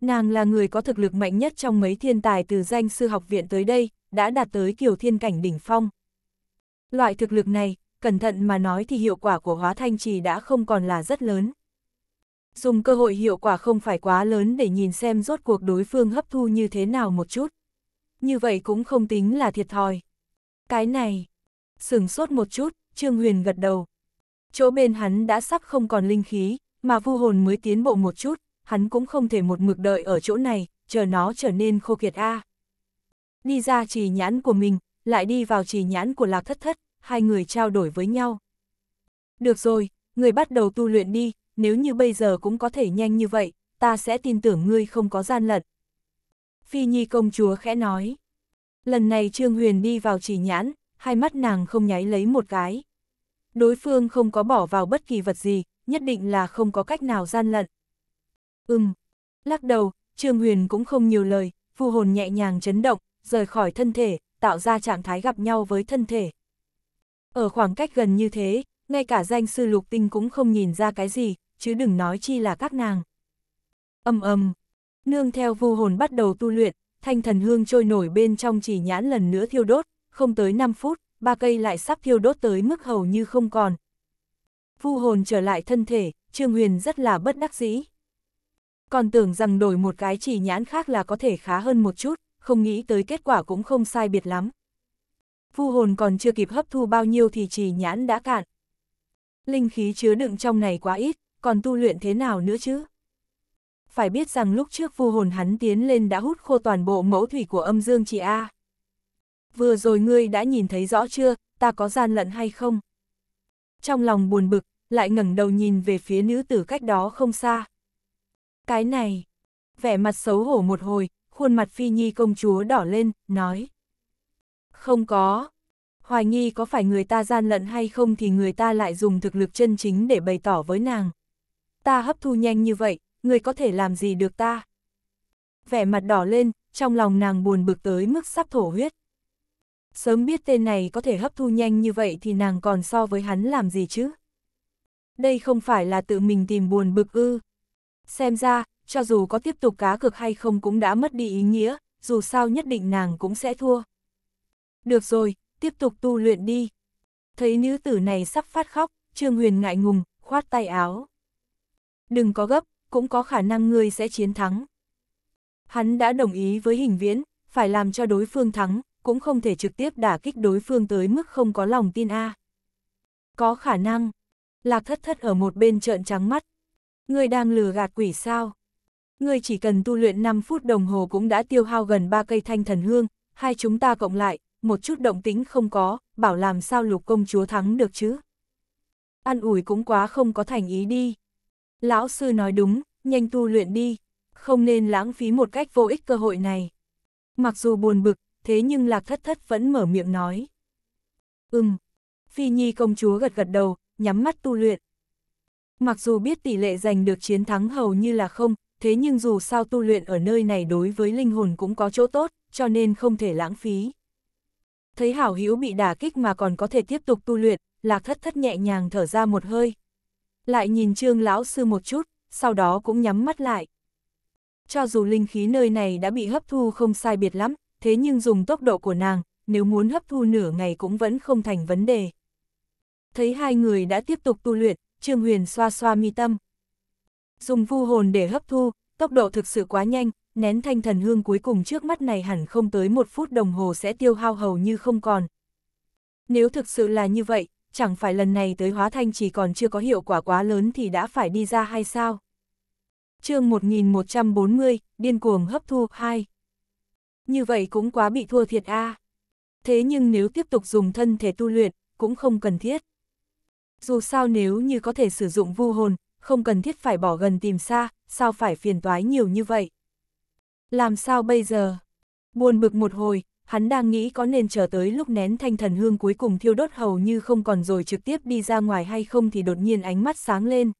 Nàng là người có thực lực mạnh nhất trong mấy thiên tài từ danh sư học viện tới đây, đã đạt tới kiểu thiên cảnh đỉnh phong. Loại thực lực này, cẩn thận mà nói thì hiệu quả của hóa thanh trì đã không còn là rất lớn. Dùng cơ hội hiệu quả không phải quá lớn để nhìn xem rốt cuộc đối phương hấp thu như thế nào một chút. Như vậy cũng không tính là thiệt thòi. Cái này, sửng sốt một chút, Trương Huyền gật đầu. Chỗ bên hắn đã sắp không còn linh khí, mà vu hồn mới tiến bộ một chút, hắn cũng không thể một mực đợi ở chỗ này, chờ nó trở nên khô kiệt a. Đi ra trì nhãn của mình, lại đi vào trì nhãn của lạc thất thất, hai người trao đổi với nhau. Được rồi, người bắt đầu tu luyện đi, nếu như bây giờ cũng có thể nhanh như vậy, ta sẽ tin tưởng ngươi không có gian lận. Phi Nhi công chúa khẽ nói. Lần này Trương Huyền đi vào trì nhãn, hai mắt nàng không nháy lấy một cái. Đối phương không có bỏ vào bất kỳ vật gì, nhất định là không có cách nào gian lận. Ừm, lắc đầu, Trương Huyền cũng không nhiều lời, phù hồn nhẹ nhàng chấn động, rời khỏi thân thể, tạo ra trạng thái gặp nhau với thân thể. Ở khoảng cách gần như thế, ngay cả danh sư lục tinh cũng không nhìn ra cái gì, chứ đừng nói chi là các nàng. Âm âm, nương theo vu hồn bắt đầu tu luyện, thanh thần hương trôi nổi bên trong chỉ nhãn lần nữa thiêu đốt, không tới 5 phút, ba cây lại sắp thiêu đốt tới mức hầu như không còn, Vu hồn trở lại thân thể, Trương Huyền rất là bất đắc dĩ. Còn tưởng rằng đổi một cái chỉ nhãn khác là có thể khá hơn một chút, không nghĩ tới kết quả cũng không sai biệt lắm. Vu hồn còn chưa kịp hấp thu bao nhiêu thì chỉ nhãn đã cạn. Linh khí chứa đựng trong này quá ít, còn tu luyện thế nào nữa chứ? Phải biết rằng lúc trước vu hồn hắn tiến lên đã hút khô toàn bộ mẫu thủy của âm dương chị A. Vừa rồi ngươi đã nhìn thấy rõ chưa, ta có gian lận hay không? Trong lòng buồn bực, lại ngẩng đầu nhìn về phía nữ tử cách đó không xa. Cái này, vẻ mặt xấu hổ một hồi, khuôn mặt phi nhi công chúa đỏ lên, nói. Không có, hoài nghi có phải người ta gian lận hay không thì người ta lại dùng thực lực chân chính để bày tỏ với nàng. Ta hấp thu nhanh như vậy, người có thể làm gì được ta? Vẻ mặt đỏ lên, trong lòng nàng buồn bực tới mức sắp thổ huyết sớm biết tên này có thể hấp thu nhanh như vậy thì nàng còn so với hắn làm gì chứ? Đây không phải là tự mình tìm buồn bực ư. Xem ra, cho dù có tiếp tục cá cược hay không cũng đã mất đi ý nghĩa, dù sao nhất định nàng cũng sẽ thua. Được rồi, tiếp tục tu luyện đi. Thấy nữ tử này sắp phát khóc, Trương Huyền ngại ngùng, khoát tay áo. Đừng có gấp, cũng có khả năng ngươi sẽ chiến thắng. Hắn đã đồng ý với hình viễn, phải làm cho đối phương thắng, cũng không thể trực tiếp đả kích đối phương tới mức không có lòng tin a. Có khả năng. Lạc thất thất ở một bên trợn trắng mắt. Ngươi đang lừa gạt quỷ sao? Ngươi chỉ cần tu luyện 5 phút đồng hồ cũng đã tiêu hao gần 3 cây thanh thần hương, hai chúng ta cộng lại, một chút động tính không có, bảo làm sao lục công chúa thắng được chứ? Ăn ủi cũng quá không có thành ý đi. Lão sư nói đúng, nhanh tu luyện đi, không nên lãng phí một cách vô ích cơ hội này. Mặc dù buồn bực, thế nhưng Lạc Thất Thất vẫn mở miệng nói. Ừm, Phi Nhi công chúa gật gật đầu, nhắm mắt tu luyện. Mặc dù biết tỷ lệ giành được chiến thắng hầu như là không, thế nhưng dù sao tu luyện ở nơi này đối với linh hồn cũng có chỗ tốt, cho nên không thể lãng phí. Thấy hảo hữu bị đả kích mà còn có thể tiếp tục tu luyện, lạc thất thất nhẹ nhàng thở ra một hơi. Lại nhìn trương lão sư một chút, sau đó cũng nhắm mắt lại. Cho dù linh khí nơi này đã bị hấp thu không sai biệt lắm, thế nhưng dùng tốc độ của nàng, nếu muốn hấp thu nửa ngày cũng vẫn không thành vấn đề. Thấy hai người đã tiếp tục tu luyện, Trương Huyền xoa xoa mi tâm. Dùng vu hồn để hấp thu, tốc độ thực sự quá nhanh, nén thanh thần hương cuối cùng trước mắt này hẳn không tới một phút đồng hồ sẽ tiêu hao hầu như không còn. Nếu thực sự là như vậy, chẳng phải lần này tới hóa thanh chỉ còn chưa có hiệu quả quá lớn thì đã phải đi ra hay sao? chương 1140, Điên cuồng hấp thu 2 như vậy cũng quá bị thua thiệt a. À. Thế nhưng nếu tiếp tục dùng thân thể tu luyện, cũng không cần thiết. Dù sao nếu như có thể sử dụng vu hồn, không cần thiết phải bỏ gần tìm xa, sao phải phiền toái nhiều như vậy. Làm sao bây giờ? Buồn bực một hồi, hắn đang nghĩ có nên chờ tới lúc nén thanh thần hương cuối cùng thiêu đốt hầu như không còn rồi trực tiếp đi ra ngoài hay không thì đột nhiên ánh mắt sáng lên.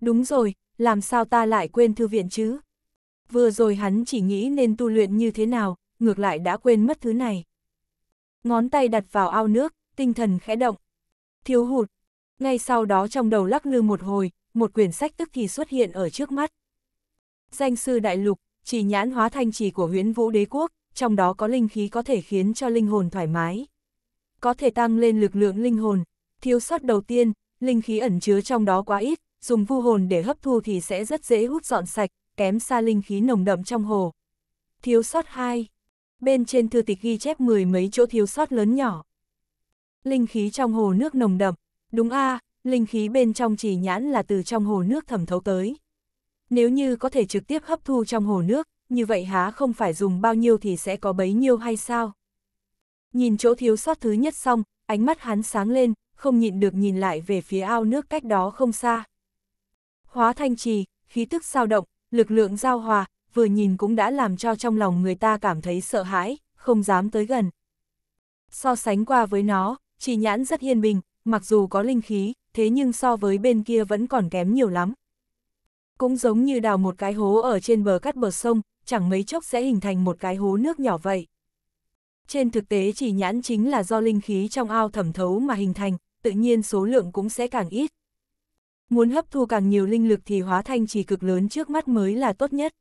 Đúng rồi, làm sao ta lại quên thư viện chứ? vừa rồi hắn chỉ nghĩ nên tu luyện như thế nào, ngược lại đã quên mất thứ này. Ngón tay đặt vào ao nước, tinh thần khẽ động. Thiếu hụt. Ngay sau đó trong đầu lắc lư một hồi, một quyển sách tức thì xuất hiện ở trước mắt. Danh sư đại lục, chỉ nhãn hóa thanh trì của huyễn vũ đế quốc, trong đó có linh khí có thể khiến cho linh hồn thoải mái. Có thể tăng lên lực lượng linh hồn. Thiếu sót đầu tiên, linh khí ẩn chứa trong đó quá ít, dùng vu hồn để hấp thu thì sẽ rất dễ hút dọn sạch, kém xa linh khí nồng đậm trong hồ. Thiếu sót 2. Bên trên thư tịch ghi chép mười mấy chỗ thiếu sót lớn nhỏ. Linh khí trong hồ nước nồng đậm, đúng a, linh khí bên trong chỉ nhãn là từ trong hồ nước thẩm thấu tới. Nếu như có thể trực tiếp hấp thu trong hồ nước, như vậy há không phải dùng bao nhiêu thì sẽ có bấy nhiêu hay sao? Nhìn chỗ thiếu sót thứ nhất xong, ánh mắt hắn sáng lên, không nhịn được nhìn lại về phía ao nước cách đó không xa. Hóa thanh trì, khí tức sao động, lực lượng giao hòa, vừa nhìn cũng đã làm cho trong lòng người ta cảm thấy sợ hãi, không dám tới gần. So sánh qua với nó, chỉ nhãn rất hiên bình, mặc dù có linh khí, thế nhưng so với bên kia vẫn còn kém nhiều lắm. Cũng giống như đào một cái hố ở trên bờ cắt bờ sông, chẳng mấy chốc sẽ hình thành một cái hố nước nhỏ vậy. Trên thực tế chỉ nhãn chính là do linh khí trong ao thẩm thấu mà hình thành, tự nhiên số lượng cũng sẽ càng ít. Muốn hấp thu càng nhiều linh lực thì hóa thành trì cực lớn trước mắt mới là tốt nhất.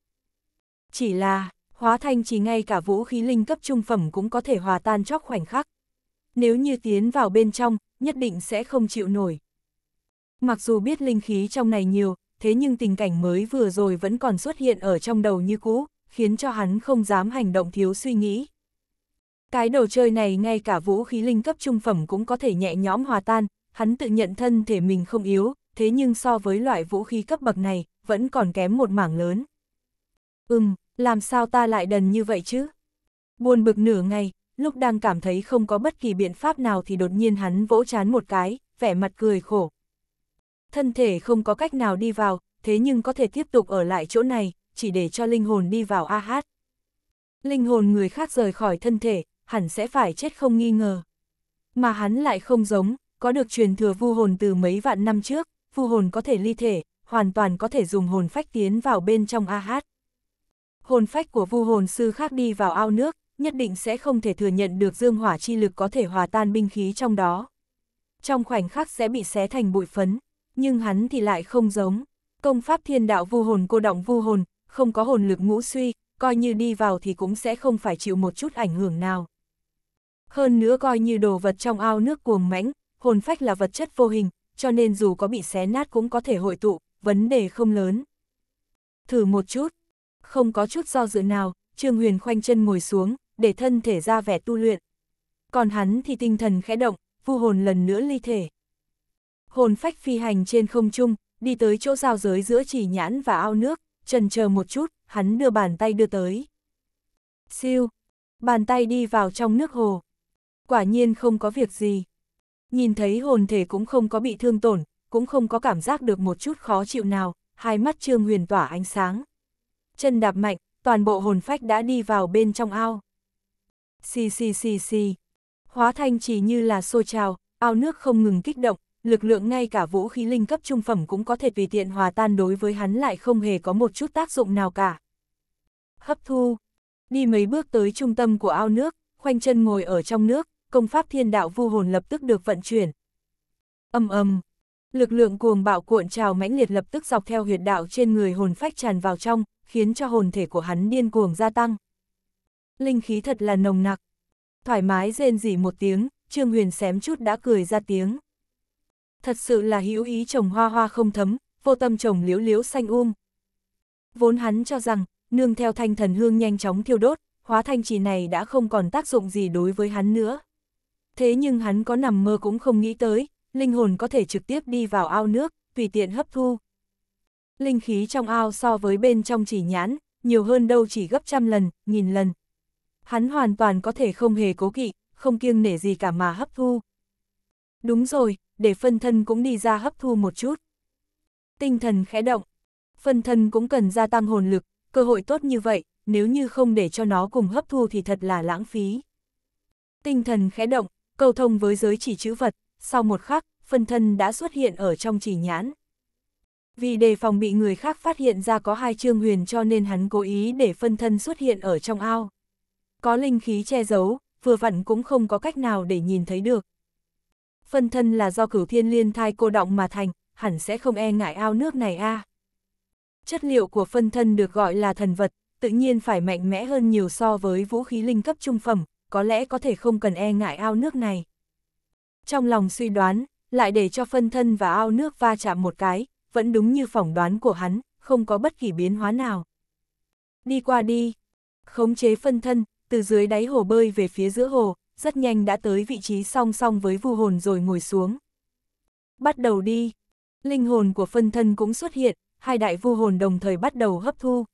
Chỉ là, hóa thành trì ngay cả vũ khí linh cấp trung phẩm cũng có thể hòa tan chóc khoảnh khắc. Nếu như tiến vào bên trong, nhất định sẽ không chịu nổi. Mặc dù biết linh khí trong này nhiều, thế nhưng tình cảnh mới vừa rồi vẫn còn xuất hiện ở trong đầu như cũ, khiến cho hắn không dám hành động thiếu suy nghĩ. Cái đồ chơi này ngay cả vũ khí linh cấp trung phẩm cũng có thể nhẹ nhõm hòa tan, hắn tự nhận thân thể mình không yếu, thế nhưng so với loại vũ khí cấp bậc này, vẫn còn kém một mảng lớn. Ừm, làm sao ta lại đần như vậy chứ? Buồn bực nửa ngày, lúc đang cảm thấy không có bất kỳ biện pháp nào thì đột nhiên hắn vỗ chán một cái, vẻ mặt cười khổ. Thân thể không có cách nào đi vào, thế nhưng có thể tiếp tục ở lại chỗ này, chỉ để cho linh hồn đi vào ah Linh hồn người khác rời khỏi thân thể, hẳn sẽ phải chết không nghi ngờ. Mà hắn lại không giống, có được truyền thừa vu hồn từ mấy vạn năm trước, phu hồn có thể ly thể, hoàn toàn có thể dùng hồn phách tiến vào bên trong a hát. Hồn phách của vu hồn sư khác đi vào ao nước, nhất định sẽ không thể thừa nhận được dương hỏa chi lực có thể hòa tan binh khí trong đó. Trong khoảnh khắc sẽ bị xé thành bụi phấn, nhưng hắn thì lại không giống. Công pháp thiên đạo vu hồn cô động vu hồn, không có hồn lực ngũ suy, coi như đi vào thì cũng sẽ không phải chịu một chút ảnh hưởng nào. Hơn nữa coi như đồ vật trong ao nước cuồng mãnh, hồn phách là vật chất vô hình, cho nên dù có bị xé nát cũng có thể hội tụ, vấn đề không lớn. Thử một chút, không có chút do dự nào, Trương Huyền khoanh chân ngồi xuống, để thân thể ra vẻ tu luyện. Còn hắn thì tinh thần khẽ động, vu hồn lần nữa ly thể. Hồn phách phi hành trên không trung, đi tới chỗ giao giới giữa chỉ nhãn và ao nước, trần chờ một chút, hắn đưa bàn tay đưa tới. Siêu, bàn tay đi vào trong nước hồ. Quả nhiên không có việc gì nhìn thấy hồn thể cũng không có bị thương tổn, cũng không có cảm giác được một chút khó chịu nào, hai mắt Trương Huyền tỏa ánh sáng. Chân đạp mạnh, toàn bộ hồn phách đã đi vào bên trong ao. Xì xì xì xì. Hóa thanh chỉ như là xô trào, ao nước không ngừng kích động, lực lượng ngay cả vũ khí linh cấp trung phẩm cũng có thể vì tiện hòa tan đối với hắn lại không hề có một chút tác dụng nào cả. Hấp thu. Đi mấy bước tới trung tâm của ao nước, khoanh chân ngồi ở trong nước, công pháp thiên đạo vu hồn lập tức được vận chuyển. Âm âm, lực lượng cuồng bạo cuộn trào mãnh liệt lập tức dọc theo huyệt đạo trên người hồn phách tràn vào trong, khiến cho hồn thể của hắn điên cuồng gia tăng. Linh khí thật là nồng nặc. Thoải mái rên rỉ một tiếng, Trương Huyền xém chút đã cười ra tiếng. Thật sự là hữu ý trồng hoa hoa không thấm, vô tâm trồng liễu liễu xanh um. Vốn hắn cho rằng, nương theo thanh thần hương nhanh chóng thiêu đốt, hóa thanh trì này đã không còn tác dụng gì đối với hắn nữa. Thế nhưng hắn có nằm mơ cũng không nghĩ tới, linh hồn có thể trực tiếp đi vào ao nước, tùy tiện hấp thu. Linh khí trong ao so với bên trong chỉ nhãn, nhiều hơn đâu chỉ gấp trăm lần, nghìn lần. Hắn hoàn toàn có thể không hề cố kỵ, không kiêng nể gì cả mà hấp thu. Đúng rồi, để phân thân cũng đi ra hấp thu một chút. Tinh thần khẽ động. Phân thân cũng cần gia tăng hồn lực, cơ hội tốt như vậy, nếu như không để cho nó cùng hấp thu thì thật là lãng phí. Tinh thần khẽ động, cầu thông với giới chỉ chữ vật, sau một khắc, phân thân đã xuất hiện ở trong chỉ nhãn. Vì đề phòng bị người khác phát hiện ra có hai trương huyền cho nên hắn cố ý để phân thân xuất hiện ở trong ao. Có linh khí che giấu, vừa vặn cũng không có cách nào để nhìn thấy được. Phân thân là do cửu thiên liên thai cô động mà thành, hẳn sẽ không e ngại ao nước này a. À. Chất liệu của phân thân được gọi là thần vật, tự nhiên phải mạnh mẽ hơn nhiều so với vũ khí linh cấp trung phẩm, có lẽ có thể không cần e ngại ao nước này. Trong lòng suy đoán, lại để cho phân thân và ao nước va chạm một cái, vẫn đúng như phỏng đoán của hắn, không có bất kỳ biến hóa nào. Đi qua đi, khống chế phân thân, từ dưới đáy hồ bơi về phía giữa hồ, rất nhanh đã tới vị trí song song với vu hồn rồi ngồi xuống. Bắt đầu đi, linh hồn của phân thân cũng xuất hiện, hai đại vu hồn đồng thời bắt đầu hấp thu.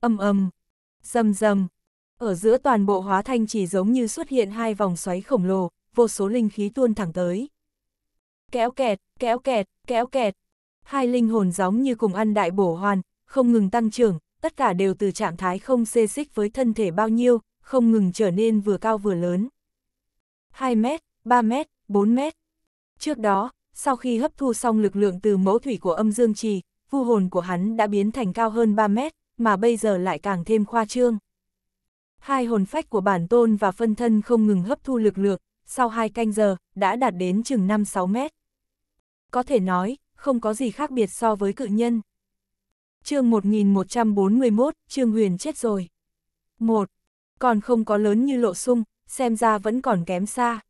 Âm âm, rầm rầm, ở giữa toàn bộ hóa thanh chỉ giống như xuất hiện hai vòng xoáy khổng lồ, vô số linh khí tuôn thẳng tới. Kéo kẹt, kéo kẹt, kéo kẹt. Hai linh hồn giống như cùng ăn đại bổ hoàn, không ngừng tăng trưởng, tất cả đều từ trạng thái không xê xích với thân thể bao nhiêu, không ngừng trở nên vừa cao vừa lớn. 2 mét, 3 mét, 4 mét. Trước đó, sau khi hấp thu xong lực lượng từ mẫu thủy của âm dương trì, vu hồn của hắn đã biến thành cao hơn 3 mét, mà bây giờ lại càng thêm khoa trương hai hồn phách của bản tôn và phân thân không ngừng hấp thu lực lượng, sau hai canh giờ, đã đạt đến chừng 5-6 mét. Có thể nói, không có gì khác biệt so với cự nhân. chương 1141, Trương Huyền chết rồi. một Còn không có lớn như lộ sung, xem ra vẫn còn kém xa.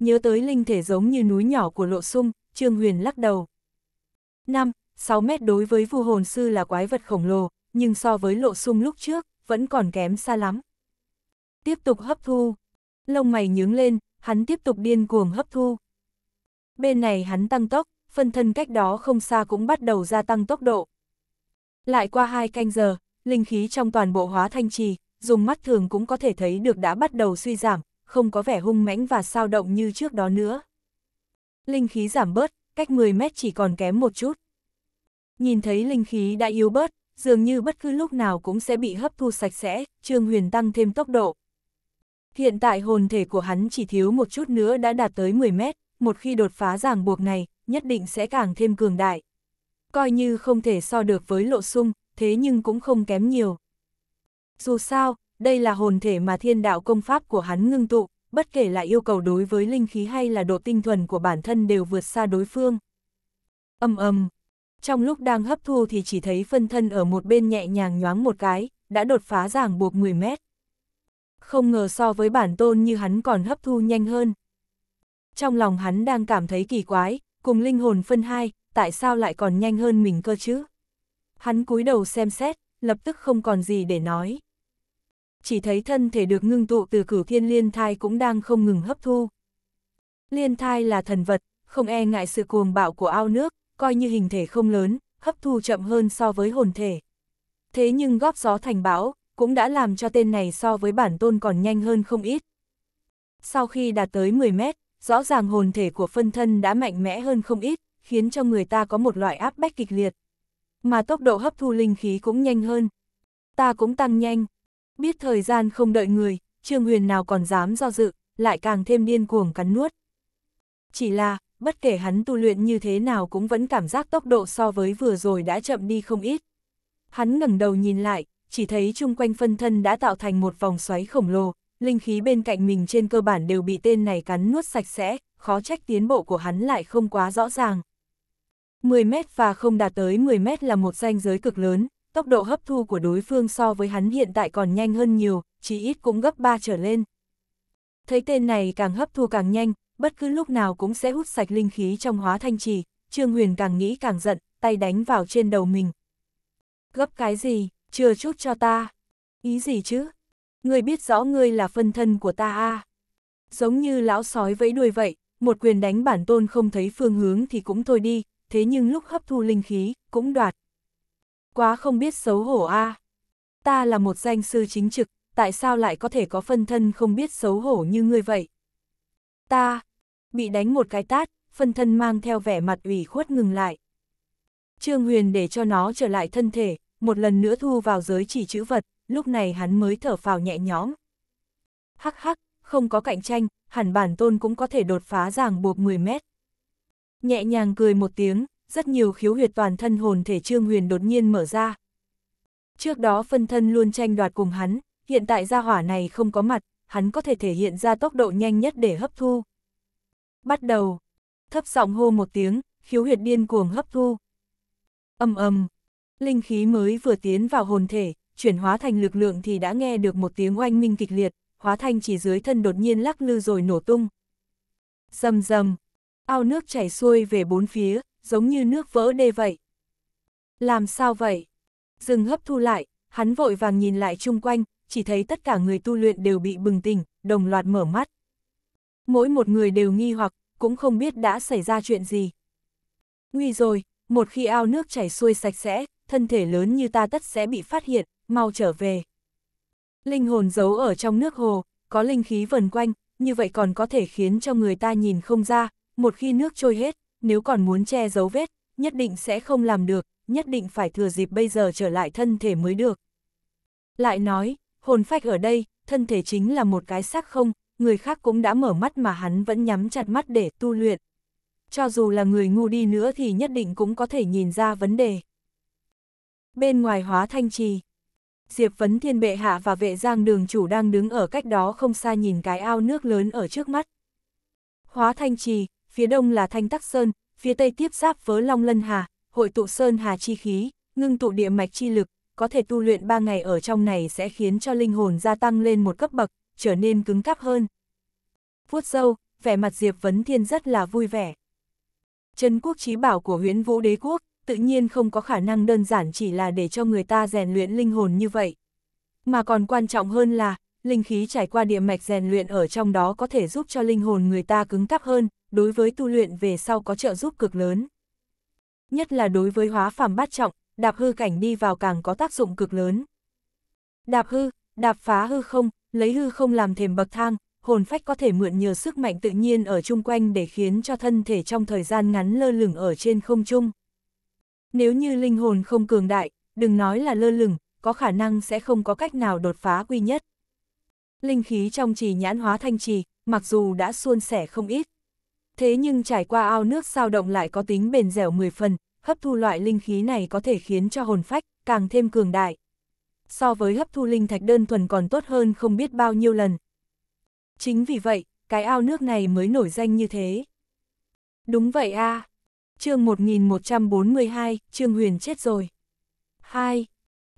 Nhớ tới linh thể giống như núi nhỏ của lộ sung, Trương Huyền lắc đầu. 5. 6 mét đối với vu hồn sư là quái vật khổng lồ, nhưng so với lộ sung lúc trước, vẫn còn kém xa lắm. Tiếp tục hấp thu. Lông mày nhướng lên, hắn tiếp tục điên cuồng hấp thu. Bên này hắn tăng tốc, phân thân cách đó không xa cũng bắt đầu gia tăng tốc độ. Lại qua hai canh giờ, linh khí trong toàn bộ hóa thanh trì, dùng mắt thường cũng có thể thấy được đã bắt đầu suy giảm, không có vẻ hung mãnh và sao động như trước đó nữa. Linh khí giảm bớt, cách 10 mét chỉ còn kém một chút. Nhìn thấy linh khí đã yếu bớt, dường như bất cứ lúc nào cũng sẽ bị hấp thu sạch sẽ, Trương Huyền tăng thêm tốc độ. Hiện tại hồn thể của hắn chỉ thiếu một chút nữa đã đạt tới 10 mét, một khi đột phá ràng buộc này, nhất định sẽ càng thêm cường đại. Coi như không thể so được với lộ sung, thế nhưng cũng không kém nhiều. Dù sao, đây là hồn thể mà thiên đạo công pháp của hắn ngưng tụ, bất kể là yêu cầu đối với linh khí hay là độ tinh thuần của bản thân đều vượt xa đối phương. Âm âm, trong lúc đang hấp thu thì chỉ thấy phân thân ở một bên nhẹ nhàng nhoáng một cái, đã đột phá giảng buộc 10 mét. Không ngờ so với bản tôn như hắn còn hấp thu nhanh hơn. Trong lòng hắn đang cảm thấy kỳ quái, cùng linh hồn phân hai, tại sao lại còn nhanh hơn mình cơ chứ? Hắn cúi đầu xem xét, lập tức không còn gì để nói. Chỉ thấy thân thể được ngưng tụ từ cửu thiên liên thai cũng đang không ngừng hấp thu. Liên thai là thần vật, không e ngại sự cuồng bạo của ao nước, coi như hình thể không lớn, hấp thu chậm hơn so với hồn thể. Thế nhưng góp gió thành bão, cũng đã làm cho tên này so với bản tôn còn nhanh hơn không ít. Sau khi đạt tới 10 mét, rõ ràng hồn thể của phân thân đã mạnh mẽ hơn không ít, khiến cho người ta có một loại áp bách kịch liệt. Mà tốc độ hấp thu linh khí cũng nhanh hơn. Ta cũng tăng nhanh. Biết thời gian không đợi người, Trương Huyền nào còn dám do dự, lại càng thêm điên cuồng cắn nuốt. Chỉ là, bất kể hắn tu luyện như thế nào cũng vẫn cảm giác tốc độ so với vừa rồi đã chậm đi không ít. Hắn ngẩng đầu nhìn lại, chỉ thấy chung quanh phân thân đã tạo thành một vòng xoáy khổng lồ, linh khí bên cạnh mình trên cơ bản đều bị tên này cắn nuốt sạch sẽ, khó trách tiến bộ của hắn lại không quá rõ ràng. 10 mét và không đạt tới 10 mét là một ranh giới cực lớn, tốc độ hấp thu của đối phương so với hắn hiện tại còn nhanh hơn nhiều, chỉ ít cũng gấp 3 trở lên. Thấy tên này càng hấp thu càng nhanh, bất cứ lúc nào cũng sẽ hút sạch linh khí trong hóa thanh trì, Trương Huyền càng nghĩ càng giận, tay đánh vào trên đầu mình. Gấp cái gì, chưa chút cho ta. Ý gì chứ? Ngươi biết rõ ngươi là phân thân của ta a à? Giống như lão sói vẫy đuôi vậy, một quyền đánh bản tôn không thấy phương hướng thì cũng thôi đi, thế nhưng lúc hấp thu linh khí, cũng đoạt. Quá không biết xấu hổ a à? Ta là một danh sư chính trực, tại sao lại có thể có phân thân không biết xấu hổ như ngươi vậy? Ta, bị đánh một cái tát, phân thân mang theo vẻ mặt ủy khuất ngừng lại. Trương Huyền để cho nó trở lại thân thể, một lần nữa thu vào giới chỉ chữ vật, lúc này hắn mới thở phào nhẹ nhõm. Hắc hắc, không có cạnh tranh, hẳn bản tôn cũng có thể đột phá ràng buộc 10 mét. Nhẹ nhàng cười một tiếng, rất nhiều khiếu huyệt toàn thân hồn thể Trương Huyền đột nhiên mở ra. Trước đó phân thân luôn tranh đoạt cùng hắn, hiện tại gia hỏa này không có mặt, hắn có thể thể hiện ra tốc độ nhanh nhất để hấp thu. Bắt đầu. Thấp giọng hô một tiếng, khiếu huyệt điên cuồng hấp thu. Âm âm. Linh khí mới vừa tiến vào hồn thể, chuyển hóa thành lực lượng thì đã nghe được một tiếng oanh minh kịch liệt, hóa thành chỉ dưới thân đột nhiên lắc lư rồi nổ tung. rầm rầm Ao nước chảy xuôi về bốn phía, giống như nước vỡ đê vậy. Làm sao vậy? Dừng hấp thu lại, hắn vội vàng nhìn lại chung quanh, chỉ thấy tất cả người tu luyện đều bị bừng tỉnh, đồng loạt mở mắt. Mỗi một người đều nghi hoặc, cũng không biết đã xảy ra chuyện gì. Nguy rồi, một khi ao nước chảy xuôi sạch sẽ, thân thể lớn như ta tất sẽ bị phát hiện, mau trở về. Linh hồn giấu ở trong nước hồ, có linh khí vần quanh, như vậy còn có thể khiến cho người ta nhìn không ra, một khi nước trôi hết, nếu còn muốn che giấu vết, nhất định sẽ không làm được, nhất định phải thừa dịp bây giờ trở lại thân thể mới được. Lại nói, hồn phách ở đây, thân thể chính là một cái xác không, người khác cũng đã mở mắt mà hắn vẫn nhắm chặt mắt để tu luyện. Cho dù là người ngu đi nữa thì nhất định cũng có thể nhìn ra vấn đề. Bên ngoài hóa thanh trì, Diệp Vấn Thiên Bệ Hạ và vệ giang đường chủ đang đứng ở cách đó không xa nhìn cái ao nước lớn ở trước mắt. Hóa thanh trì, phía đông là thanh tắc sơn, phía tây tiếp giáp với Long Lân Hà, hội tụ sơn hà chi khí, ngưng tụ địa mạch chi lực, có thể tu luyện 3 ngày ở trong này sẽ khiến cho linh hồn gia tăng lên một cấp bậc, trở nên cứng cáp hơn. Vuốt sâu, vẻ mặt Diệp Vấn Thiên rất là vui vẻ. Trấn quốc trí bảo của huyễn vũ đế quốc, tự nhiên không có khả năng đơn giản chỉ là để cho người ta rèn luyện linh hồn như vậy. Mà còn quan trọng hơn là, linh khí trải qua địa mạch rèn luyện ở trong đó có thể giúp cho linh hồn người ta cứng cáp hơn, đối với tu luyện về sau có trợ giúp cực lớn. Nhất là đối với hóa phàm bát trọng, đạp hư cảnh đi vào càng có tác dụng cực lớn. Đạp hư, đạp phá hư không, lấy hư không làm thềm bậc thang, hồn phách có thể mượn nhờ sức mạnh tự nhiên ở chung quanh để khiến cho thân thể trong thời gian ngắn lơ lửng ở trên không trung. Nếu như linh hồn không cường đại, đừng nói là lơ lửng, có khả năng sẽ không có cách nào đột phá quy nhất. Linh khí trong trì nhãn hóa thanh trì, mặc dù đã suôn sẻ không ít. Thế nhưng trải qua ao nước sao động lại có tính bền dẻo 10 phần, hấp thu loại linh khí này có thể khiến cho hồn phách càng thêm cường đại so với hấp thu linh thạch đơn thuần còn tốt hơn không biết bao nhiêu lần. Chính vì vậy, cái ao nước này mới nổi danh như thế. Đúng vậy a à. chương 1142, Trương Huyền chết rồi. 2.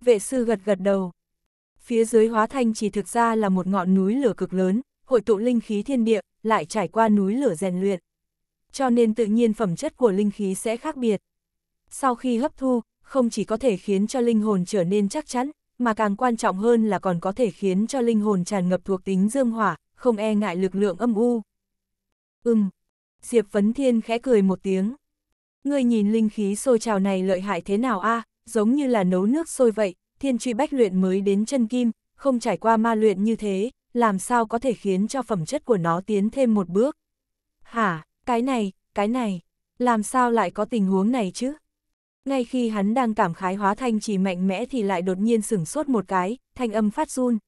Vệ sư gật gật đầu. Phía dưới hóa thanh chỉ thực ra là một ngọn núi lửa cực lớn, hội tụ linh khí thiên địa, lại trải qua núi lửa rèn luyện. Cho nên tự nhiên phẩm chất của linh khí sẽ khác biệt. Sau khi hấp thu, không chỉ có thể khiến cho linh hồn trở nên chắc chắn, mà càng quan trọng hơn là còn có thể khiến cho linh hồn tràn ngập thuộc tính dương hỏa, không e ngại lực lượng âm u. Ừm, Diệp Vấn Thiên khẽ cười một tiếng. Ngươi nhìn linh khí sôi trào này lợi hại thế nào a? À? giống như là nấu nước sôi vậy, thiên truy bách luyện mới đến chân kim, không trải qua ma luyện như thế, làm sao có thể khiến cho phẩm chất của nó tiến thêm một bước. Hả, cái này, cái này, làm sao lại có tình huống này chứ? Ngay khi hắn đang cảm khái hóa thanh chỉ mạnh mẽ thì lại đột nhiên sửng sốt một cái, thanh âm phát run.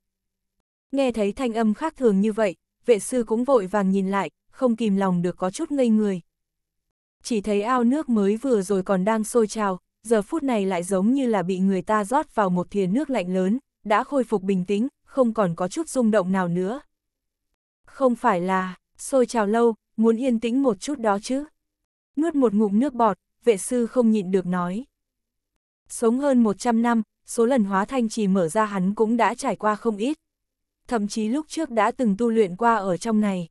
Nghe thấy thanh âm khác thường như vậy, vệ sư cũng vội vàng nhìn lại, không kìm lòng được có chút ngây người. Chỉ thấy ao nước mới vừa rồi còn đang sôi trào, giờ phút này lại giống như là bị người ta rót vào một thìa nước lạnh lớn, đã khôi phục bình tĩnh, không còn có chút rung động nào nữa. Không phải là, sôi trào lâu, muốn yên tĩnh một chút đó chứ. Nuốt một ngụm nước bọt, vệ sư không nhịn được nói. Sống hơn 100 năm, số lần hóa thanh trì mở ra hắn cũng đã trải qua không ít. Thậm chí lúc trước đã từng tu luyện qua ở trong này.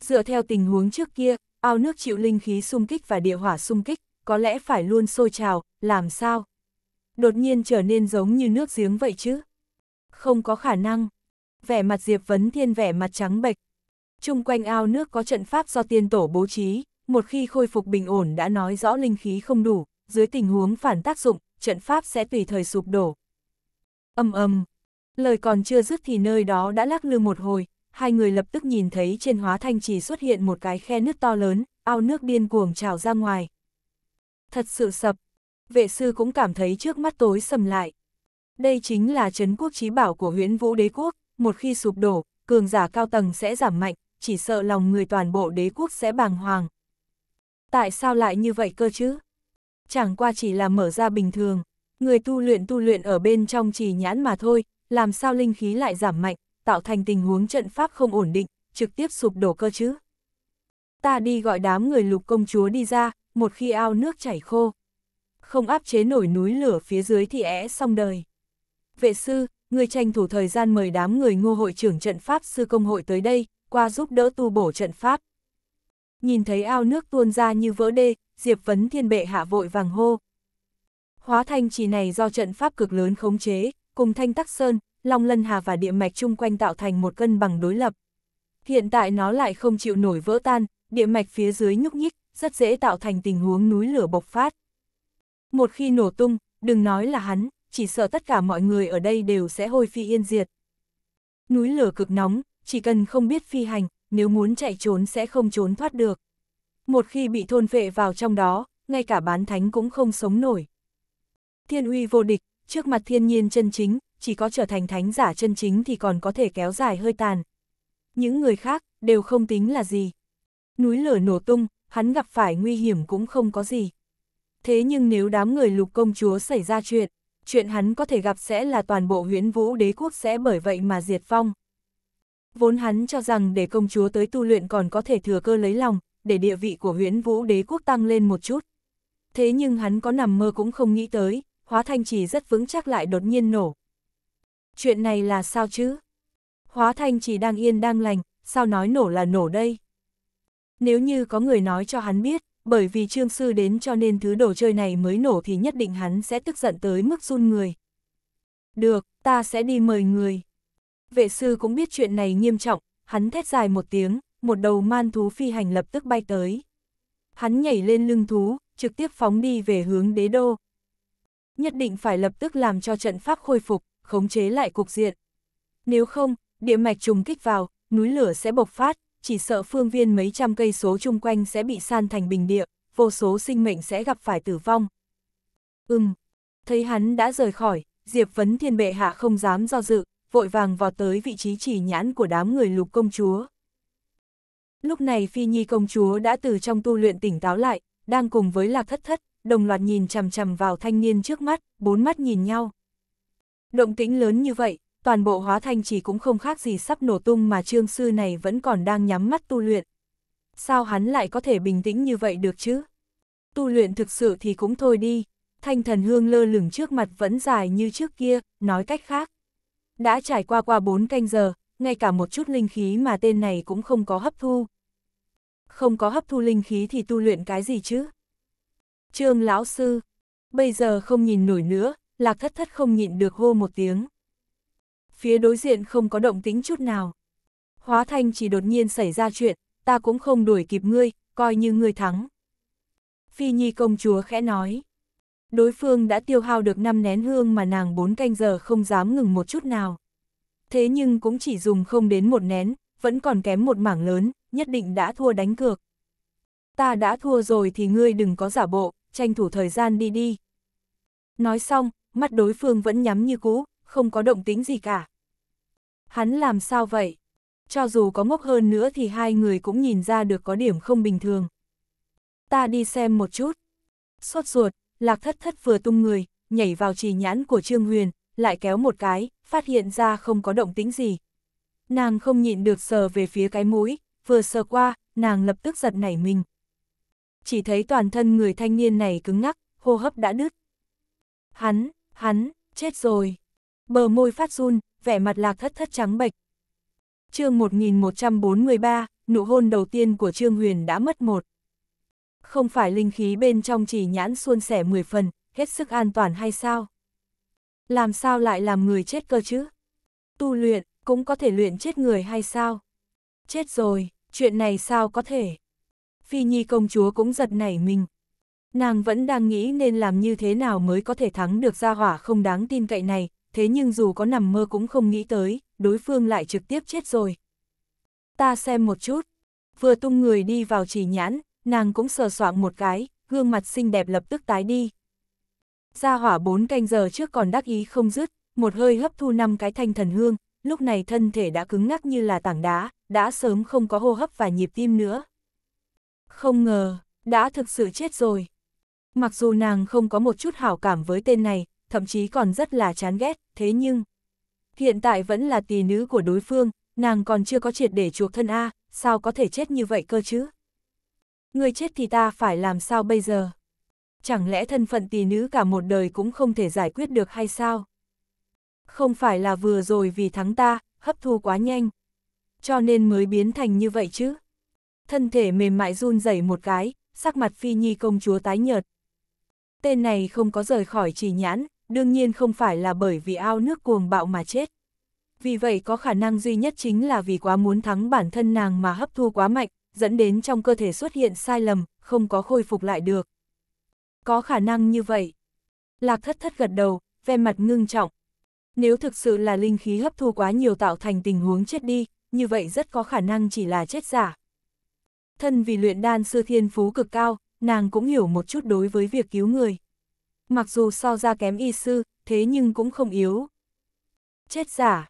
Dựa theo tình huống trước kia, ao nước chịu linh khí xung kích và địa hỏa xung kích, có lẽ phải luôn sôi trào, làm sao? Đột nhiên trở nên giống như nước giếng vậy chứ? Không có khả năng. Vẻ mặt Diệp Vấn Thiên vẻ mặt trắng bệch. Trung quanh ao nước có trận pháp do tiên tổ bố trí, một khi khôi phục bình ổn đã nói rõ linh khí không đủ, dưới tình huống phản tác dụng, trận pháp sẽ tùy thời sụp đổ. Âm âm, lời còn chưa dứt thì nơi đó đã lắc lư một hồi, hai người lập tức nhìn thấy trên hóa thanh chỉ xuất hiện một cái khe nước to lớn, ao nước điên cuồng trào ra ngoài. Thật sự sập, vệ sư cũng cảm thấy trước mắt tối sầm lại. Đây chính là trấn quốc trí bảo của huyễn vũ đế quốc, một khi sụp đổ, cường giả cao tầng sẽ giảm mạnh, chỉ sợ lòng người toàn bộ đế quốc sẽ bàng hoàng tại sao lại như vậy cơ chứ? Chẳng qua chỉ là mở ra bình thường, người tu luyện tu luyện ở bên trong chỉ nhãn mà thôi, làm sao linh khí lại giảm mạnh, tạo thành tình huống trận pháp không ổn định, trực tiếp sụp đổ cơ chứ? Ta đi gọi đám người lục công chúa đi ra, một khi ao nước chảy khô. Không áp chế nổi núi lửa phía dưới thì é xong đời. Vệ sư, người tranh thủ thời gian mời đám người ngô hội trưởng trận pháp sư công hội tới đây, qua giúp đỡ tu bổ trận pháp, Nhìn thấy ao nước tuôn ra như vỡ đê, Diệp Vấn Thiên bệ hạ vội vàng hô. Hóa thanh trì này do trận pháp cực lớn khống chế, cùng thanh tắc sơn, long lân hà và địa mạch chung quanh tạo thành một cân bằng đối lập. Hiện tại nó lại không chịu nổi vỡ tan, địa mạch phía dưới nhúc nhích, rất dễ tạo thành tình huống núi lửa bộc phát. Một khi nổ tung, đừng nói là hắn, chỉ sợ tất cả mọi người ở đây đều sẽ hôi phi yên diệt. Núi lửa cực nóng, chỉ cần không biết phi hành, nếu muốn chạy trốn sẽ không trốn thoát được. Một khi bị thôn vệ vào trong đó, ngay cả bán thánh cũng không sống nổi. Thiên uy vô địch, trước mặt thiên nhiên chân chính, chỉ có trở thành thánh giả chân chính thì còn có thể kéo dài hơi tàn. Những người khác, đều không tính là gì. Núi lửa nổ tung, hắn gặp phải nguy hiểm cũng không có gì. Thế nhưng nếu đám người lục công chúa xảy ra chuyện, chuyện hắn có thể gặp sẽ là toàn bộ huyễn vũ đế quốc sẽ bởi vậy mà diệt vong. Vốn hắn cho rằng để công chúa tới tu luyện còn có thể thừa cơ lấy lòng, để địa vị của huyễn vũ đế quốc tăng lên một chút. Thế nhưng hắn có nằm mơ cũng không nghĩ tới, hóa thanh trì rất vững chắc lại đột nhiên nổ. Chuyện này là sao chứ? Hóa thanh trì đang yên đang lành, sao nói nổ là nổ đây? Nếu như có người nói cho hắn biết, bởi vì trương sư đến cho nên thứ đồ chơi này mới nổ thì nhất định hắn sẽ tức giận tới mức run người. Được, ta sẽ đi mời người. Vệ sư cũng biết chuyện này nghiêm trọng, hắn thét dài một tiếng, một đầu man thú phi hành lập tức bay tới. Hắn nhảy lên lưng thú, trực tiếp phóng đi về hướng đế đô. Nhất định phải lập tức làm cho trận pháp khôi phục, khống chế lại cục diện. Nếu không, địa mạch trùng kích vào, núi lửa sẽ bộc phát, chỉ sợ phương viên mấy trăm cây số chung quanh sẽ bị san thành bình địa, vô số sinh mệnh sẽ gặp phải tử vong. Ừm, thấy hắn đã rời khỏi, Diệp Vấn Thiên Bệ Hạ không dám do dự, vội vàng vọt tới vị trí chỉ nhãn của đám người lục công chúa. Lúc này Phi Nhi công chúa đã từ trong tu luyện tỉnh táo lại, đang cùng với Lạc Thất Thất, đồng loạt nhìn chằm chằm vào thanh niên trước mắt, bốn mắt nhìn nhau. Động tĩnh lớn như vậy, toàn bộ hóa thanh chỉ cũng không khác gì sắp nổ tung mà trương sư này vẫn còn đang nhắm mắt tu luyện. Sao hắn lại có thể bình tĩnh như vậy được chứ? Tu luyện thực sự thì cũng thôi đi, thanh thần hương lơ lửng trước mặt vẫn dài như trước kia, nói cách khác. Đã trải qua qua bốn canh giờ, ngay cả một chút linh khí mà tên này cũng không có hấp thu. Không có hấp thu linh khí thì tu luyện cái gì chứ? Trương lão sư, bây giờ không nhìn nổi nữa, lạc thất thất không nhịn được hô một tiếng. Phía đối diện không có động tính chút nào. Hóa thanh chỉ đột nhiên xảy ra chuyện, ta cũng không đuổi kịp ngươi, coi như ngươi thắng. Phi Nhi công chúa khẽ nói. Đối phương đã tiêu hao được 5 nén hương mà nàng 4 canh giờ không dám ngừng một chút nào. Thế nhưng cũng chỉ dùng không đến một nén, vẫn còn kém một mảng lớn, nhất định đã thua đánh cược. Ta đã thua rồi thì ngươi đừng có giả bộ, tranh thủ thời gian đi đi. Nói xong, mắt đối phương vẫn nhắm như cũ, không có động tính gì cả. Hắn làm sao vậy? Cho dù có ngốc hơn nữa thì hai người cũng nhìn ra được có điểm không bình thường. Ta đi xem một chút. Sốt ruột, Lạc thất thất vừa tung người, nhảy vào trì nhãn của Trương Huyền, lại kéo một cái, phát hiện ra không có động tính gì. Nàng không nhịn được sờ về phía cái mũi, vừa sờ qua, nàng lập tức giật nảy mình. Chỉ thấy toàn thân người thanh niên này cứng ngắc, hô hấp đã đứt. Hắn, hắn, chết rồi. Bờ môi phát run, vẻ mặt lạc thất thất trắng bệch. chương 1143, nụ hôn đầu tiên của Trương Huyền đã mất một không phải linh khí bên trong chỉ nhãn xuôn sẻ 10 phần, hết sức an toàn hay sao? Làm sao lại làm người chết cơ chứ? Tu luyện, cũng có thể luyện chết người hay sao? Chết rồi, chuyện này sao có thể? Phi Nhi công chúa cũng giật nảy mình. Nàng vẫn đang nghĩ nên làm như thế nào mới có thể thắng được gia hỏa không đáng tin cậy này, thế nhưng dù có nằm mơ cũng không nghĩ tới, đối phương lại trực tiếp chết rồi. Ta xem một chút, vừa tung người đi vào chỉ nhãn, nàng cũng sờ soạng một cái, gương mặt xinh đẹp lập tức tái đi. Gia hỏa bốn canh giờ trước còn đắc ý không dứt, một hơi hấp thu năm cái thanh thần hương, lúc này thân thể đã cứng ngắc như là tảng đá, đã sớm không có hô hấp và nhịp tim nữa. Không ngờ, đã thực sự chết rồi. Mặc dù nàng không có một chút hảo cảm với tên này, thậm chí còn rất là chán ghét, thế nhưng... Hiện tại vẫn là tỷ nữ của đối phương, nàng còn chưa có triệt để chuộc thân A, sao có thể chết như vậy cơ chứ? Người chết thì ta phải làm sao bây giờ? Chẳng lẽ thân phận tỷ nữ cả một đời cũng không thể giải quyết được hay sao? Không phải là vừa rồi vì thắng ta, hấp thu quá nhanh. Cho nên mới biến thành như vậy chứ. Thân thể mềm mại run rẩy một cái, sắc mặt phi nhi công chúa tái nhợt. Tên này không có rời khỏi chỉ nhãn, đương nhiên không phải là bởi vì ao nước cuồng bạo mà chết. Vì vậy có khả năng duy nhất chính là vì quá muốn thắng bản thân nàng mà hấp thu quá mạnh, dẫn đến trong cơ thể xuất hiện sai lầm, không có khôi phục lại được. Có khả năng như vậy. Lạc thất thất gật đầu, ve mặt ngưng trọng. Nếu thực sự là linh khí hấp thu quá nhiều tạo thành tình huống chết đi, như vậy rất có khả năng chỉ là chết giả. Thân vì luyện đan sư thiên phú cực cao, nàng cũng hiểu một chút đối với việc cứu người. Mặc dù so ra kém y sư, thế nhưng cũng không yếu. Chết giả.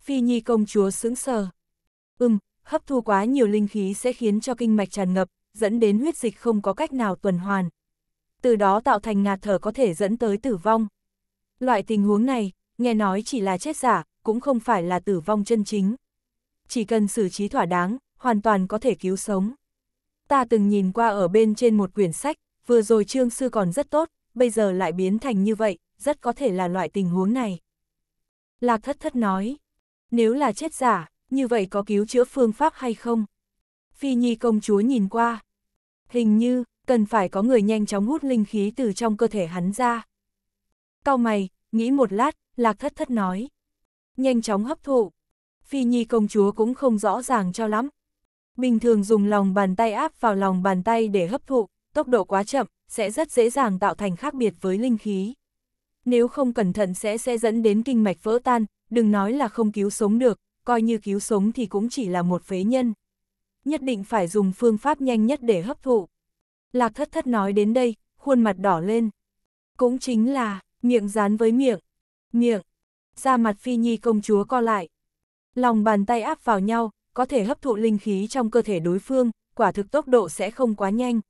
Phi Nhi công chúa sững sờ. Ừm, hấp thu quá nhiều linh khí sẽ khiến cho kinh mạch tràn ngập, dẫn đến huyết dịch không có cách nào tuần hoàn. Từ đó tạo thành ngạt thở có thể dẫn tới tử vong. Loại tình huống này, nghe nói chỉ là chết giả, cũng không phải là tử vong chân chính. Chỉ cần xử trí thỏa đáng, hoàn toàn có thể cứu sống. Ta từng nhìn qua ở bên trên một quyển sách, vừa rồi trương sư còn rất tốt, bây giờ lại biến thành như vậy, rất có thể là loại tình huống này. Lạc thất thất nói, nếu là chết giả, như vậy có cứu chữa phương pháp hay không? Phi Nhi công chúa nhìn qua. Hình như, cần phải có người nhanh chóng hút linh khí từ trong cơ thể hắn ra. Cao mày, nghĩ một lát, lạc thất thất nói. Nhanh chóng hấp thụ. Phi Nhi công chúa cũng không rõ ràng cho lắm. Bình thường dùng lòng bàn tay áp vào lòng bàn tay để hấp thụ, tốc độ quá chậm, sẽ rất dễ dàng tạo thành khác biệt với linh khí. Nếu không cẩn thận sẽ sẽ dẫn đến kinh mạch vỡ tan, đừng nói là không cứu sống được, coi như cứu sống thì cũng chỉ là một phế nhân. Nhất định phải dùng phương pháp nhanh nhất để hấp thụ. Lạc thất thất nói đến đây, khuôn mặt đỏ lên. Cũng chính là, miệng dán với miệng. Miệng. Da mặt phi nhi công chúa co lại. Lòng bàn tay áp vào nhau, có thể hấp thụ linh khí trong cơ thể đối phương, quả thực tốc độ sẽ không quá nhanh.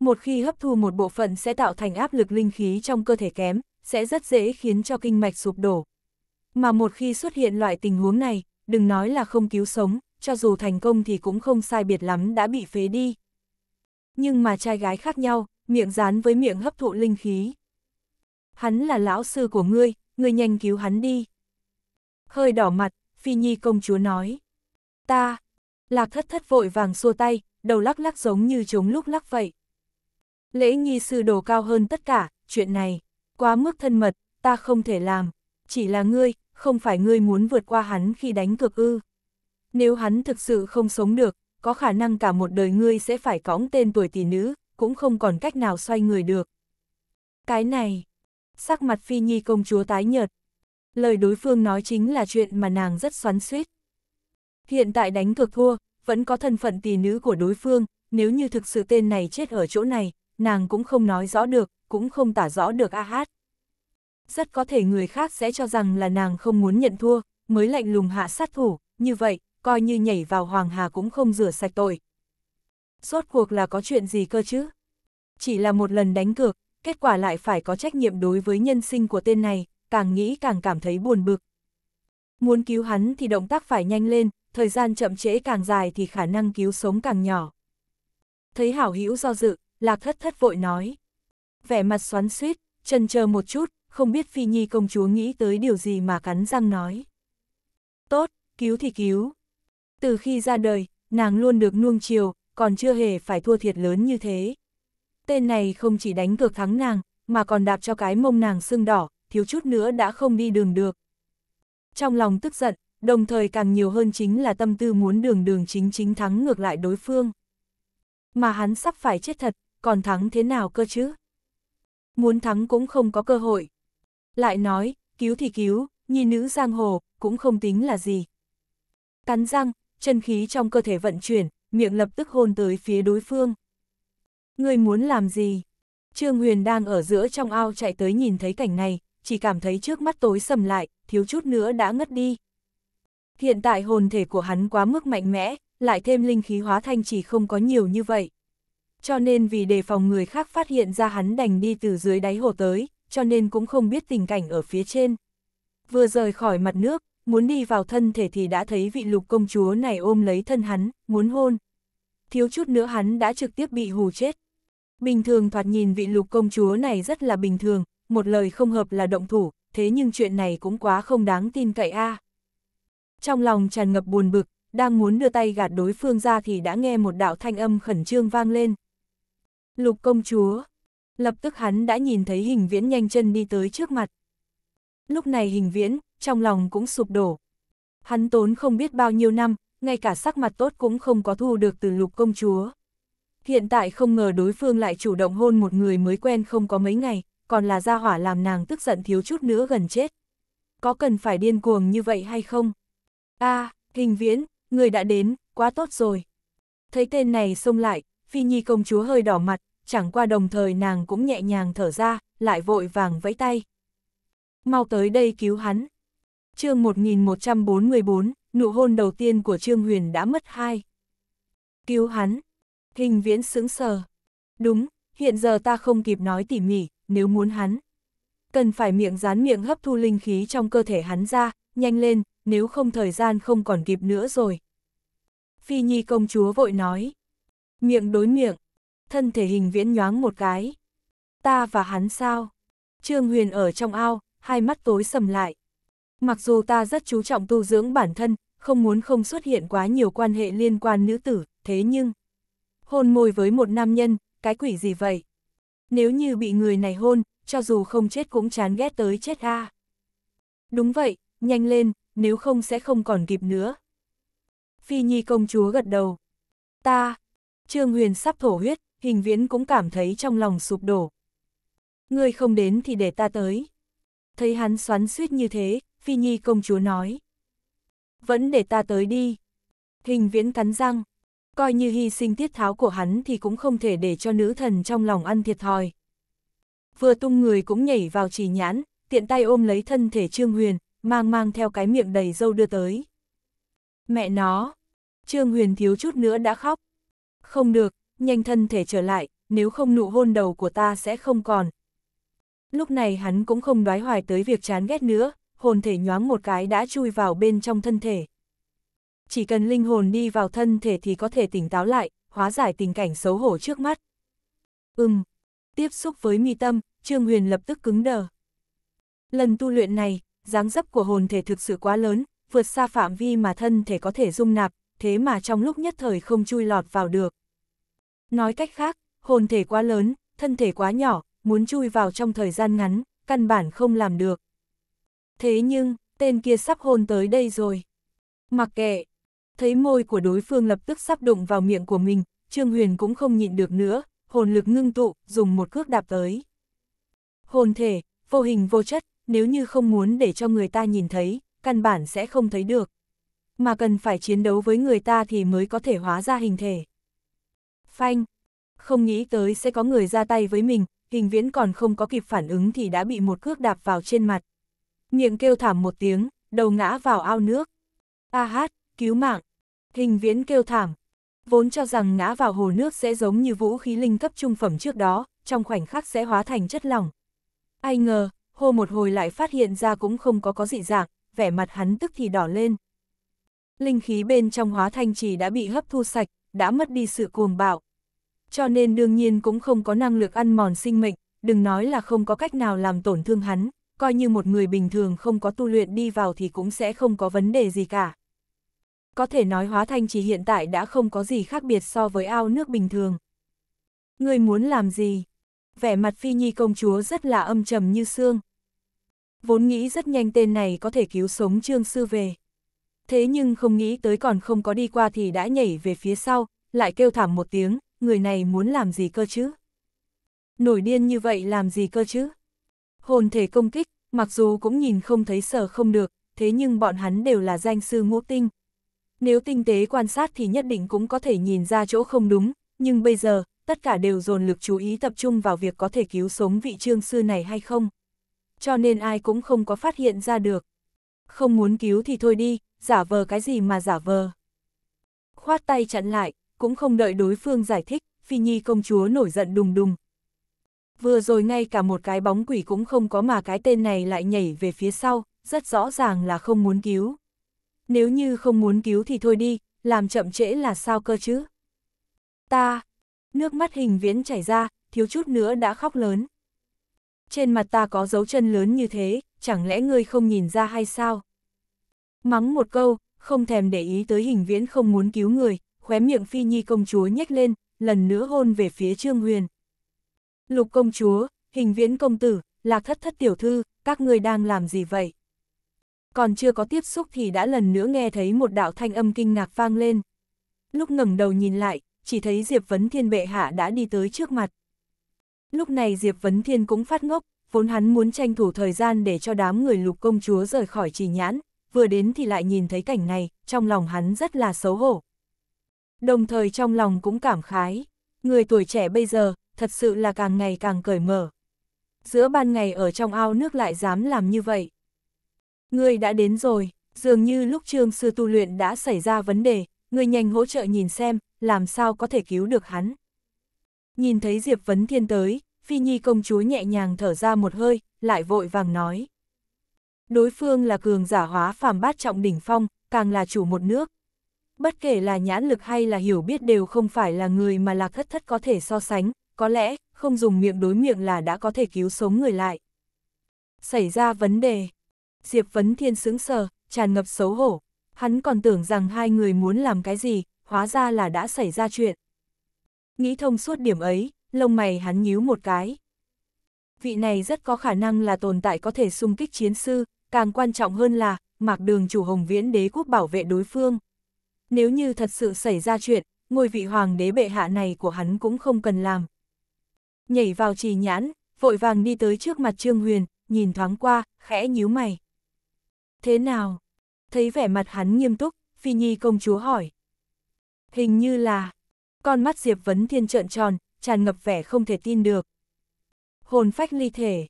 Một khi hấp thu một bộ phận sẽ tạo thành áp lực linh khí trong cơ thể kém, sẽ rất dễ khiến cho kinh mạch sụp đổ. Mà một khi xuất hiện loại tình huống này, đừng nói là không cứu sống, cho dù thành công thì cũng không sai biệt lắm đã bị phế đi. Nhưng mà trai gái khác nhau, miệng dán với miệng hấp thụ linh khí. Hắn là lão sư của ngươi, ngươi nhanh cứu hắn đi. Hơi đỏ mặt, Phi Nhi công chúa nói. Ta, lạc thất thất vội vàng xua tay, đầu lắc lắc giống như chống lúc lắc vậy. Lễ nghi sư đồ cao hơn tất cả, chuyện này, quá mức thân mật, ta không thể làm, chỉ là ngươi, không phải ngươi muốn vượt qua hắn khi đánh cược ư. Nếu hắn thực sự không sống được, có khả năng cả một đời ngươi sẽ phải cõng tên tuổi tỷ nữ, cũng không còn cách nào xoay người được. Cái này, sắc mặt phi nhi công chúa tái nhợt. Lời đối phương nói chính là chuyện mà nàng rất xoắn suýt. Hiện tại đánh cược thua, vẫn có thân phận tỷ nữ của đối phương, nếu như thực sự tên này chết ở chỗ này, nàng cũng không nói rõ được, cũng không tả rõ được a hát rất có thể người khác sẽ cho rằng là nàng không muốn nhận thua, mới lạnh lùng hạ sát thủ, như vậy, coi như nhảy vào Hoàng Hà cũng không rửa sạch tội. Rốt cuộc là có chuyện gì cơ chứ? Chỉ là một lần đánh cược, kết quả lại phải có trách nhiệm đối với nhân sinh của tên này, càng nghĩ càng cảm thấy buồn bực. Muốn cứu hắn thì động tác phải nhanh lên, thời gian chậm trễ càng dài thì khả năng cứu sống càng nhỏ. Thấy hảo hữu do dự, lạc thất thất vội nói. Vẻ mặt xoắn suýt, chần chờ một chút, không biết Phi Nhi công chúa nghĩ tới điều gì mà cắn răng nói. Tốt, cứu thì cứu. Từ khi ra đời, nàng luôn được nuông chiều, còn chưa hề phải thua thiệt lớn như thế. Tên này không chỉ đánh cược thắng nàng, mà còn đạp cho cái mông nàng sưng đỏ, thiếu chút nữa đã không đi đường được. Trong lòng tức giận, đồng thời càng nhiều hơn chính là tâm tư muốn đường đường chính chính thắng ngược lại đối phương. Mà hắn sắp phải chết thật, còn thắng thế nào cơ chứ? Muốn thắng cũng không có cơ hội, lại nói, cứu thì cứu, nhìn nữ giang hồ, cũng không tính là gì. Cắn răng, chân khí trong cơ thể vận chuyển, miệng lập tức hôn tới phía đối phương. Người muốn làm gì? Trương Huyền đang ở giữa trong ao chạy tới nhìn thấy cảnh này, chỉ cảm thấy trước mắt tối sầm lại, thiếu chút nữa đã ngất đi. Hiện tại hồn thể của hắn quá mức mạnh mẽ, lại thêm linh khí hóa thanh chỉ không có nhiều như vậy. Cho nên vì đề phòng người khác phát hiện ra hắn đành đi từ dưới đáy hồ tới, cho nên cũng không biết tình cảnh ở phía trên. Vừa rời khỏi mặt nước, muốn đi vào thân thể thì đã thấy vị lục công chúa này ôm lấy thân hắn, muốn hôn. Thiếu chút nữa hắn đã trực tiếp bị hù chết. Bình thường thoạt nhìn vị lục công chúa này rất là bình thường, một lời không hợp là động thủ, thế nhưng chuyện này cũng quá không đáng tin cậy a. À. Trong lòng tràn ngập buồn bực, đang muốn đưa tay gạt đối phương ra thì đã nghe một đạo thanh âm khẩn trương vang lên. Lục công chúa, Lập tức hắn đã nhìn thấy hình viễn nhanh chân đi tới trước mặt. Lúc này hình viễn, trong lòng cũng sụp đổ. Hắn tốn không biết bao nhiêu năm, ngay cả sắc mặt tốt cũng không có thu được từ lục công chúa. Hiện tại không ngờ đối phương lại chủ động hôn một người mới quen không có mấy ngày, còn là gia hỏa làm nàng tức giận thiếu chút nữa gần chết. Có cần phải điên cuồng như vậy hay không? a à, hình viễn, người đã đến, quá tốt rồi. Thấy tên này xông lại, Phi Nhi công chúa hơi đỏ mặt, chẳng qua đồng thời nàng cũng nhẹ nhàng thở ra, lại vội vàng vẫy tay. Mau tới đây cứu hắn. chương 1144, nụ hôn đầu tiên của Trương Huyền đã mất hai. Cứu hắn. Hình viễn sững sờ. Đúng, hiện giờ ta không kịp nói tỉ mỉ, nếu muốn hắn. Cần phải miệng dán miệng hấp thu linh khí trong cơ thể hắn ra, nhanh lên, nếu không thời gian không còn kịp nữa rồi. Phi Nhi công chúa vội nói. Miệng đối miệng, thân thể hình viễn nhoáng một cái. Ta và hắn sao? Trương Huyền ở trong ao, hai mắt tối sầm lại. Mặc dù ta rất chú trọng tu dưỡng bản thân, không muốn không xuất hiện quá nhiều quan hệ liên quan nữ tử, thế nhưng... Hôn môi với một nam nhân, cái quỷ gì vậy? Nếu như bị người này hôn, cho dù không chết cũng chán ghét tới chết a. Đúng vậy, nhanh lên, nếu không sẽ không còn kịp nữa. Phi Nhi công chúa gật đầu. Ta, Trương Huyền sắp thổ huyết, hình viễn cũng cảm thấy trong lòng sụp đổ. Ngươi không đến thì để ta tới. Thấy hắn xoắn suýt như thế, Phi Nhi công chúa nói. Vẫn để ta tới đi. Hình viễn cắn răng, coi như hy sinh tiết tháo của hắn thì cũng không thể để cho nữ thần trong lòng ăn thiệt thòi. Vừa tung người cũng nhảy vào chỉ nhãn, tiện tay ôm lấy thân thể Trương Huyền, mang mang theo cái miệng đầy dâu đưa tới. Mẹ nó! Trương Huyền thiếu chút nữa đã khóc. Không được, nhanh thân thể trở lại, nếu không nụ hôn đầu của ta sẽ không còn. Lúc này hắn cũng không đoái hoài tới việc chán ghét nữa, hồn thể nhoáng một cái đã chui vào bên trong thân thể. Chỉ cần linh hồn đi vào thân thể thì có thể tỉnh táo lại, hóa giải tình cảnh xấu hổ trước mắt. Ừm, tiếp xúc với mi tâm, Trương Huyền lập tức cứng đờ. Lần tu luyện này, dáng dấp của hồn thể thực sự quá lớn, vượt xa phạm vi mà thân thể có thể dung nạp, thế mà trong lúc nhất thời không chui lọt vào được. Nói cách khác, hồn thể quá lớn, thân thể quá nhỏ, muốn chui vào trong thời gian ngắn, căn bản không làm được. Thế nhưng, tên kia sắp hôn tới đây rồi. Mặc kệ, thấy môi của đối phương lập tức sắp đụng vào miệng của mình, Trương Huyền cũng không nhịn được nữa, hồn lực ngưng tụ, dùng một cước đạp tới. Hồn thể, vô hình vô chất, nếu như không muốn để cho người ta nhìn thấy, căn bản sẽ không thấy được. Mà cần phải chiến đấu với người ta thì mới có thể hóa ra hình thể phanh. Không nghĩ tới sẽ có người ra tay với mình, hình viễn còn không có kịp phản ứng thì đã bị một cước đạp vào trên mặt. Miệng kêu thảm một tiếng, đầu ngã vào ao nước. A hát, cứu mạng. Hình viễn kêu thảm. Vốn cho rằng ngã vào hồ nước sẽ giống như vũ khí linh cấp trung phẩm trước đó, trong khoảnh khắc sẽ hóa thành chất lỏng. Ai ngờ, hô một hồi lại phát hiện ra cũng không có có dị dạng, vẻ mặt hắn tức thì đỏ lên. Linh khí bên trong hóa thanh chỉ đã bị hấp thu sạch, đã mất đi sự cuồng bạo. Cho nên đương nhiên cũng không có năng lực ăn mòn sinh mệnh, đừng nói là không có cách nào làm tổn thương hắn, coi như một người bình thường không có tu luyện đi vào thì cũng sẽ không có vấn đề gì cả. Có thể nói hóa thanh chỉ hiện tại đã không có gì khác biệt so với ao nước bình thường. Người muốn làm gì? Vẻ mặt Phi Nhi công chúa rất là âm trầm như xương. Vốn nghĩ rất nhanh tên này có thể cứu sống Trương Sư về thế nhưng không nghĩ tới còn không có đi qua thì đã nhảy về phía sau, lại kêu thảm một tiếng, người này muốn làm gì cơ chứ? Nổi điên như vậy làm gì cơ chứ? Hồn thể công kích, mặc dù cũng nhìn không thấy sở không được, thế nhưng bọn hắn đều là danh sư ngũ tinh. Nếu tinh tế quan sát thì nhất định cũng có thể nhìn ra chỗ không đúng, nhưng bây giờ, tất cả đều dồn lực chú ý tập trung vào việc có thể cứu sống vị trương sư này hay không. Cho nên ai cũng không có phát hiện ra được. Không muốn cứu thì thôi đi, giả vờ cái gì mà giả vờ. Khoát tay chặn lại, cũng không đợi đối phương giải thích, Phi Nhi công chúa nổi giận đùng đùng. Vừa rồi ngay cả một cái bóng quỷ cũng không có mà cái tên này lại nhảy về phía sau, rất rõ ràng là không muốn cứu. Nếu như không muốn cứu thì thôi đi, làm chậm trễ là sao cơ chứ? Ta, nước mắt hình viễn chảy ra, thiếu chút nữa đã khóc lớn. Trên mặt ta có dấu chân lớn như thế, chẳng lẽ ngươi không nhìn ra hay sao? Mắng một câu, không thèm để ý tới hình viễn không muốn cứu người, khóe miệng phi nhi công chúa nhếch lên, lần nữa hôn về phía Trương Huyền. Lục công chúa, hình viễn công tử, lạc thất thất tiểu thư, các người đang làm gì vậy? Còn chưa có tiếp xúc thì đã lần nữa nghe thấy một đạo thanh âm kinh ngạc vang lên. Lúc ngẩng đầu nhìn lại, chỉ thấy Diệp Vấn Thiên bệ hạ đã đi tới trước mặt. Lúc này Diệp Vấn Thiên cũng phát ngốc, vốn hắn muốn tranh thủ thời gian để cho đám người lục công chúa rời khỏi trì nhãn, vừa đến thì lại nhìn thấy cảnh này, trong lòng hắn rất là xấu hổ. Đồng thời trong lòng cũng cảm khái, người tuổi trẻ bây giờ, thật sự là càng ngày càng cởi mở. Giữa ban ngày ở trong ao nước lại dám làm như vậy. Người đã đến rồi, dường như lúc trương sư tu luyện đã xảy ra vấn đề, người nhanh hỗ trợ nhìn xem, làm sao có thể cứu được hắn. Nhìn thấy Diệp Vấn Thiên tới, Phi Nhi công chúa nhẹ nhàng thở ra một hơi, lại vội vàng nói đối phương là cường giả hóa phàm bát trọng đỉnh phong, càng là chủ một nước. Bất kể là nhãn lực hay là hiểu biết đều không phải là người mà lạc thất thất có thể so sánh, có lẽ không dùng miệng đối miệng là đã có thể cứu sống người lại. Xảy ra vấn đề. Diệp Vấn Thiên sững sờ, tràn ngập xấu hổ. Hắn còn tưởng rằng hai người muốn làm cái gì, hóa ra là đã xảy ra chuyện. Nghĩ thông suốt điểm ấy, lông mày hắn nhíu một cái. Vị này rất có khả năng là tồn tại có thể xung kích chiến sư, càng quan trọng hơn là, mạc đường chủ hồng viễn đế quốc bảo vệ đối phương. Nếu như thật sự xảy ra chuyện, ngôi vị hoàng đế bệ hạ này của hắn cũng không cần làm. Nhảy vào trì nhãn, vội vàng đi tới trước mặt Trương Huyền, nhìn thoáng qua, khẽ nhíu mày. Thế nào? Thấy vẻ mặt hắn nghiêm túc, Phi Nhi công chúa hỏi. Hình như là, con mắt Diệp Vấn Thiên trợn tròn, tràn ngập vẻ không thể tin được. Hồn phách ly thể,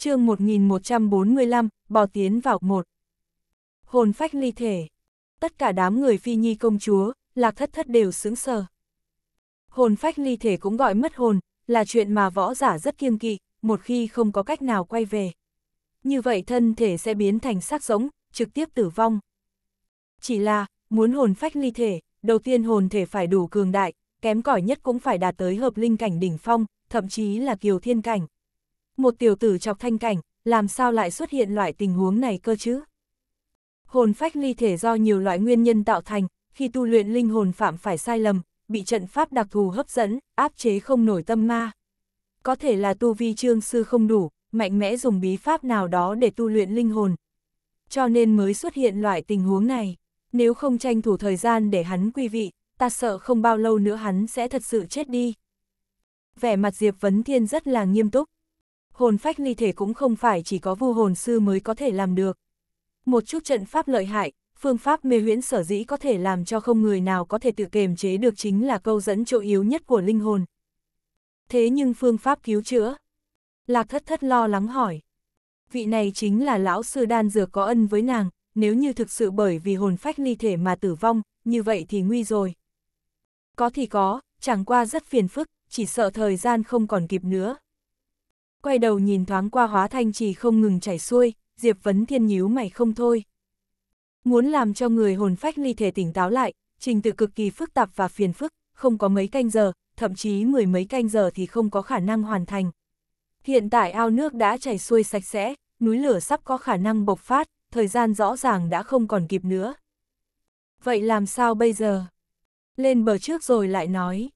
chương 1145, bò tiến vào một. Hồn phách ly thể. Tất cả đám người phi nhi công chúa, lạc thất thất đều sững sờ. Hồn phách ly thể cũng gọi mất hồn, là chuyện mà võ giả rất kiêng kỵ, một khi không có cách nào quay về. Như vậy thân thể sẽ biến thành xác giống, trực tiếp tử vong. Chỉ là, muốn hồn phách ly thể, đầu tiên hồn thể phải đủ cường đại, kém cỏi nhất cũng phải đạt tới hợp linh cảnh đỉnh phong, thậm chí là kiều thiên cảnh một tiểu tử chọc thanh cảnh, làm sao lại xuất hiện loại tình huống này cơ chứ? Hồn phách ly thể do nhiều loại nguyên nhân tạo thành, khi tu luyện linh hồn phạm phải sai lầm, bị trận pháp đặc thù hấp dẫn, áp chế không nổi tâm ma. Có thể là tu vi trương sư không đủ, mạnh mẽ dùng bí pháp nào đó để tu luyện linh hồn. Cho nên mới xuất hiện loại tình huống này, nếu không tranh thủ thời gian để hắn quy vị, ta sợ không bao lâu nữa hắn sẽ thật sự chết đi. Vẻ mặt Diệp Vấn Thiên rất là nghiêm túc, hồn phách ly thể cũng không phải chỉ có vu hồn sư mới có thể làm được. Một chút trận pháp lợi hại, phương pháp mê huyễn sở dĩ có thể làm cho không người nào có thể tự kềm chế được chính là câu dẫn chỗ yếu nhất của linh hồn. Thế nhưng phương pháp cứu chữa? Lạc thất thất lo lắng hỏi. Vị này chính là lão sư đan dược có ân với nàng, nếu như thực sự bởi vì hồn phách ly thể mà tử vong, như vậy thì nguy rồi. Có thì có, chẳng qua rất phiền phức, chỉ sợ thời gian không còn kịp nữa quay đầu nhìn thoáng qua hóa thanh trì không ngừng chảy xuôi, Diệp Vấn Thiên nhíu mày không thôi. Muốn làm cho người hồn phách ly thể tỉnh táo lại, trình tự cực kỳ phức tạp và phiền phức, không có mấy canh giờ, thậm chí mười mấy canh giờ thì không có khả năng hoàn thành. Hiện tại ao nước đã chảy xuôi sạch sẽ, núi lửa sắp có khả năng bộc phát, thời gian rõ ràng đã không còn kịp nữa. Vậy làm sao bây giờ? Lên bờ trước rồi lại nói.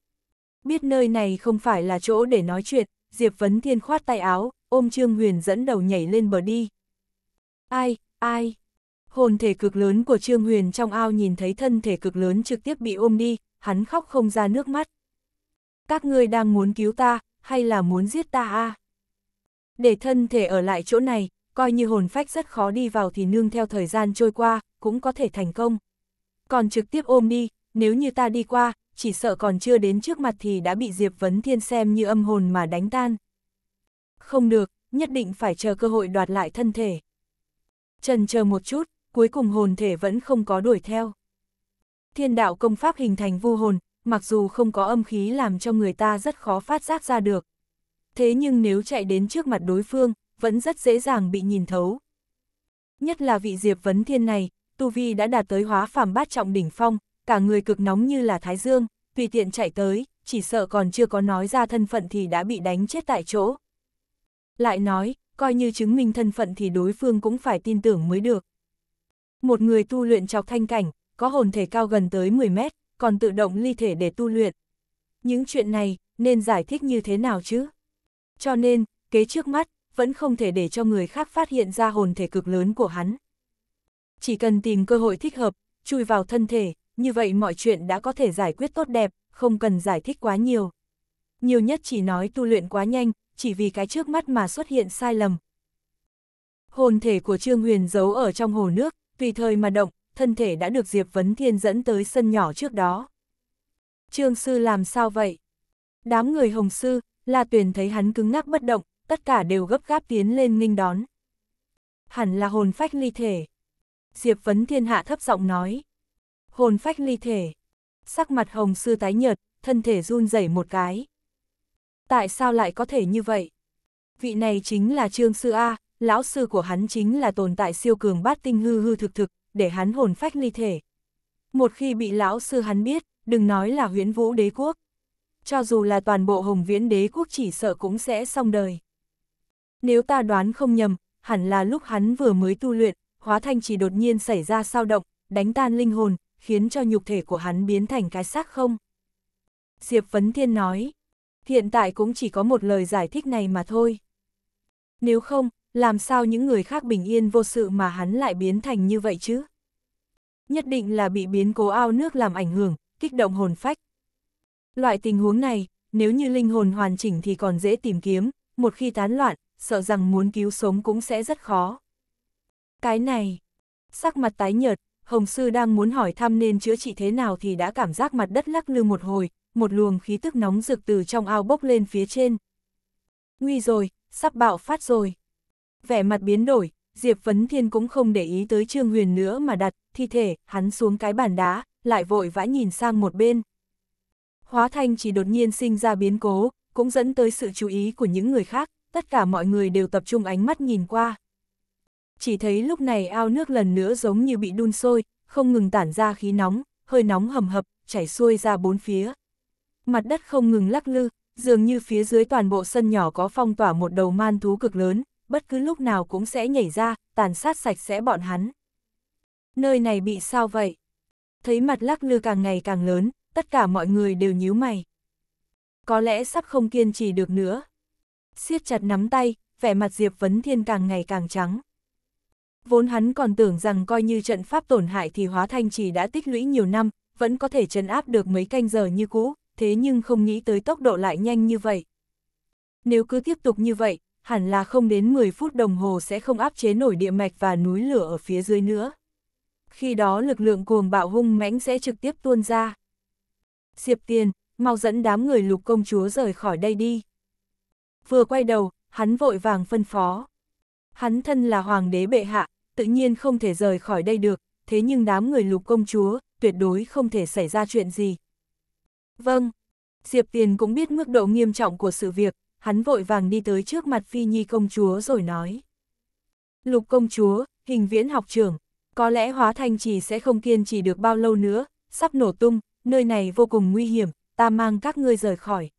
Biết nơi này không phải là chỗ để nói chuyện, Diệp Vấn Thiên khoát tay áo, ôm Trương Huyền dẫn đầu nhảy lên bờ đi. Ai, ai? Hồn thể cực lớn của Trương Huyền trong ao nhìn thấy thân thể cực lớn trực tiếp bị ôm đi, hắn khóc không ra nước mắt. Các ngươi đang muốn cứu ta, hay là muốn giết ta a? Để thân thể ở lại chỗ này, coi như hồn phách rất khó đi vào thì nương theo thời gian trôi qua, cũng có thể thành công. Còn trực tiếp ôm đi, nếu như ta đi qua, chỉ sợ còn chưa đến trước mặt thì đã bị Diệp Vấn Thiên xem như âm hồn mà đánh tan. Không được, nhất định phải chờ cơ hội đoạt lại thân thể. Trần chờ một chút, cuối cùng hồn thể vẫn không có đuổi theo. Thiên đạo công pháp hình thành vu hồn, mặc dù không có âm khí làm cho người ta rất khó phát giác ra được. Thế nhưng nếu chạy đến trước mặt đối phương, vẫn rất dễ dàng bị nhìn thấu. Nhất là vị Diệp Vấn Thiên này, Tu Vi đã đạt tới hóa phàm bát trọng đỉnh phong, cả người cực nóng như là thái dương, tùy tiện chạy tới, chỉ sợ còn chưa có nói ra thân phận thì đã bị đánh chết tại chỗ. Lại nói, coi như chứng minh thân phận thì đối phương cũng phải tin tưởng mới được. Một người tu luyện chọc thanh cảnh, có hồn thể cao gần tới 10 mét, còn tự động ly thể để tu luyện. Những chuyện này, nên giải thích như thế nào chứ? Cho nên, kế trước mắt, vẫn không thể để cho người khác phát hiện ra hồn thể cực lớn của hắn. Chỉ cần tìm cơ hội thích hợp, chui vào thân thể, như vậy mọi chuyện đã có thể giải quyết tốt đẹp, không cần giải thích quá nhiều. Nhiều nhất chỉ nói tu luyện quá nhanh, chỉ vì cái trước mắt mà xuất hiện sai lầm. Hồn thể của Trương Huyền giấu ở trong hồ nước, tùy thời mà động, thân thể đã được Diệp Vấn Thiên dẫn tới sân nhỏ trước đó. Trương Sư làm sao vậy? Đám người Hồng Sư, La Tuyền thấy hắn cứng ngắc bất động, tất cả đều gấp gáp tiến lên nghênh đón. Hẳn là hồn phách ly thể. Diệp Vấn Thiên hạ thấp giọng nói hồn phách ly thể. Sắc mặt hồng sư tái nhợt, thân thể run rẩy một cái. Tại sao lại có thể như vậy? Vị này chính là Trương Sư A, lão sư của hắn chính là tồn tại siêu cường bát tinh hư hư thực thực, để hắn hồn phách ly thể. Một khi bị lão sư hắn biết, đừng nói là huyễn vũ đế quốc. Cho dù là toàn bộ hồng viễn đế quốc chỉ sợ cũng sẽ xong đời. Nếu ta đoán không nhầm, hẳn là lúc hắn vừa mới tu luyện, hóa thanh chỉ đột nhiên xảy ra sao động, đánh tan linh hồn, khiến cho nhục thể của hắn biến thành cái xác không? Diệp Vấn Thiên nói, hiện tại cũng chỉ có một lời giải thích này mà thôi. Nếu không, làm sao những người khác bình yên vô sự mà hắn lại biến thành như vậy chứ? Nhất định là bị biến cố ao nước làm ảnh hưởng, kích động hồn phách. Loại tình huống này, nếu như linh hồn hoàn chỉnh thì còn dễ tìm kiếm, một khi tán loạn, sợ rằng muốn cứu sống cũng sẽ rất khó. Cái này, sắc mặt tái nhợt, Hồng Sư đang muốn hỏi thăm nên chữa trị thế nào thì đã cảm giác mặt đất lắc lư một hồi, một luồng khí tức nóng rực từ trong ao bốc lên phía trên. Nguy rồi, sắp bạo phát rồi. Vẻ mặt biến đổi, Diệp Vấn Thiên cũng không để ý tới Trương Huyền nữa mà đặt thi thể hắn xuống cái bàn đá, lại vội vã nhìn sang một bên. Hóa Thanh chỉ đột nhiên sinh ra biến cố, cũng dẫn tới sự chú ý của những người khác, tất cả mọi người đều tập trung ánh mắt nhìn qua chỉ thấy lúc này ao nước lần nữa giống như bị đun sôi, không ngừng tản ra khí nóng, hơi nóng hầm hập, chảy xuôi ra bốn phía. Mặt đất không ngừng lắc lư, dường như phía dưới toàn bộ sân nhỏ có phong tỏa một đầu man thú cực lớn, bất cứ lúc nào cũng sẽ nhảy ra, tàn sát sạch sẽ bọn hắn. Nơi này bị sao vậy? Thấy mặt lắc lư càng ngày càng lớn, tất cả mọi người đều nhíu mày. Có lẽ sắp không kiên trì được nữa. siết chặt nắm tay, vẻ mặt Diệp Vấn Thiên càng ngày càng trắng. Vốn hắn còn tưởng rằng coi như trận pháp tổn hại thì hóa thanh chỉ đã tích lũy nhiều năm, vẫn có thể trấn áp được mấy canh giờ như cũ, thế nhưng không nghĩ tới tốc độ lại nhanh như vậy. Nếu cứ tiếp tục như vậy, hẳn là không đến 10 phút đồng hồ sẽ không áp chế nổi địa mạch và núi lửa ở phía dưới nữa. Khi đó lực lượng cuồng bạo hung mãnh sẽ trực tiếp tuôn ra. Diệp Tiền, mau dẫn đám người lục công chúa rời khỏi đây đi. Vừa quay đầu, hắn vội vàng phân phó. Hắn thân là hoàng đế bệ hạ, tự nhiên không thể rời khỏi đây được, thế nhưng đám người lục công chúa, tuyệt đối không thể xảy ra chuyện gì. Vâng, Diệp Tiền cũng biết mức độ nghiêm trọng của sự việc, hắn vội vàng đi tới trước mặt Phi Nhi công chúa rồi nói. Lục công chúa, hình viễn học trưởng, có lẽ hóa thanh trì sẽ không kiên trì được bao lâu nữa, sắp nổ tung, nơi này vô cùng nguy hiểm, ta mang các ngươi rời khỏi.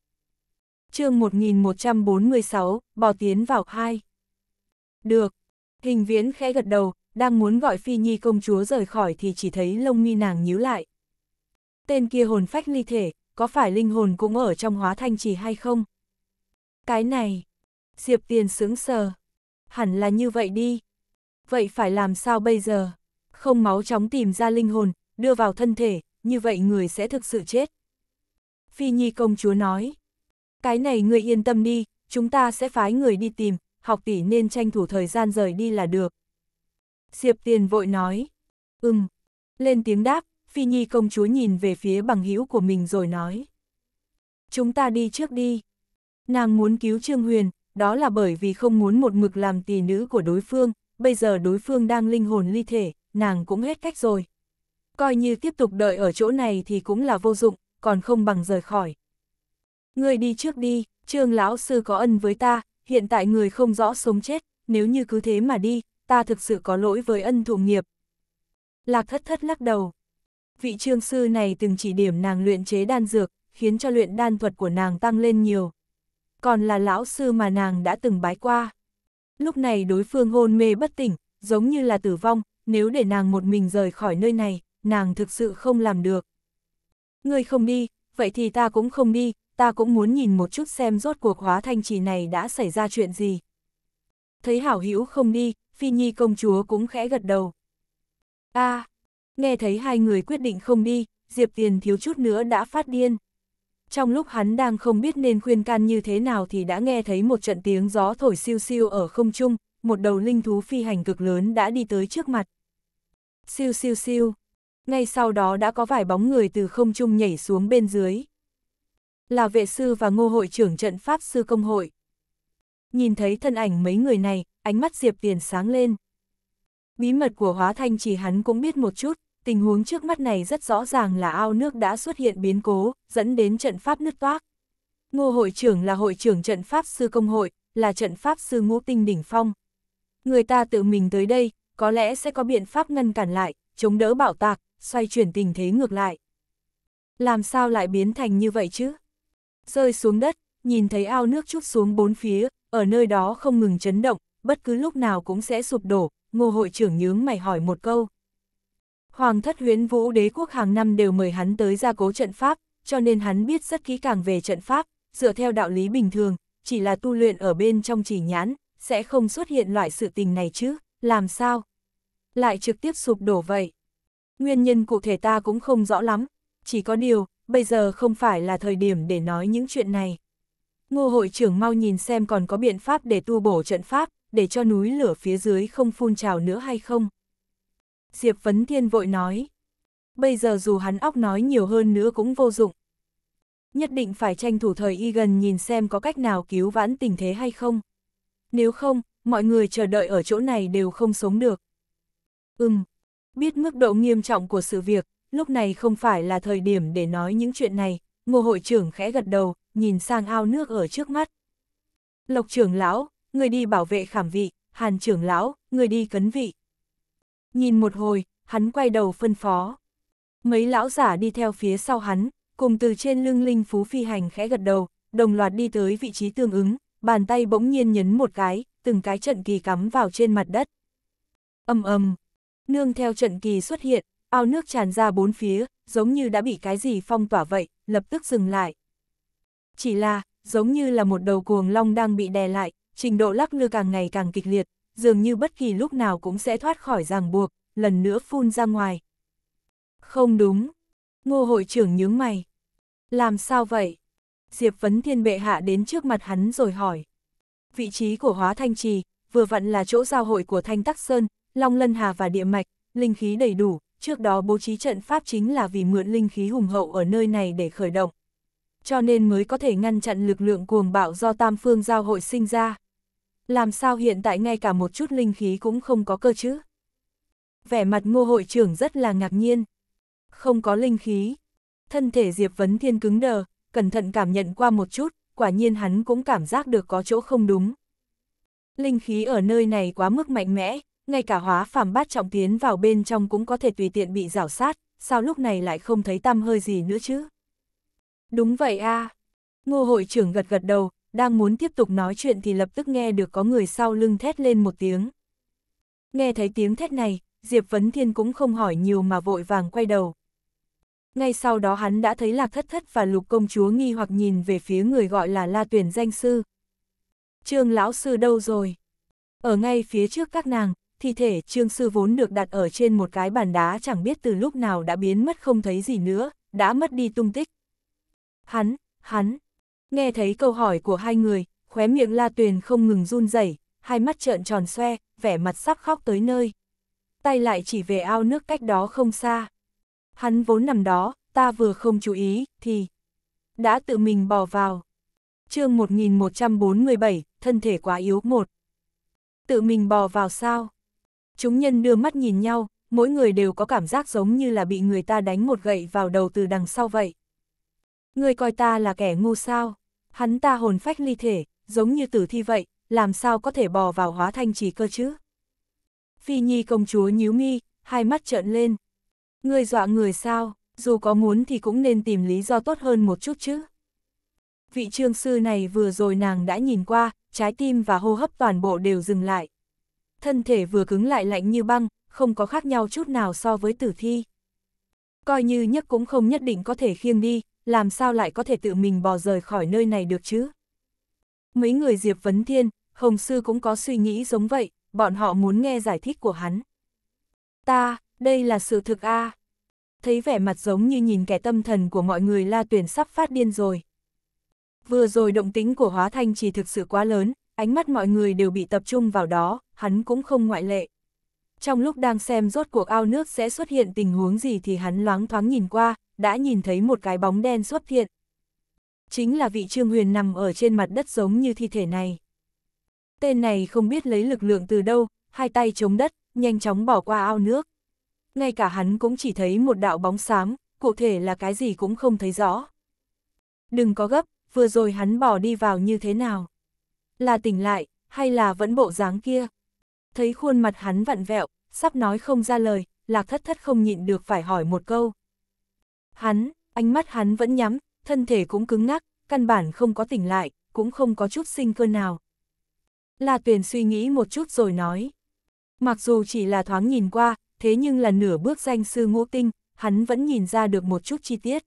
chương 1146, bò tiến vào hai. Được, Hình viễn khẽ gật đầu, đang muốn gọi Phi Nhi công chúa rời khỏi thì chỉ thấy lông mi nàng nhíu lại. Tên kia hồn phách ly thể, có phải linh hồn cũng ở trong hóa thanh trì hay không? Cái này, Diệp Tiền sướng sờ, hẳn là như vậy đi. Vậy phải làm sao bây giờ? Không máu chóng tìm ra linh hồn, đưa vào thân thể, như vậy người sẽ thực sự chết. Phi Nhi công chúa nói, cái này người yên tâm đi, chúng ta sẽ phái người đi tìm, học tỷ nên tranh thủ thời gian rời đi là được. Diệp Tiền vội nói, ừm, lên tiếng đáp, Phi Nhi công chúa nhìn về phía bằng hữu của mình rồi nói. Chúng ta đi trước đi. Nàng muốn cứu Trương Huyền, đó là bởi vì không muốn một mực làm tỷ nữ của đối phương, bây giờ đối phương đang linh hồn ly thể, nàng cũng hết cách rồi. Coi như tiếp tục đợi ở chỗ này thì cũng là vô dụng, còn không bằng rời khỏi. người đi trước đi, Trương lão sư có ân với ta, hiện tại người không rõ sống chết, nếu như cứ thế mà đi, ta thực sự có lỗi với ân thụ nghiệp. Lạc thất thất lắc đầu. Vị trương sư này từng chỉ điểm nàng luyện chế đan dược, khiến cho luyện đan thuật của nàng tăng lên nhiều. Còn là lão sư mà nàng đã từng bái qua. Lúc này đối phương hôn mê bất tỉnh, giống như là tử vong, nếu để nàng một mình rời khỏi nơi này, nàng thực sự không làm được. người không đi, vậy thì ta cũng không đi, ta cũng muốn nhìn một chút xem rốt cuộc hóa thanh trì này đã xảy ra chuyện gì. Thấy hảo hữu không đi, Phi Nhi công chúa cũng khẽ gật đầu. a à, nghe thấy hai người quyết định không đi, Diệp Tiền thiếu chút nữa đã phát điên. Trong lúc hắn đang không biết nên khuyên can như thế nào thì đã nghe thấy một trận tiếng gió thổi siêu siêu ở không trung, một đầu linh thú phi hành cực lớn đã đi tới trước mặt. Siêu siêu siêu, ngay sau đó đã có vài bóng người từ không trung nhảy xuống bên dưới là vệ sư và ngô hội trưởng trận Pháp Sư Công Hội. Nhìn thấy thân ảnh mấy người này, ánh mắt Diệp Tiền sáng lên. Bí mật của Hóa Thanh chỉ hắn cũng biết một chút, tình huống trước mắt này rất rõ ràng là ao nước đã xuất hiện biến cố, dẫn đến trận Pháp nứt toác. Ngô hội trưởng là hội trưởng trận Pháp Sư Công Hội, là trận Pháp Sư Ngũ Tinh Đỉnh Phong. Người ta tự mình tới đây, có lẽ sẽ có biện pháp ngăn cản lại, chống đỡ bảo tạc, xoay chuyển tình thế ngược lại. Làm sao lại biến thành như vậy chứ? rơi xuống đất, nhìn thấy ao nước chút xuống bốn phía, ở nơi đó không ngừng chấn động, bất cứ lúc nào cũng sẽ sụp đổ, ngô hội trưởng nhướng mày hỏi một câu. Hoàng thất huyến vũ đế quốc hàng năm đều mời hắn tới gia cố trận pháp, cho nên hắn biết rất kỹ càng về trận pháp, dựa theo đạo lý bình thường, chỉ là tu luyện ở bên trong chỉ nhãn, sẽ không xuất hiện loại sự tình này chứ, làm sao? Lại trực tiếp sụp đổ vậy. Nguyên nhân cụ thể ta cũng không rõ lắm, chỉ có điều, bây giờ không phải là thời điểm để nói những chuyện này. Ngô hội trưởng mau nhìn xem còn có biện pháp để tu bổ trận pháp, để cho núi lửa phía dưới không phun trào nữa hay không. Diệp Vấn Thiên vội nói. Bây giờ dù hắn óc nói nhiều hơn nữa cũng vô dụng. Nhất định phải tranh thủ thời y gần nhìn xem có cách nào cứu vãn tình thế hay không. Nếu không, mọi người chờ đợi ở chỗ này đều không sống được. Ừm, biết mức độ nghiêm trọng của sự việc, lúc này không phải là thời điểm để nói những chuyện này, ngô hội trưởng khẽ gật đầu, nhìn sang ao nước ở trước mắt. Lộc trưởng lão, người đi bảo vệ khảm vị, hàn trưởng lão, người đi cấn vị. Nhìn một hồi, hắn quay đầu phân phó. Mấy lão giả đi theo phía sau hắn, cùng từ trên lưng linh phú phi hành khẽ gật đầu, đồng loạt đi tới vị trí tương ứng, bàn tay bỗng nhiên nhấn một cái, từng cái trận kỳ cắm vào trên mặt đất. Âm âm, nương theo trận kỳ xuất hiện, ao nước tràn ra bốn phía, giống như đã bị cái gì phong tỏa vậy, lập tức dừng lại. Chỉ là, giống như là một đầu cuồng long đang bị đè lại, trình độ lắc lư càng ngày càng kịch liệt, dường như bất kỳ lúc nào cũng sẽ thoát khỏi ràng buộc, lần nữa phun ra ngoài. Không đúng. Ngô hội trưởng nhướng mày. Làm sao vậy? Diệp Vấn Thiên bệ hạ đến trước mặt hắn rồi hỏi. Vị trí của hóa thanh trì, vừa vặn là chỗ giao hội của thanh tắc sơn, long lân hà và địa mạch, linh khí đầy đủ, trước đó bố trí trận pháp chính là vì mượn linh khí hùng hậu ở nơi này để khởi động. Cho nên mới có thể ngăn chặn lực lượng cuồng bạo do tam phương giao hội sinh ra. Làm sao hiện tại ngay cả một chút linh khí cũng không có cơ chứ? Vẻ mặt ngô hội trưởng rất là ngạc nhiên. Không có linh khí. Thân thể Diệp Vấn Thiên cứng đờ, cẩn thận cảm nhận qua một chút, quả nhiên hắn cũng cảm giác được có chỗ không đúng. Linh khí ở nơi này quá mức mạnh mẽ, ngay cả hóa phàm bát trọng tiến vào bên trong cũng có thể tùy tiện bị rảo sát, sao lúc này lại không thấy tăm hơi gì nữa chứ? Đúng vậy a à. Ngô hội trưởng gật gật đầu, đang muốn tiếp tục nói chuyện thì lập tức nghe được có người sau lưng thét lên một tiếng. Nghe thấy tiếng thét này, Diệp Vấn Thiên cũng không hỏi nhiều mà vội vàng quay đầu. Ngay sau đó hắn đã thấy Lạc Thất Thất và Lục Công Chúa nghi hoặc nhìn về phía người gọi là La Tuyển Danh Sư. Trương Lão Sư đâu rồi? Ở ngay phía trước các nàng, thi thể trương sư vốn được đặt ở trên một cái bàn đá chẳng biết từ lúc nào đã biến mất không thấy gì nữa, đã mất đi tung tích. Hắn, hắn, nghe thấy câu hỏi của hai người, khóe miệng la tuyền không ngừng run rẩy hai mắt trợn tròn xoe, vẻ mặt sắp khóc tới nơi. Tay lại chỉ về ao nước cách đó không xa. Hắn vốn nằm đó, ta vừa không chú ý, thì đã tự mình bò vào. chương 1147, thân thể quá yếu một. Tự mình bò vào sao? Chúng nhân đưa mắt nhìn nhau, mỗi người đều có cảm giác giống như là bị người ta đánh một gậy vào đầu từ đằng sau vậy. Người coi ta là kẻ ngu sao, hắn ta hồn phách ly thể, giống như tử thi vậy, làm sao có thể bò vào hóa thanh trì cơ chứ? Phi Nhi công chúa nhíu mi, hai mắt trợn lên. Người dọa người sao, dù có muốn thì cũng nên tìm lý do tốt hơn một chút chứ. Vị trương sư này vừa rồi nàng đã nhìn qua, trái tim và hô hấp toàn bộ đều dừng lại thân thể vừa cứng lại lạnh như băng, không có khác nhau chút nào so với tử thi. Coi như nhấc cũng không nhất định có thể khiêng đi, làm sao lại có thể tự mình bò rời khỏi nơi này được chứ? Mấy người Diệp Vấn Thiên, Hồng Sư cũng có suy nghĩ giống vậy, bọn họ muốn nghe giải thích của hắn. Ta, đây là sự thực a à. Thấy vẻ mặt giống như nhìn kẻ tâm thần của mọi người la tuyển sắp phát điên rồi. Vừa rồi động tính của hóa thanh chỉ thực sự quá lớn, ánh mắt mọi người đều bị tập trung vào đó, hắn cũng không ngoại lệ. Trong lúc đang xem rốt cuộc ao nước sẽ xuất hiện tình huống gì thì hắn loáng thoáng nhìn qua, đã nhìn thấy một cái bóng đen xuất hiện. Chính là vị Trương Huyền nằm ở trên mặt đất giống như thi thể này. Tên này không biết lấy lực lượng từ đâu, hai tay chống đất, nhanh chóng bỏ qua ao nước. Ngay cả hắn cũng chỉ thấy một đạo bóng xám, cụ thể là cái gì cũng không thấy rõ. Đừng có gấp, vừa rồi hắn bỏ đi vào như thế nào là tỉnh lại, hay là vẫn bộ dáng kia. Thấy khuôn mặt hắn vặn vẹo, sắp nói không ra lời, lạc thất thất không nhịn được phải hỏi một câu. Hắn, ánh mắt hắn vẫn nhắm, thân thể cũng cứng ngắc, căn bản không có tỉnh lại, cũng không có chút sinh cơ nào. La Tuyền suy nghĩ một chút rồi nói. Mặc dù chỉ là thoáng nhìn qua, thế nhưng là nửa bước danh sư ngũ tinh, hắn vẫn nhìn ra được một chút chi tiết.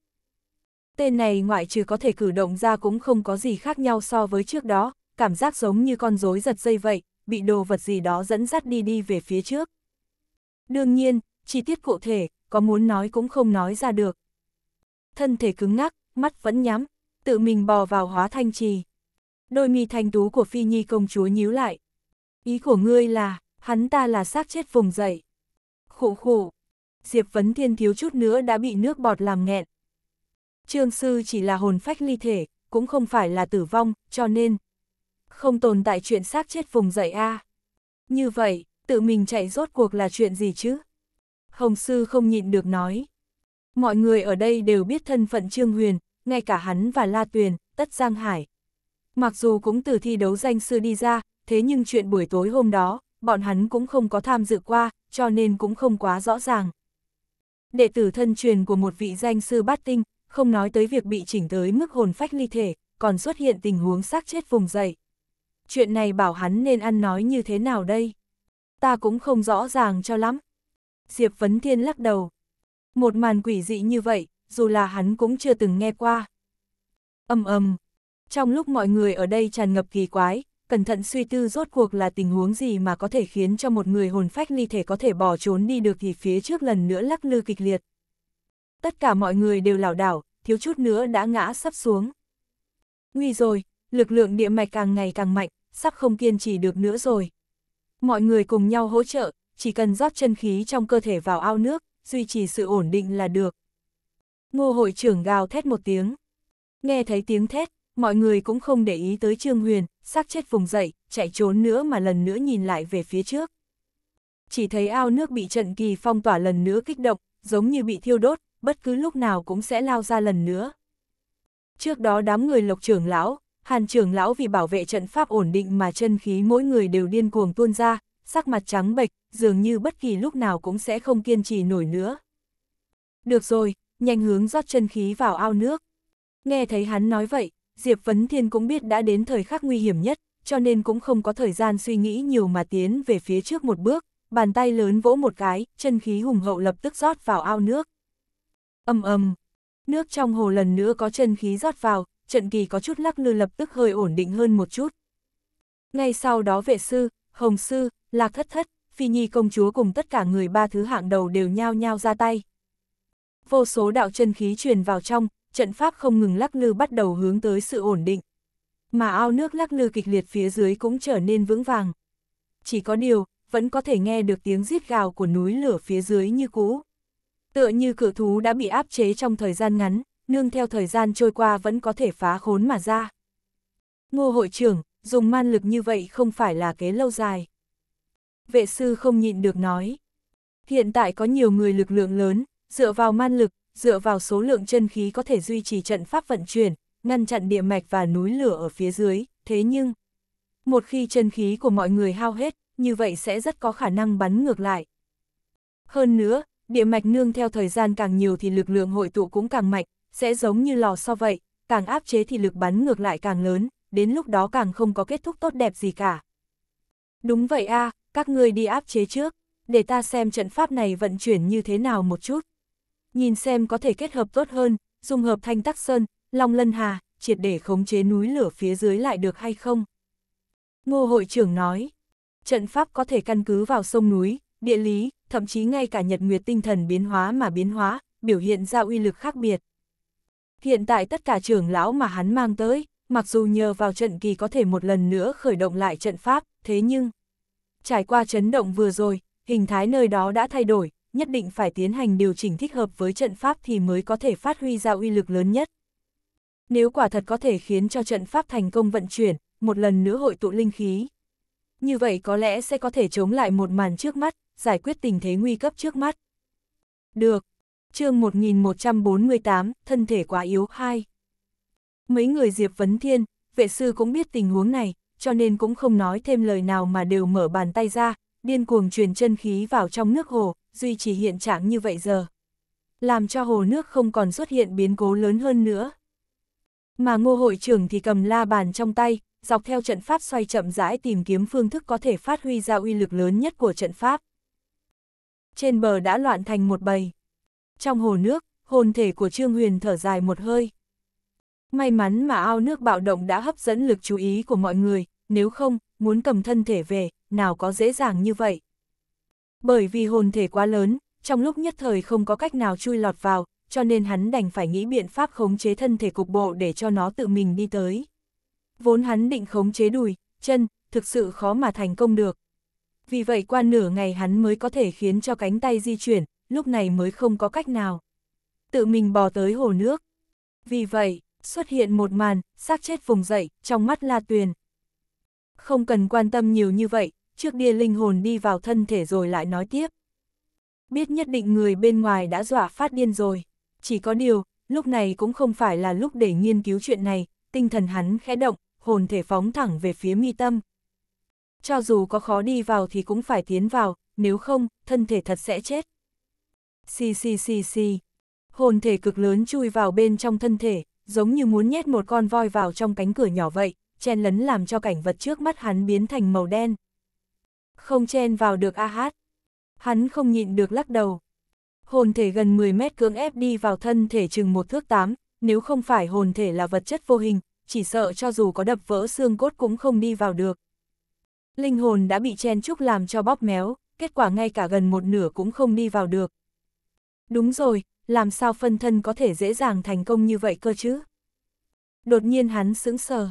Tên này ngoại trừ có thể cử động ra cũng không có gì khác nhau so với trước đó, cảm giác giống như con rối giật dây vậy, bị đồ vật gì đó dẫn dắt đi đi về phía trước. Đương nhiên, chi tiết cụ thể, có muốn nói cũng không nói ra được. Thân thể cứng ngắc, mắt vẫn nhắm, tự mình bò vào hóa thanh trì. Đôi mi thanh tú của Phi Nhi công chúa nhíu lại. Ý của ngươi là, hắn ta là xác chết vùng dậy. khổ khổ. Diệp Vấn Thiên thiếu chút nữa đã bị nước bọt làm nghẹn. Trương sư chỉ là hồn phách ly thể, cũng không phải là tử vong, cho nên, không tồn tại chuyện xác chết vùng dậy a. À. Như vậy, tự mình chạy rốt cuộc là chuyện gì chứ? Hồng Sư không nhịn được nói. Mọi người ở đây đều biết thân phận Trương Huyền, ngay cả hắn và La Tuyền, Tất Giang Hải. Mặc dù cũng từ thi đấu danh sư đi ra, thế nhưng chuyện buổi tối hôm đó, bọn hắn cũng không có tham dự qua, cho nên cũng không quá rõ ràng. Đệ tử thân truyền của một vị danh sư bát tinh, không nói tới việc bị chỉnh tới mức hồn phách ly thể, còn xuất hiện tình huống xác chết vùng dậy chuyện này bảo hắn nên ăn nói như thế nào đây? Ta cũng không rõ ràng cho lắm. Diệp Vấn Thiên lắc đầu. Một màn quỷ dị như vậy, dù là hắn cũng chưa từng nghe qua. Âm ầm Trong lúc mọi người ở đây tràn ngập kỳ quái, cẩn thận suy tư rốt cuộc là tình huống gì mà có thể khiến cho một người hồn phách ly thể có thể bỏ trốn đi được thì phía trước lần nữa lắc lư kịch liệt. Tất cả mọi người đều lảo đảo, thiếu chút nữa đã ngã sắp xuống. Nguy rồi, lực lượng địa mạch càng ngày càng mạnh, sắp không kiên trì được nữa rồi. Mọi người cùng nhau hỗ trợ, chỉ cần rót chân khí trong cơ thể vào ao nước, duy trì sự ổn định là được. Ngô hội trưởng gào thét một tiếng. Nghe thấy tiếng thét, mọi người cũng không để ý tới Trương Huyền, sắc chết vùng dậy, chạy trốn nữa mà lần nữa nhìn lại về phía trước. Chỉ thấy ao nước bị trận kỳ phong tỏa lần nữa kích động, giống như bị thiêu đốt, bất cứ lúc nào cũng sẽ lao ra lần nữa. Trước đó đám người lộc trưởng lão, Hàn trưởng lão vì bảo vệ trận pháp ổn định mà chân khí mỗi người đều điên cuồng tuôn ra, sắc mặt trắng bệch, dường như bất kỳ lúc nào cũng sẽ không kiên trì nổi nữa. Được rồi, nhanh hướng rót chân khí vào ao nước. Nghe thấy hắn nói vậy, Diệp Vấn Thiên cũng biết đã đến thời khắc nguy hiểm nhất, cho nên cũng không có thời gian suy nghĩ nhiều mà tiến về phía trước một bước, bàn tay lớn vỗ một cái, chân khí hùng hậu lập tức rót vào ao nước. Âm ầm, nước trong hồ lần nữa có chân khí rót vào, trận kỳ có chút lắc lư lập tức hơi ổn định hơn một chút. Ngay sau đó vệ sư, hồng sư, lạc thất thất, phi nhi công chúa cùng tất cả người ba thứ hạng đầu đều nhao nhao ra tay. Vô số đạo chân khí truyền vào trong, trận pháp không ngừng lắc lư bắt đầu hướng tới sự ổn định. Mà ao nước lắc lư kịch liệt phía dưới cũng trở nên vững vàng. Chỉ có điều, vẫn có thể nghe được tiếng giết gào của núi lửa phía dưới như cũ. Tựa như cửa thú đã bị áp chế trong thời gian ngắn, nương theo thời gian trôi qua vẫn có thể phá khốn mà ra. Ngô hội trưởng, dùng man lực như vậy không phải là kế lâu dài. Vệ sư không nhịn được nói. Hiện tại có nhiều người lực lượng lớn, dựa vào man lực, dựa vào số lượng chân khí có thể duy trì trận pháp vận chuyển, ngăn chặn địa mạch và núi lửa ở phía dưới, thế nhưng, một khi chân khí của mọi người hao hết, như vậy sẽ rất có khả năng bắn ngược lại. Hơn nữa, địa mạch nương theo thời gian càng nhiều thì lực lượng hội tụ cũng càng mạnh, sẽ giống như lò so vậy, càng áp chế thì lực bắn ngược lại càng lớn, đến lúc đó càng không có kết thúc tốt đẹp gì cả. Đúng vậy a, các ngươi đi áp chế trước, để ta xem trận pháp này vận chuyển như thế nào một chút. Nhìn xem có thể kết hợp tốt hơn, dùng hợp thanh tắc sơn, long lân hà, triệt để khống chế núi lửa phía dưới lại được hay không? Ngô hội trưởng nói, trận pháp có thể căn cứ vào sông núi, địa lý, thậm chí ngay cả nhật nguyệt tinh thần biến hóa mà biến hóa, biểu hiện ra uy lực khác biệt. Hiện tại tất cả trưởng lão mà hắn mang tới, mặc dù nhờ vào trận kỳ có thể một lần nữa khởi động lại trận pháp, thế nhưng... Trải qua chấn động vừa rồi, hình thái nơi đó đã thay đổi, nhất định phải tiến hành điều chỉnh thích hợp với trận pháp thì mới có thể phát huy ra uy lực lớn nhất. Nếu quả thật có thể khiến cho trận pháp thành công vận chuyển, một lần nữa hội tụ linh khí. Như vậy có lẽ sẽ có thể chống lại một màn trước mắt, giải quyết tình thế nguy cấp trước mắt. Được, chương 1148, thân thể quá yếu 2. Mấy người Diệp Vấn Thiên, vệ sư cũng biết tình huống này, cho nên cũng không nói thêm lời nào mà đều mở bàn tay ra, điên cuồng truyền chân khí vào trong nước hồ, duy trì hiện trạng như vậy giờ. Làm cho hồ nước không còn xuất hiện biến cố lớn hơn nữa. Mà ngô hội trưởng thì cầm la bàn trong tay, dọc theo trận pháp xoay chậm rãi tìm kiếm phương thức có thể phát huy ra uy lực lớn nhất của trận pháp. Trên bờ đã loạn thành một bầy trong hồ nước, hồn thể của Trương Huyền thở dài một hơi. May mắn mà ao nước bạo động đã hấp dẫn lực chú ý của mọi người, nếu không, muốn cầm thân thể về, nào có dễ dàng như vậy. Bởi vì hồn thể quá lớn, trong lúc nhất thời không có cách nào chui lọt vào, cho nên hắn đành phải nghĩ biện pháp khống chế thân thể cục bộ để cho nó tự mình đi tới. Vốn hắn định khống chế đùi, chân, thực sự khó mà thành công được. Vì vậy qua nửa ngày hắn mới có thể khiến cho cánh tay di chuyển, lúc này mới không có cách nào. Tự mình bò tới hồ nước. Vì vậy, xuất hiện một màn, xác chết vùng dậy, trong mắt La Tuyền. Không cần quan tâm nhiều như vậy, trước đia linh hồn đi vào thân thể rồi lại nói tiếp. Biết nhất định người bên ngoài đã dọa phát điên rồi. Chỉ có điều, lúc này cũng không phải là lúc để nghiên cứu chuyện này, tinh thần hắn khẽ động, hồn thể phóng thẳng về phía mi tâm. Cho dù có khó đi vào thì cũng phải tiến vào, nếu không, thân thể thật sẽ chết. Xì xì xì xì. Hồn thể cực lớn chui vào bên trong thân thể, giống như muốn nhét một con voi vào trong cánh cửa nhỏ vậy, chen lấn làm cho cảnh vật trước mắt hắn biến thành màu đen. Không chen vào được a hát. Hắn không nhịn được lắc đầu. Hồn thể gần 10 mét cưỡng ép đi vào thân thể chừng một thước tám, nếu không phải hồn thể là vật chất vô hình, chỉ sợ cho dù có đập vỡ xương cốt cũng không đi vào được. Linh hồn đã bị chen chúc làm cho bóp méo, kết quả ngay cả gần một nửa cũng không đi vào được. Đúng rồi, làm sao phân thân có thể dễ dàng thành công như vậy cơ chứ? Đột nhiên hắn sững sờ.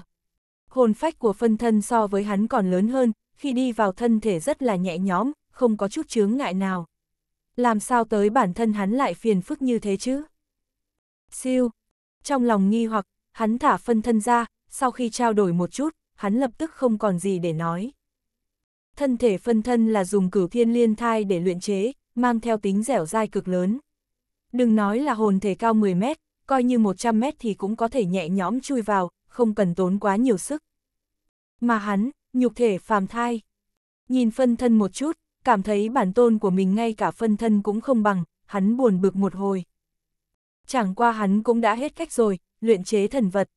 Hồn phách của phân thân so với hắn còn lớn hơn, khi đi vào thân thể rất là nhẹ nhõm, không có chút chướng ngại nào. Làm sao tới bản thân hắn lại phiền phức như thế chứ? Siêu! Trong lòng nghi hoặc, hắn thả phân thân ra, sau khi trao đổi một chút, hắn lập tức không còn gì để nói. Thân thể phân thân là dùng cửu thiên liên thai để luyện chế, mang theo tính dẻo dai cực lớn. Đừng nói là hồn thể cao 10 mét, coi như 100 mét thì cũng có thể nhẹ nhõm chui vào, không cần tốn quá nhiều sức. Mà hắn, nhục thể phàm thai. Nhìn phân thân một chút, cảm thấy bản tôn của mình ngay cả phân thân cũng không bằng, hắn buồn bực một hồi. Chẳng qua hắn cũng đã hết cách rồi, luyện chế thần vật.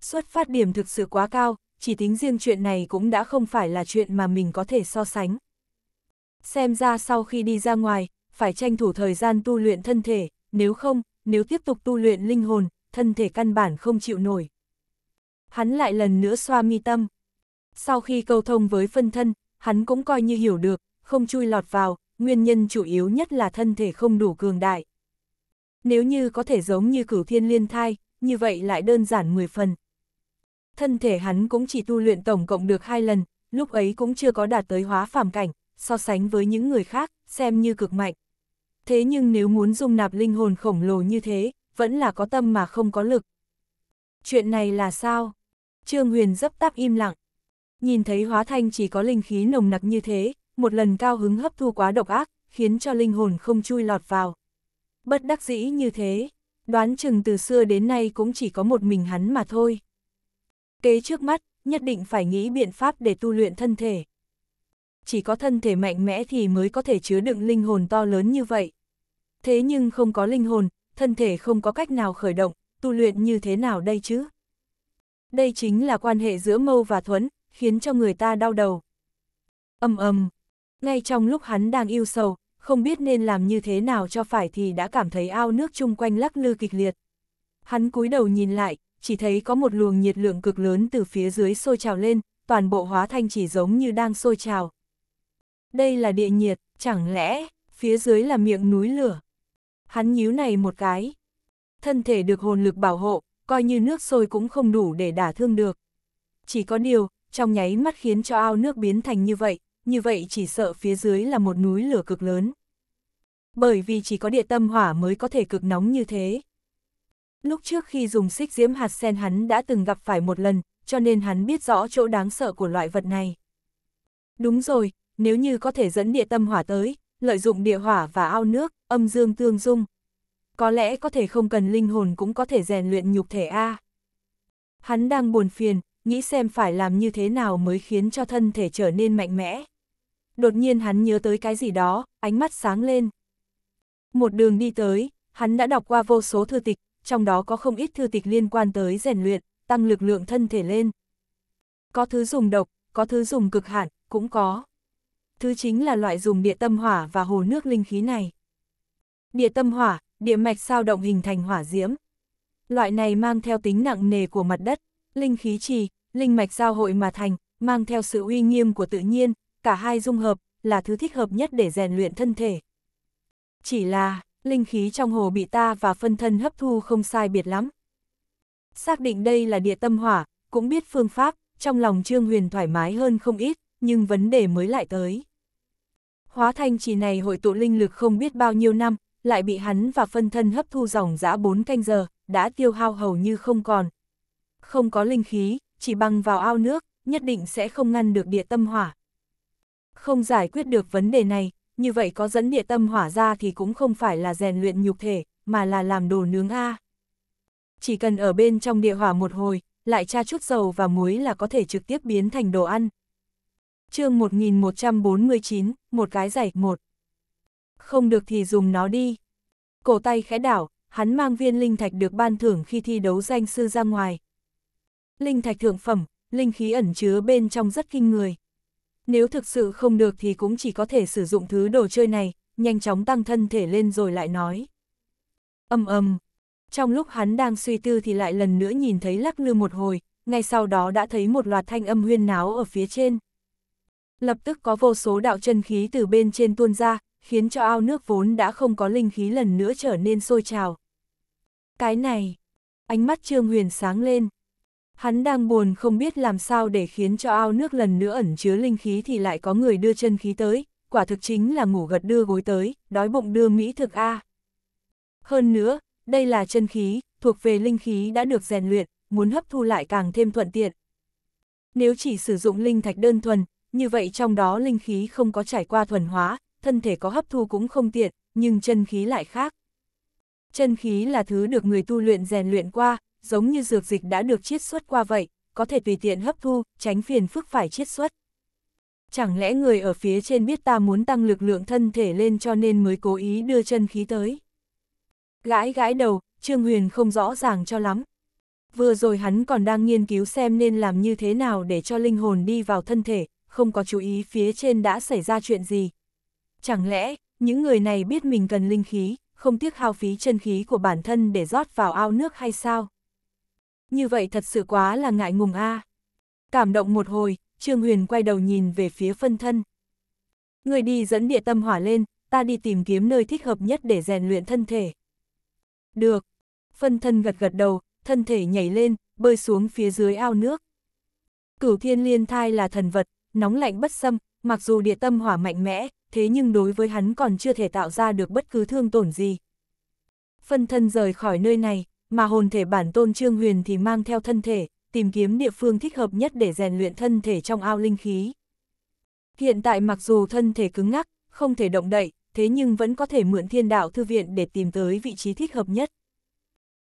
Xuất phát điểm thực sự quá cao, chỉ tính riêng chuyện này cũng đã không phải là chuyện mà mình có thể so sánh. Xem ra sau khi đi ra ngoài, phải tranh thủ thời gian tu luyện thân thể, nếu không, nếu tiếp tục tu luyện linh hồn, thân thể căn bản không chịu nổi. Hắn lại lần nữa xoa mi tâm. Sau khi câu thông với phân thân, hắn cũng coi như hiểu được, không chui lọt vào, nguyên nhân chủ yếu nhất là thân thể không đủ cường đại. Nếu như có thể giống như cửu thiên liên thai, như vậy lại đơn giản 10 phần. Thân thể hắn cũng chỉ tu luyện tổng cộng được hai lần, lúc ấy cũng chưa có đạt tới hóa phàm cảnh, so sánh với những người khác, xem như cực mạnh thế nhưng nếu muốn dung nạp linh hồn khổng lồ như thế, vẫn là có tâm mà không có lực. Chuyện này là sao? Trương Huyền dấp táp im lặng. Nhìn thấy hóa thanh chỉ có linh khí nồng nặc như thế, một lần cao hứng hấp thu quá độc ác, khiến cho linh hồn không chui lọt vào. Bất đắc dĩ như thế, đoán chừng từ xưa đến nay cũng chỉ có một mình hắn mà thôi. Kế trước mắt, nhất định phải nghĩ biện pháp để tu luyện thân thể chỉ có thân thể mạnh mẽ thì mới có thể chứa đựng linh hồn to lớn như vậy. Thế nhưng không có linh hồn, thân thể không có cách nào khởi động, tu luyện như thế nào đây chứ? Đây chính là quan hệ giữa mâu và thuấn, khiến cho người ta đau đầu. ầm ầm. ngay trong lúc hắn đang yêu sầu, không biết nên làm như thế nào cho phải thì đã cảm thấy ao nước chung quanh lắc lư kịch liệt. Hắn cúi đầu nhìn lại, chỉ thấy có một luồng nhiệt lượng cực lớn từ phía dưới sôi trào lên, toàn bộ hóa thanh chỉ giống như đang sôi trào, đây là địa nhiệt, chẳng lẽ, phía dưới là miệng núi lửa. Hắn nhíu này một cái. Thân thể được hồn lực bảo hộ, coi như nước sôi cũng không đủ để đả thương được. Chỉ có điều, trong nháy mắt khiến cho ao nước biến thành như vậy, như vậy chỉ sợ phía dưới là một núi lửa cực lớn. Bởi vì chỉ có địa tâm hỏa mới có thể cực nóng như thế. Lúc trước khi dùng xích diễm hạt sen hắn đã từng gặp phải một lần, cho nên hắn biết rõ chỗ đáng sợ của loại vật này. Đúng rồi, nếu như có thể dẫn địa tâm hỏa tới, lợi dụng địa hỏa và ao nước, âm dương tương dung. Có lẽ có thể không cần linh hồn cũng có thể rèn luyện nhục thể A. Hắn đang buồn phiền, nghĩ xem phải làm như thế nào mới khiến cho thân thể trở nên mạnh mẽ. Đột nhiên hắn nhớ tới cái gì đó, ánh mắt sáng lên. Một đường đi tới, hắn đã đọc qua vô số thư tịch, trong đó có không ít thư tịch liên quan tới rèn luyện, tăng lực lượng thân thể lên. Có thứ dùng độc, có thứ dùng cực hạn, cũng có thứ chính là loại dùng địa tâm hỏa và hồ nước linh khí này. Địa tâm hỏa, địa mạch sao động hình thành hỏa diễm. Loại này mang theo tính nặng nề của mặt đất, linh khí trì, linh mạch giao hội mà thành, mang theo sự uy nghiêm của tự nhiên, cả hai dung hợp, là thứ thích hợp nhất để rèn luyện thân thể. Chỉ là, linh khí trong hồ bị ta và phân thân hấp thu không sai biệt lắm. Xác định đây là địa tâm hỏa, cũng biết phương pháp, trong lòng Trương Huyền thoải mái hơn không ít, nhưng vấn đề mới lại tới. Hóa thành chỉ này hội tụ linh lực không biết bao nhiêu năm, lại bị hắn và phân thân hấp thu dòng dã bốn canh giờ, đã tiêu hao hầu như không còn. Không có linh khí, chỉ băng vào ao nước, nhất định sẽ không ngăn được địa tâm hỏa. Không giải quyết được vấn đề này, như vậy có dẫn địa tâm hỏa ra thì cũng không phải là rèn luyện nhục thể, mà là làm đồ nướng A. Chỉ cần ở bên trong địa hỏa một hồi, lại tra chút dầu và muối là có thể trực tiếp biến thành đồ ăn chương 1149, một cái giày, một. Không được thì dùng nó đi. Cổ tay khẽ đảo, hắn mang viên linh thạch được ban thưởng khi thi đấu danh sư ra ngoài. Linh thạch thượng phẩm, linh khí ẩn chứa bên trong rất kinh người. Nếu thực sự không được thì cũng chỉ có thể sử dụng thứ đồ chơi này, nhanh chóng tăng thân thể lên rồi lại nói. Âm âm. Trong lúc hắn đang suy tư thì lại lần nữa nhìn thấy lắc lư một hồi, ngay sau đó đã thấy một loạt thanh âm huyên náo ở phía trên lập tức có vô số đạo chân khí từ bên trên tuôn ra, khiến cho ao nước vốn đã không có linh khí lần nữa trở nên sôi trào. Cái này, ánh mắt Trương Huyền sáng lên. Hắn đang buồn không biết làm sao để khiến cho ao nước lần nữa ẩn chứa linh khí thì lại có người đưa chân khí tới, quả thực chính là ngủ gật đưa gối tới, đói bụng đưa mỹ thực A. Hơn nữa, đây là chân khí, thuộc về linh khí đã được rèn luyện, muốn hấp thu lại càng thêm thuận tiện. Nếu chỉ sử dụng linh thạch đơn thuần, như vậy trong đó linh khí không có trải qua thuần hóa, thân thể có hấp thu cũng không tiện, nhưng chân khí lại khác. Chân khí là thứ được người tu luyện rèn luyện qua, giống như dược dịch đã được chiết xuất qua vậy, có thể tùy tiện hấp thu, tránh phiền phức phải chiết xuất. Chẳng lẽ người ở phía trên biết ta muốn tăng lực lượng thân thể lên cho nên mới cố ý đưa chân khí tới? Gãi gãi đầu, Trương Huyền không rõ ràng cho lắm. Vừa rồi hắn còn đang nghiên cứu xem nên làm như thế nào để cho linh hồn đi vào thân thể, không có chú ý phía trên đã xảy ra chuyện gì. Chẳng lẽ, những người này biết mình cần linh khí, không tiếc hao phí chân khí của bản thân để rót vào ao nước hay sao? Như vậy thật sự quá là ngại ngùng a. Cảm động một hồi, Trương Huyền quay đầu nhìn về phía phân thân. Người đi dẫn địa tâm hỏa lên, ta đi tìm kiếm nơi thích hợp nhất để rèn luyện thân thể. Được. Phân thân gật gật đầu, thân thể nhảy lên, bơi xuống phía dưới ao nước. Cửu thiên liên thai là thần vật, nóng lạnh bất xâm, mặc dù địa tâm hỏa mạnh mẽ, thế nhưng đối với hắn còn chưa thể tạo ra được bất cứ thương tổn gì. Phân thân rời khỏi nơi này, mà hồn thể bản tôn Trương Huyền thì mang theo thân thể, tìm kiếm địa phương thích hợp nhất để rèn luyện thân thể trong ao linh khí. Hiện tại mặc dù thân thể cứng ngắc, không thể động đậy, thế nhưng vẫn có thể mượn thiên đạo thư viện để tìm tới vị trí thích hợp nhất.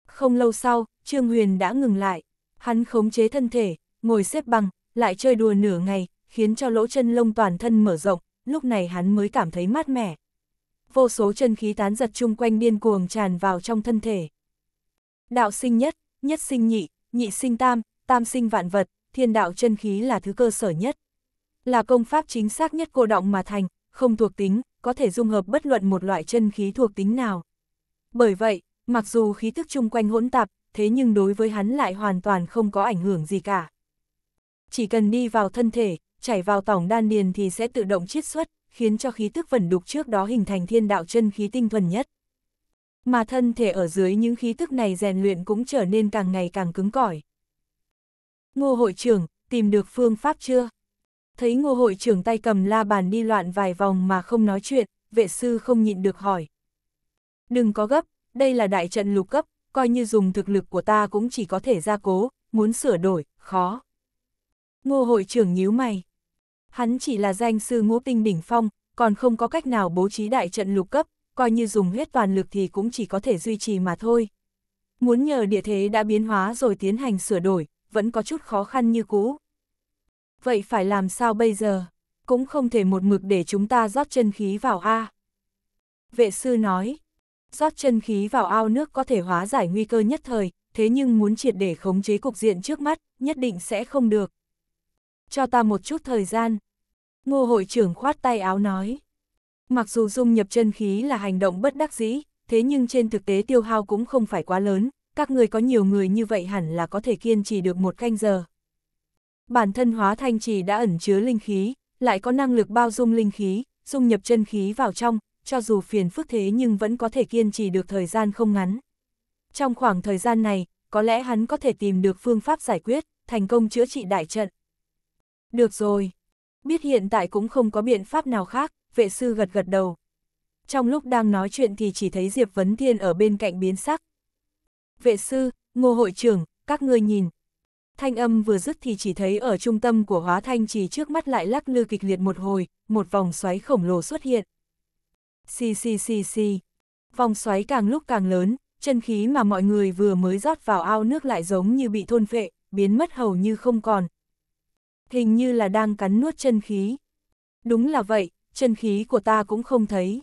Không lâu sau, Trương Huyền đã ngừng lại, hắn khống chế thân thể, ngồi xếp bằng, lại chơi đùa nửa ngày, khiến cho lỗ chân lông toàn thân mở rộng, lúc này hắn mới cảm thấy mát mẻ. Vô số chân khí tán giật chung quanh điên cuồng tràn vào trong thân thể. Đạo sinh nhất, nhất sinh nhị, nhị sinh tam, tam sinh vạn vật, thiên đạo chân khí là thứ cơ sở nhất. Là công pháp chính xác nhất cô động mà thành, không thuộc tính, có thể dung hợp bất luận một loại chân khí thuộc tính nào. Bởi vậy, mặc dù khí thức chung quanh hỗn tạp, thế nhưng đối với hắn lại hoàn toàn không có ảnh hưởng gì cả. Chỉ cần đi vào thân thể, chảy vào tổng đan điền thì sẽ tự động chiết xuất, khiến cho khí tức vẩn đục trước đó hình thành thiên đạo chân khí tinh thuần nhất. Mà thân thể ở dưới những khí tức này rèn luyện cũng trở nên càng ngày càng cứng cỏi. Ngô hội trưởng, tìm được phương pháp chưa? Thấy ngô hội trưởng tay cầm la bàn đi loạn vài vòng mà không nói chuyện, vệ sư không nhịn được hỏi. Đừng có gấp, đây là đại trận lục cấp, coi như dùng thực lực của ta cũng chỉ có thể gia cố, muốn sửa đổi, khó. Ngô hội trưởng nhíu mày. Hắn chỉ là danh sư ngũ tinh đỉnh phong, còn không có cách nào bố trí đại trận lục cấp, coi như dùng hết toàn lực thì cũng chỉ có thể duy trì mà thôi. Muốn nhờ địa thế đã biến hóa rồi tiến hành sửa đổi, vẫn có chút khó khăn như cũ. Vậy phải làm sao bây giờ? Cũng không thể một mực để chúng ta rót chân khí vào A. Vệ sư nói, rót chân khí vào ao nước có thể hóa giải nguy cơ nhất thời, thế nhưng muốn triệt để khống chế cục diện trước mắt, nhất định sẽ không được cho ta một chút thời gian. Ngô hội trưởng khoát tay áo nói. Mặc dù dung nhập chân khí là hành động bất đắc dĩ, thế nhưng trên thực tế tiêu hao cũng không phải quá lớn, các người có nhiều người như vậy hẳn là có thể kiên trì được một canh giờ. Bản thân hóa thanh trì đã ẩn chứa linh khí, lại có năng lực bao dung linh khí, dung nhập chân khí vào trong, cho dù phiền phức thế nhưng vẫn có thể kiên trì được thời gian không ngắn. Trong khoảng thời gian này, có lẽ hắn có thể tìm được phương pháp giải quyết, thành công chữa trị đại trận. Được rồi. Biết hiện tại cũng không có biện pháp nào khác, vệ sư gật gật đầu. Trong lúc đang nói chuyện thì chỉ thấy Diệp Vấn Thiên ở bên cạnh biến sắc. Vệ sư, ngô hội trưởng, các ngươi nhìn. Thanh âm vừa dứt thì chỉ thấy ở trung tâm của hóa thanh chỉ trước mắt lại lắc lư kịch liệt một hồi, một vòng xoáy khổng lồ xuất hiện. Xì xì xì xì. Vòng xoáy càng lúc càng lớn, chân khí mà mọi người vừa mới rót vào ao nước lại giống như bị thôn phệ, biến mất hầu như không còn, hình như là đang cắn nuốt chân khí. Đúng là vậy, chân khí của ta cũng không thấy.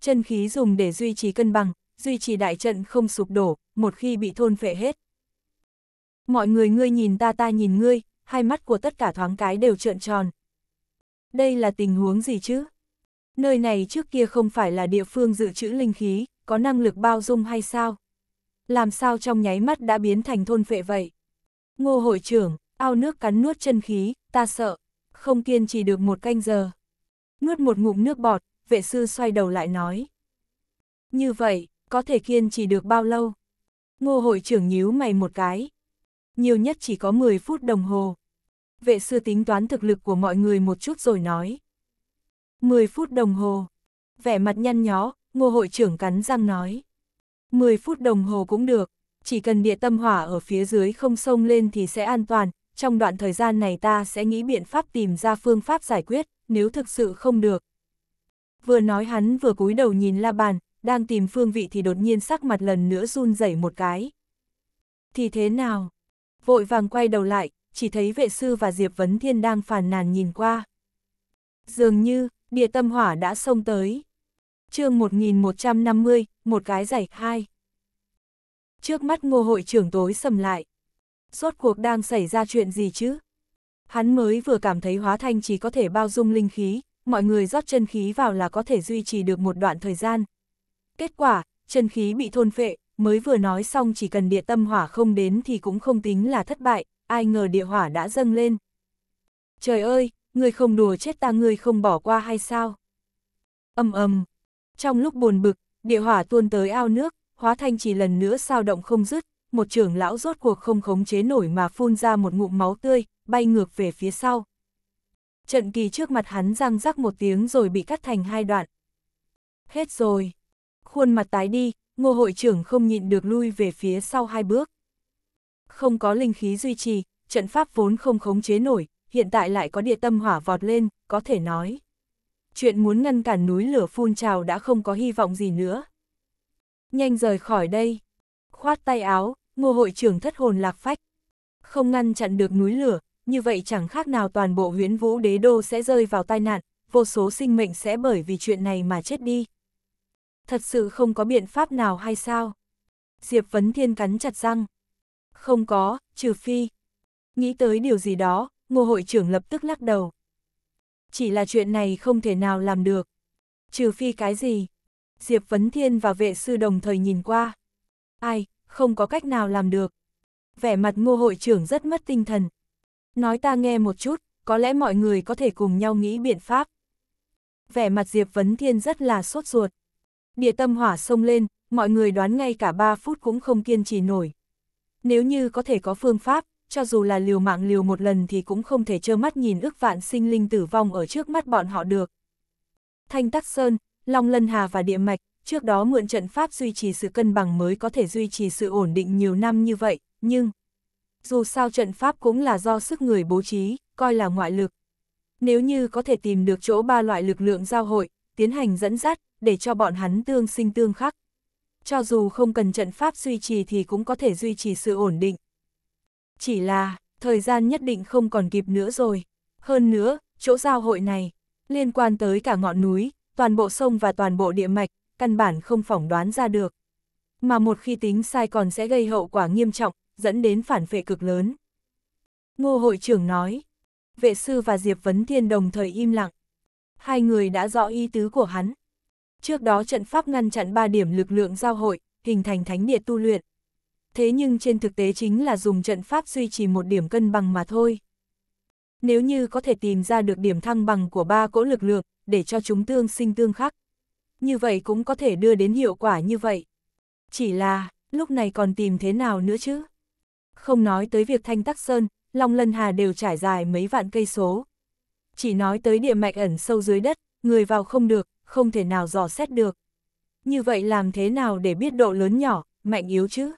Chân khí dùng để duy trì cân bằng, duy trì đại trận không sụp đổ, một khi bị thôn phệ hết. Mọi người ngươi nhìn ta ta nhìn ngươi, hai mắt của tất cả thoáng cái đều trợn tròn. Đây là tình huống gì chứ? Nơi này trước kia không phải là địa phương dự trữ linh khí, có năng lực bao dung hay sao? Làm sao trong nháy mắt đã biến thành thôn phệ vậy? Ngô hội trưởng, ao nước cắn nuốt chân khí, ta sợ, không kiên trì được một canh giờ. Nuốt một ngụm nước bọt, vệ sư xoay đầu lại nói. Như vậy, có thể kiên trì được bao lâu? Ngô hội trưởng nhíu mày một cái. Nhiều nhất chỉ có 10 phút đồng hồ. Vệ sư tính toán thực lực của mọi người một chút rồi nói. 10 phút đồng hồ. Vẻ mặt nhăn nhó, ngô hội trưởng cắn răng nói. 10 phút đồng hồ cũng được, chỉ cần địa tâm hỏa ở phía dưới không sông lên thì sẽ an toàn, trong đoạn thời gian này ta sẽ nghĩ biện pháp tìm ra phương pháp giải quyết, nếu thực sự không được. Vừa nói hắn vừa cúi đầu nhìn la bàn, đang tìm phương vị thì đột nhiên sắc mặt lần nữa run rẩy một cái. Thì thế nào? Vội vàng quay đầu lại, chỉ thấy vệ sư và Diệp Vấn Thiên đang phàn nàn nhìn qua. Dường như, địa tâm hỏa đã xông tới. chương 1150, một cái giải hai. Trước mắt ngô hội trưởng tối sầm lại, rốt cuộc đang xảy ra chuyện gì chứ? Hắn mới vừa cảm thấy hóa thanh chỉ có thể bao dung linh khí, mọi người rót chân khí vào là có thể duy trì được một đoạn thời gian. Kết quả, chân khí bị thôn phệ, mới vừa nói xong chỉ cần địa tâm hỏa không đến thì cũng không tính là thất bại, ai ngờ địa hỏa đã dâng lên. Trời ơi, người không đùa chết ta người không bỏ qua hay sao? ầm ầm. trong lúc buồn bực, địa hỏa tuôn tới ao nước, hóa thanh chỉ lần nữa sao động không dứt, một trưởng lão rốt cuộc không khống chế nổi mà phun ra một ngụm máu tươi, bay ngược về phía sau. Trận kỳ trước mặt hắn răng rắc một tiếng rồi bị cắt thành hai đoạn. Hết rồi. Khuôn mặt tái đi, ngô hội trưởng không nhịn được lui về phía sau hai bước. Không có linh khí duy trì, trận pháp vốn không khống chế nổi, hiện tại lại có địa tâm hỏa vọt lên, có thể nói. Chuyện muốn ngăn cản núi lửa phun trào đã không có hy vọng gì nữa. Nhanh rời khỏi đây. Khoát tay áo, ngô hội trưởng thất hồn lạc phách. Không ngăn chặn được núi lửa, như vậy chẳng khác nào toàn bộ Huyễn vũ đế đô sẽ rơi vào tai nạn, vô số sinh mệnh sẽ bởi vì chuyện này mà chết đi. Thật sự không có biện pháp nào hay sao? Diệp Vấn Thiên cắn chặt răng. Không có, trừ phi. Nghĩ tới điều gì đó, ngô hội trưởng lập tức lắc đầu. Chỉ là chuyện này không thể nào làm được. Trừ phi cái gì? Diệp Vấn Thiên và vệ sư đồng thời nhìn qua. Ai, không có cách nào làm được. Vẻ mặt ngô hội trưởng rất mất tinh thần. Nói ta nghe một chút, có lẽ mọi người có thể cùng nhau nghĩ biện pháp. Vẻ mặt Diệp Vấn Thiên rất là sốt ruột. Địa tâm hỏa sông lên, mọi người đoán ngay cả 3 phút cũng không kiên trì nổi. Nếu như có thể có phương pháp, cho dù là liều mạng liều một lần thì cũng không thể trơ mắt nhìn ước vạn sinh linh tử vong ở trước mắt bọn họ được. Thanh Tắc Sơn, Long Lân Hà và Địa Mạch, trước đó mượn trận pháp duy trì sự cân bằng mới có thể duy trì sự ổn định nhiều năm như vậy, nhưng dù sao trận pháp cũng là do sức người bố trí, coi là ngoại lực. Nếu như có thể tìm được chỗ ba loại lực lượng giao hội, tiến hành dẫn dắt, để cho bọn hắn tương sinh tương khắc. Cho dù không cần trận pháp duy trì thì cũng có thể duy trì sự ổn định. Chỉ là, thời gian nhất định không còn kịp nữa rồi. Hơn nữa, chỗ giao hội này, liên quan tới cả ngọn núi, toàn bộ sông và toàn bộ địa mạch, căn bản không phỏng đoán ra được. Mà một khi tính sai còn sẽ gây hậu quả nghiêm trọng, dẫn đến phản phệ cực lớn. Ngô hội trưởng nói, vệ sư và Diệp Vấn Thiên đồng thời im lặng. Hai người đã rõ ý tứ của hắn. Trước đó trận pháp ngăn chặn ba điểm lực lượng giao hội, hình thành thánh địa tu luyện. Thế nhưng trên thực tế chính là dùng trận pháp duy trì một điểm cân bằng mà thôi. Nếu như có thể tìm ra được điểm thăng bằng của ba cỗ lực lượng, để cho chúng tương sinh tương khắc, như vậy cũng có thể đưa đến hiệu quả như vậy. Chỉ là, lúc này còn tìm thế nào nữa chứ? Không nói tới việc thanh tắc sơn, Long Lân Hà đều trải dài mấy vạn cây số. Chỉ nói tới địa mạch ẩn sâu dưới đất, người vào không được, không thể nào dò xét được. Như vậy làm thế nào để biết độ lớn nhỏ, mạnh yếu chứ?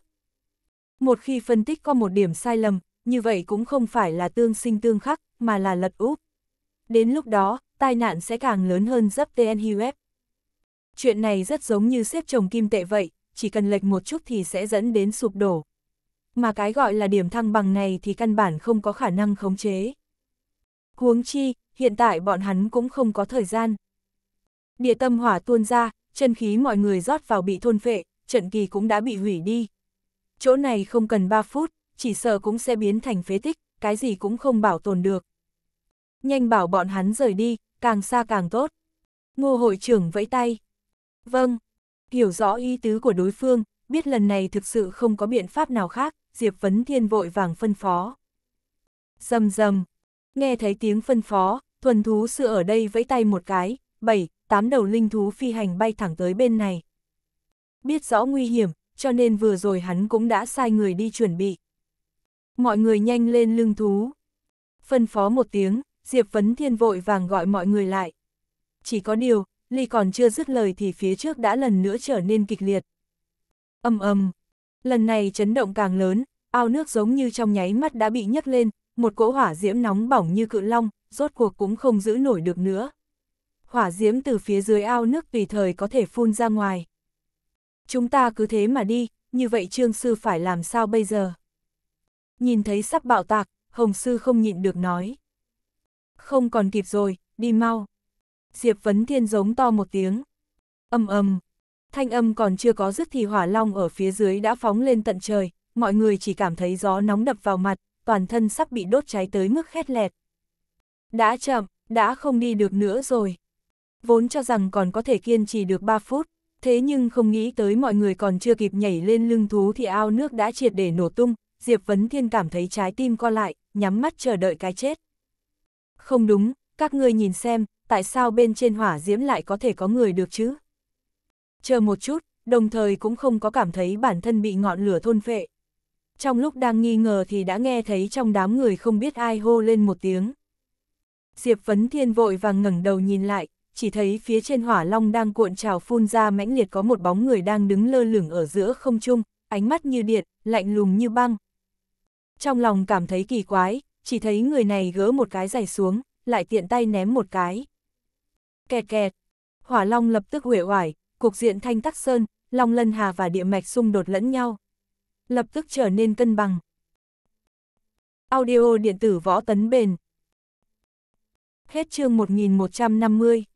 Một khi phân tích có một điểm sai lầm, như vậy cũng không phải là tương sinh tương khắc, mà là lật úp. Đến lúc đó, tai nạn sẽ càng lớn hơn dấp TNHUF. Chuyện này rất giống như xếp chồng kim tệ vậy, chỉ cần lệch một chút thì sẽ dẫn đến sụp đổ. Mà cái gọi là điểm thăng bằng này thì căn bản không có khả năng khống chế. Huống chi, hiện tại bọn hắn cũng không có thời gian. Địa tâm hỏa tuôn ra, chân khí mọi người rót vào bị thôn phệ, trận kỳ cũng đã bị hủy đi. Chỗ này không cần 3 phút, chỉ sợ cũng sẽ biến thành phế tích, cái gì cũng không bảo tồn được. Nhanh bảo bọn hắn rời đi, càng xa càng tốt. Ngô hội trưởng vẫy tay. Vâng, hiểu rõ ý tứ của đối phương, biết lần này thực sự không có biện pháp nào khác, Diệp Vấn Thiên vội vàng phân phó. Dầm dầm, nghe thấy tiếng phân phó, thuần thú sư ở đây vẫy tay một cái, bảy, tám đầu linh thú phi hành bay thẳng tới bên này. Biết rõ nguy hiểm, cho nên vừa rồi hắn cũng đã sai người đi chuẩn bị. Mọi người nhanh lên lưng thú. Phân phó một tiếng, Diệp Vấn Thiên vội vàng gọi mọi người lại. Chỉ có điều, Ly còn chưa dứt lời thì phía trước đã lần nữa trở nên kịch liệt. Âm âm, lần này chấn động càng lớn, ao nước giống như trong nháy mắt đã bị nhấc lên, một cỗ hỏa diễm nóng bỏng như cự long, rốt cuộc cũng không giữ nổi được nữa. Hỏa diễm từ phía dưới ao nước tùy thời có thể phun ra ngoài. Chúng ta cứ thế mà đi, như vậy trương sư phải làm sao bây giờ? Nhìn thấy sắp bạo tạc, hồng sư không nhịn được nói. Không còn kịp rồi, đi mau. Diệp Vấn Thiên giống to một tiếng. Âm âm, thanh âm còn chưa có dứt thì hỏa long ở phía dưới đã phóng lên tận trời, mọi người chỉ cảm thấy gió nóng đập vào mặt, toàn thân sắp bị đốt cháy tới mức khét lẹt. Đã chậm, đã không đi được nữa rồi. Vốn cho rằng còn có thể kiên trì được 3 phút, thế nhưng không nghĩ tới mọi người còn chưa kịp nhảy lên lưng thú thì ao nước đã triệt để nổ tung, Diệp Vấn Thiên cảm thấy trái tim co lại, nhắm mắt chờ đợi cái chết. Không đúng, các ngươi nhìn xem, tại sao bên trên hỏa diễm lại có thể có người được chứ? Chờ một chút, đồng thời cũng không có cảm thấy bản thân bị ngọn lửa thôn phệ. Trong lúc đang nghi ngờ thì đã nghe thấy trong đám người không biết ai hô lên một tiếng. Diệp Vấn Thiên vội vàng ngẩng đầu nhìn lại, chỉ thấy phía trên hỏa long đang cuộn trào phun ra mãnh liệt có một bóng người đang đứng lơ lửng ở giữa không trung, ánh mắt như điện, lạnh lùng như băng. Trong lòng cảm thấy kỳ quái, chỉ thấy người này gỡ một cái giày xuống, lại tiện tay ném một cái kẹt kẹt. Hỏa Long lập tức huệ hoài, cục diện Thanh Tắc Sơn, Long Lân Hà và địa mạch xung đột lẫn nhau. Lập tức trở nên cân bằng. Audio điện tử võ tấn bền. Hết chương 1150.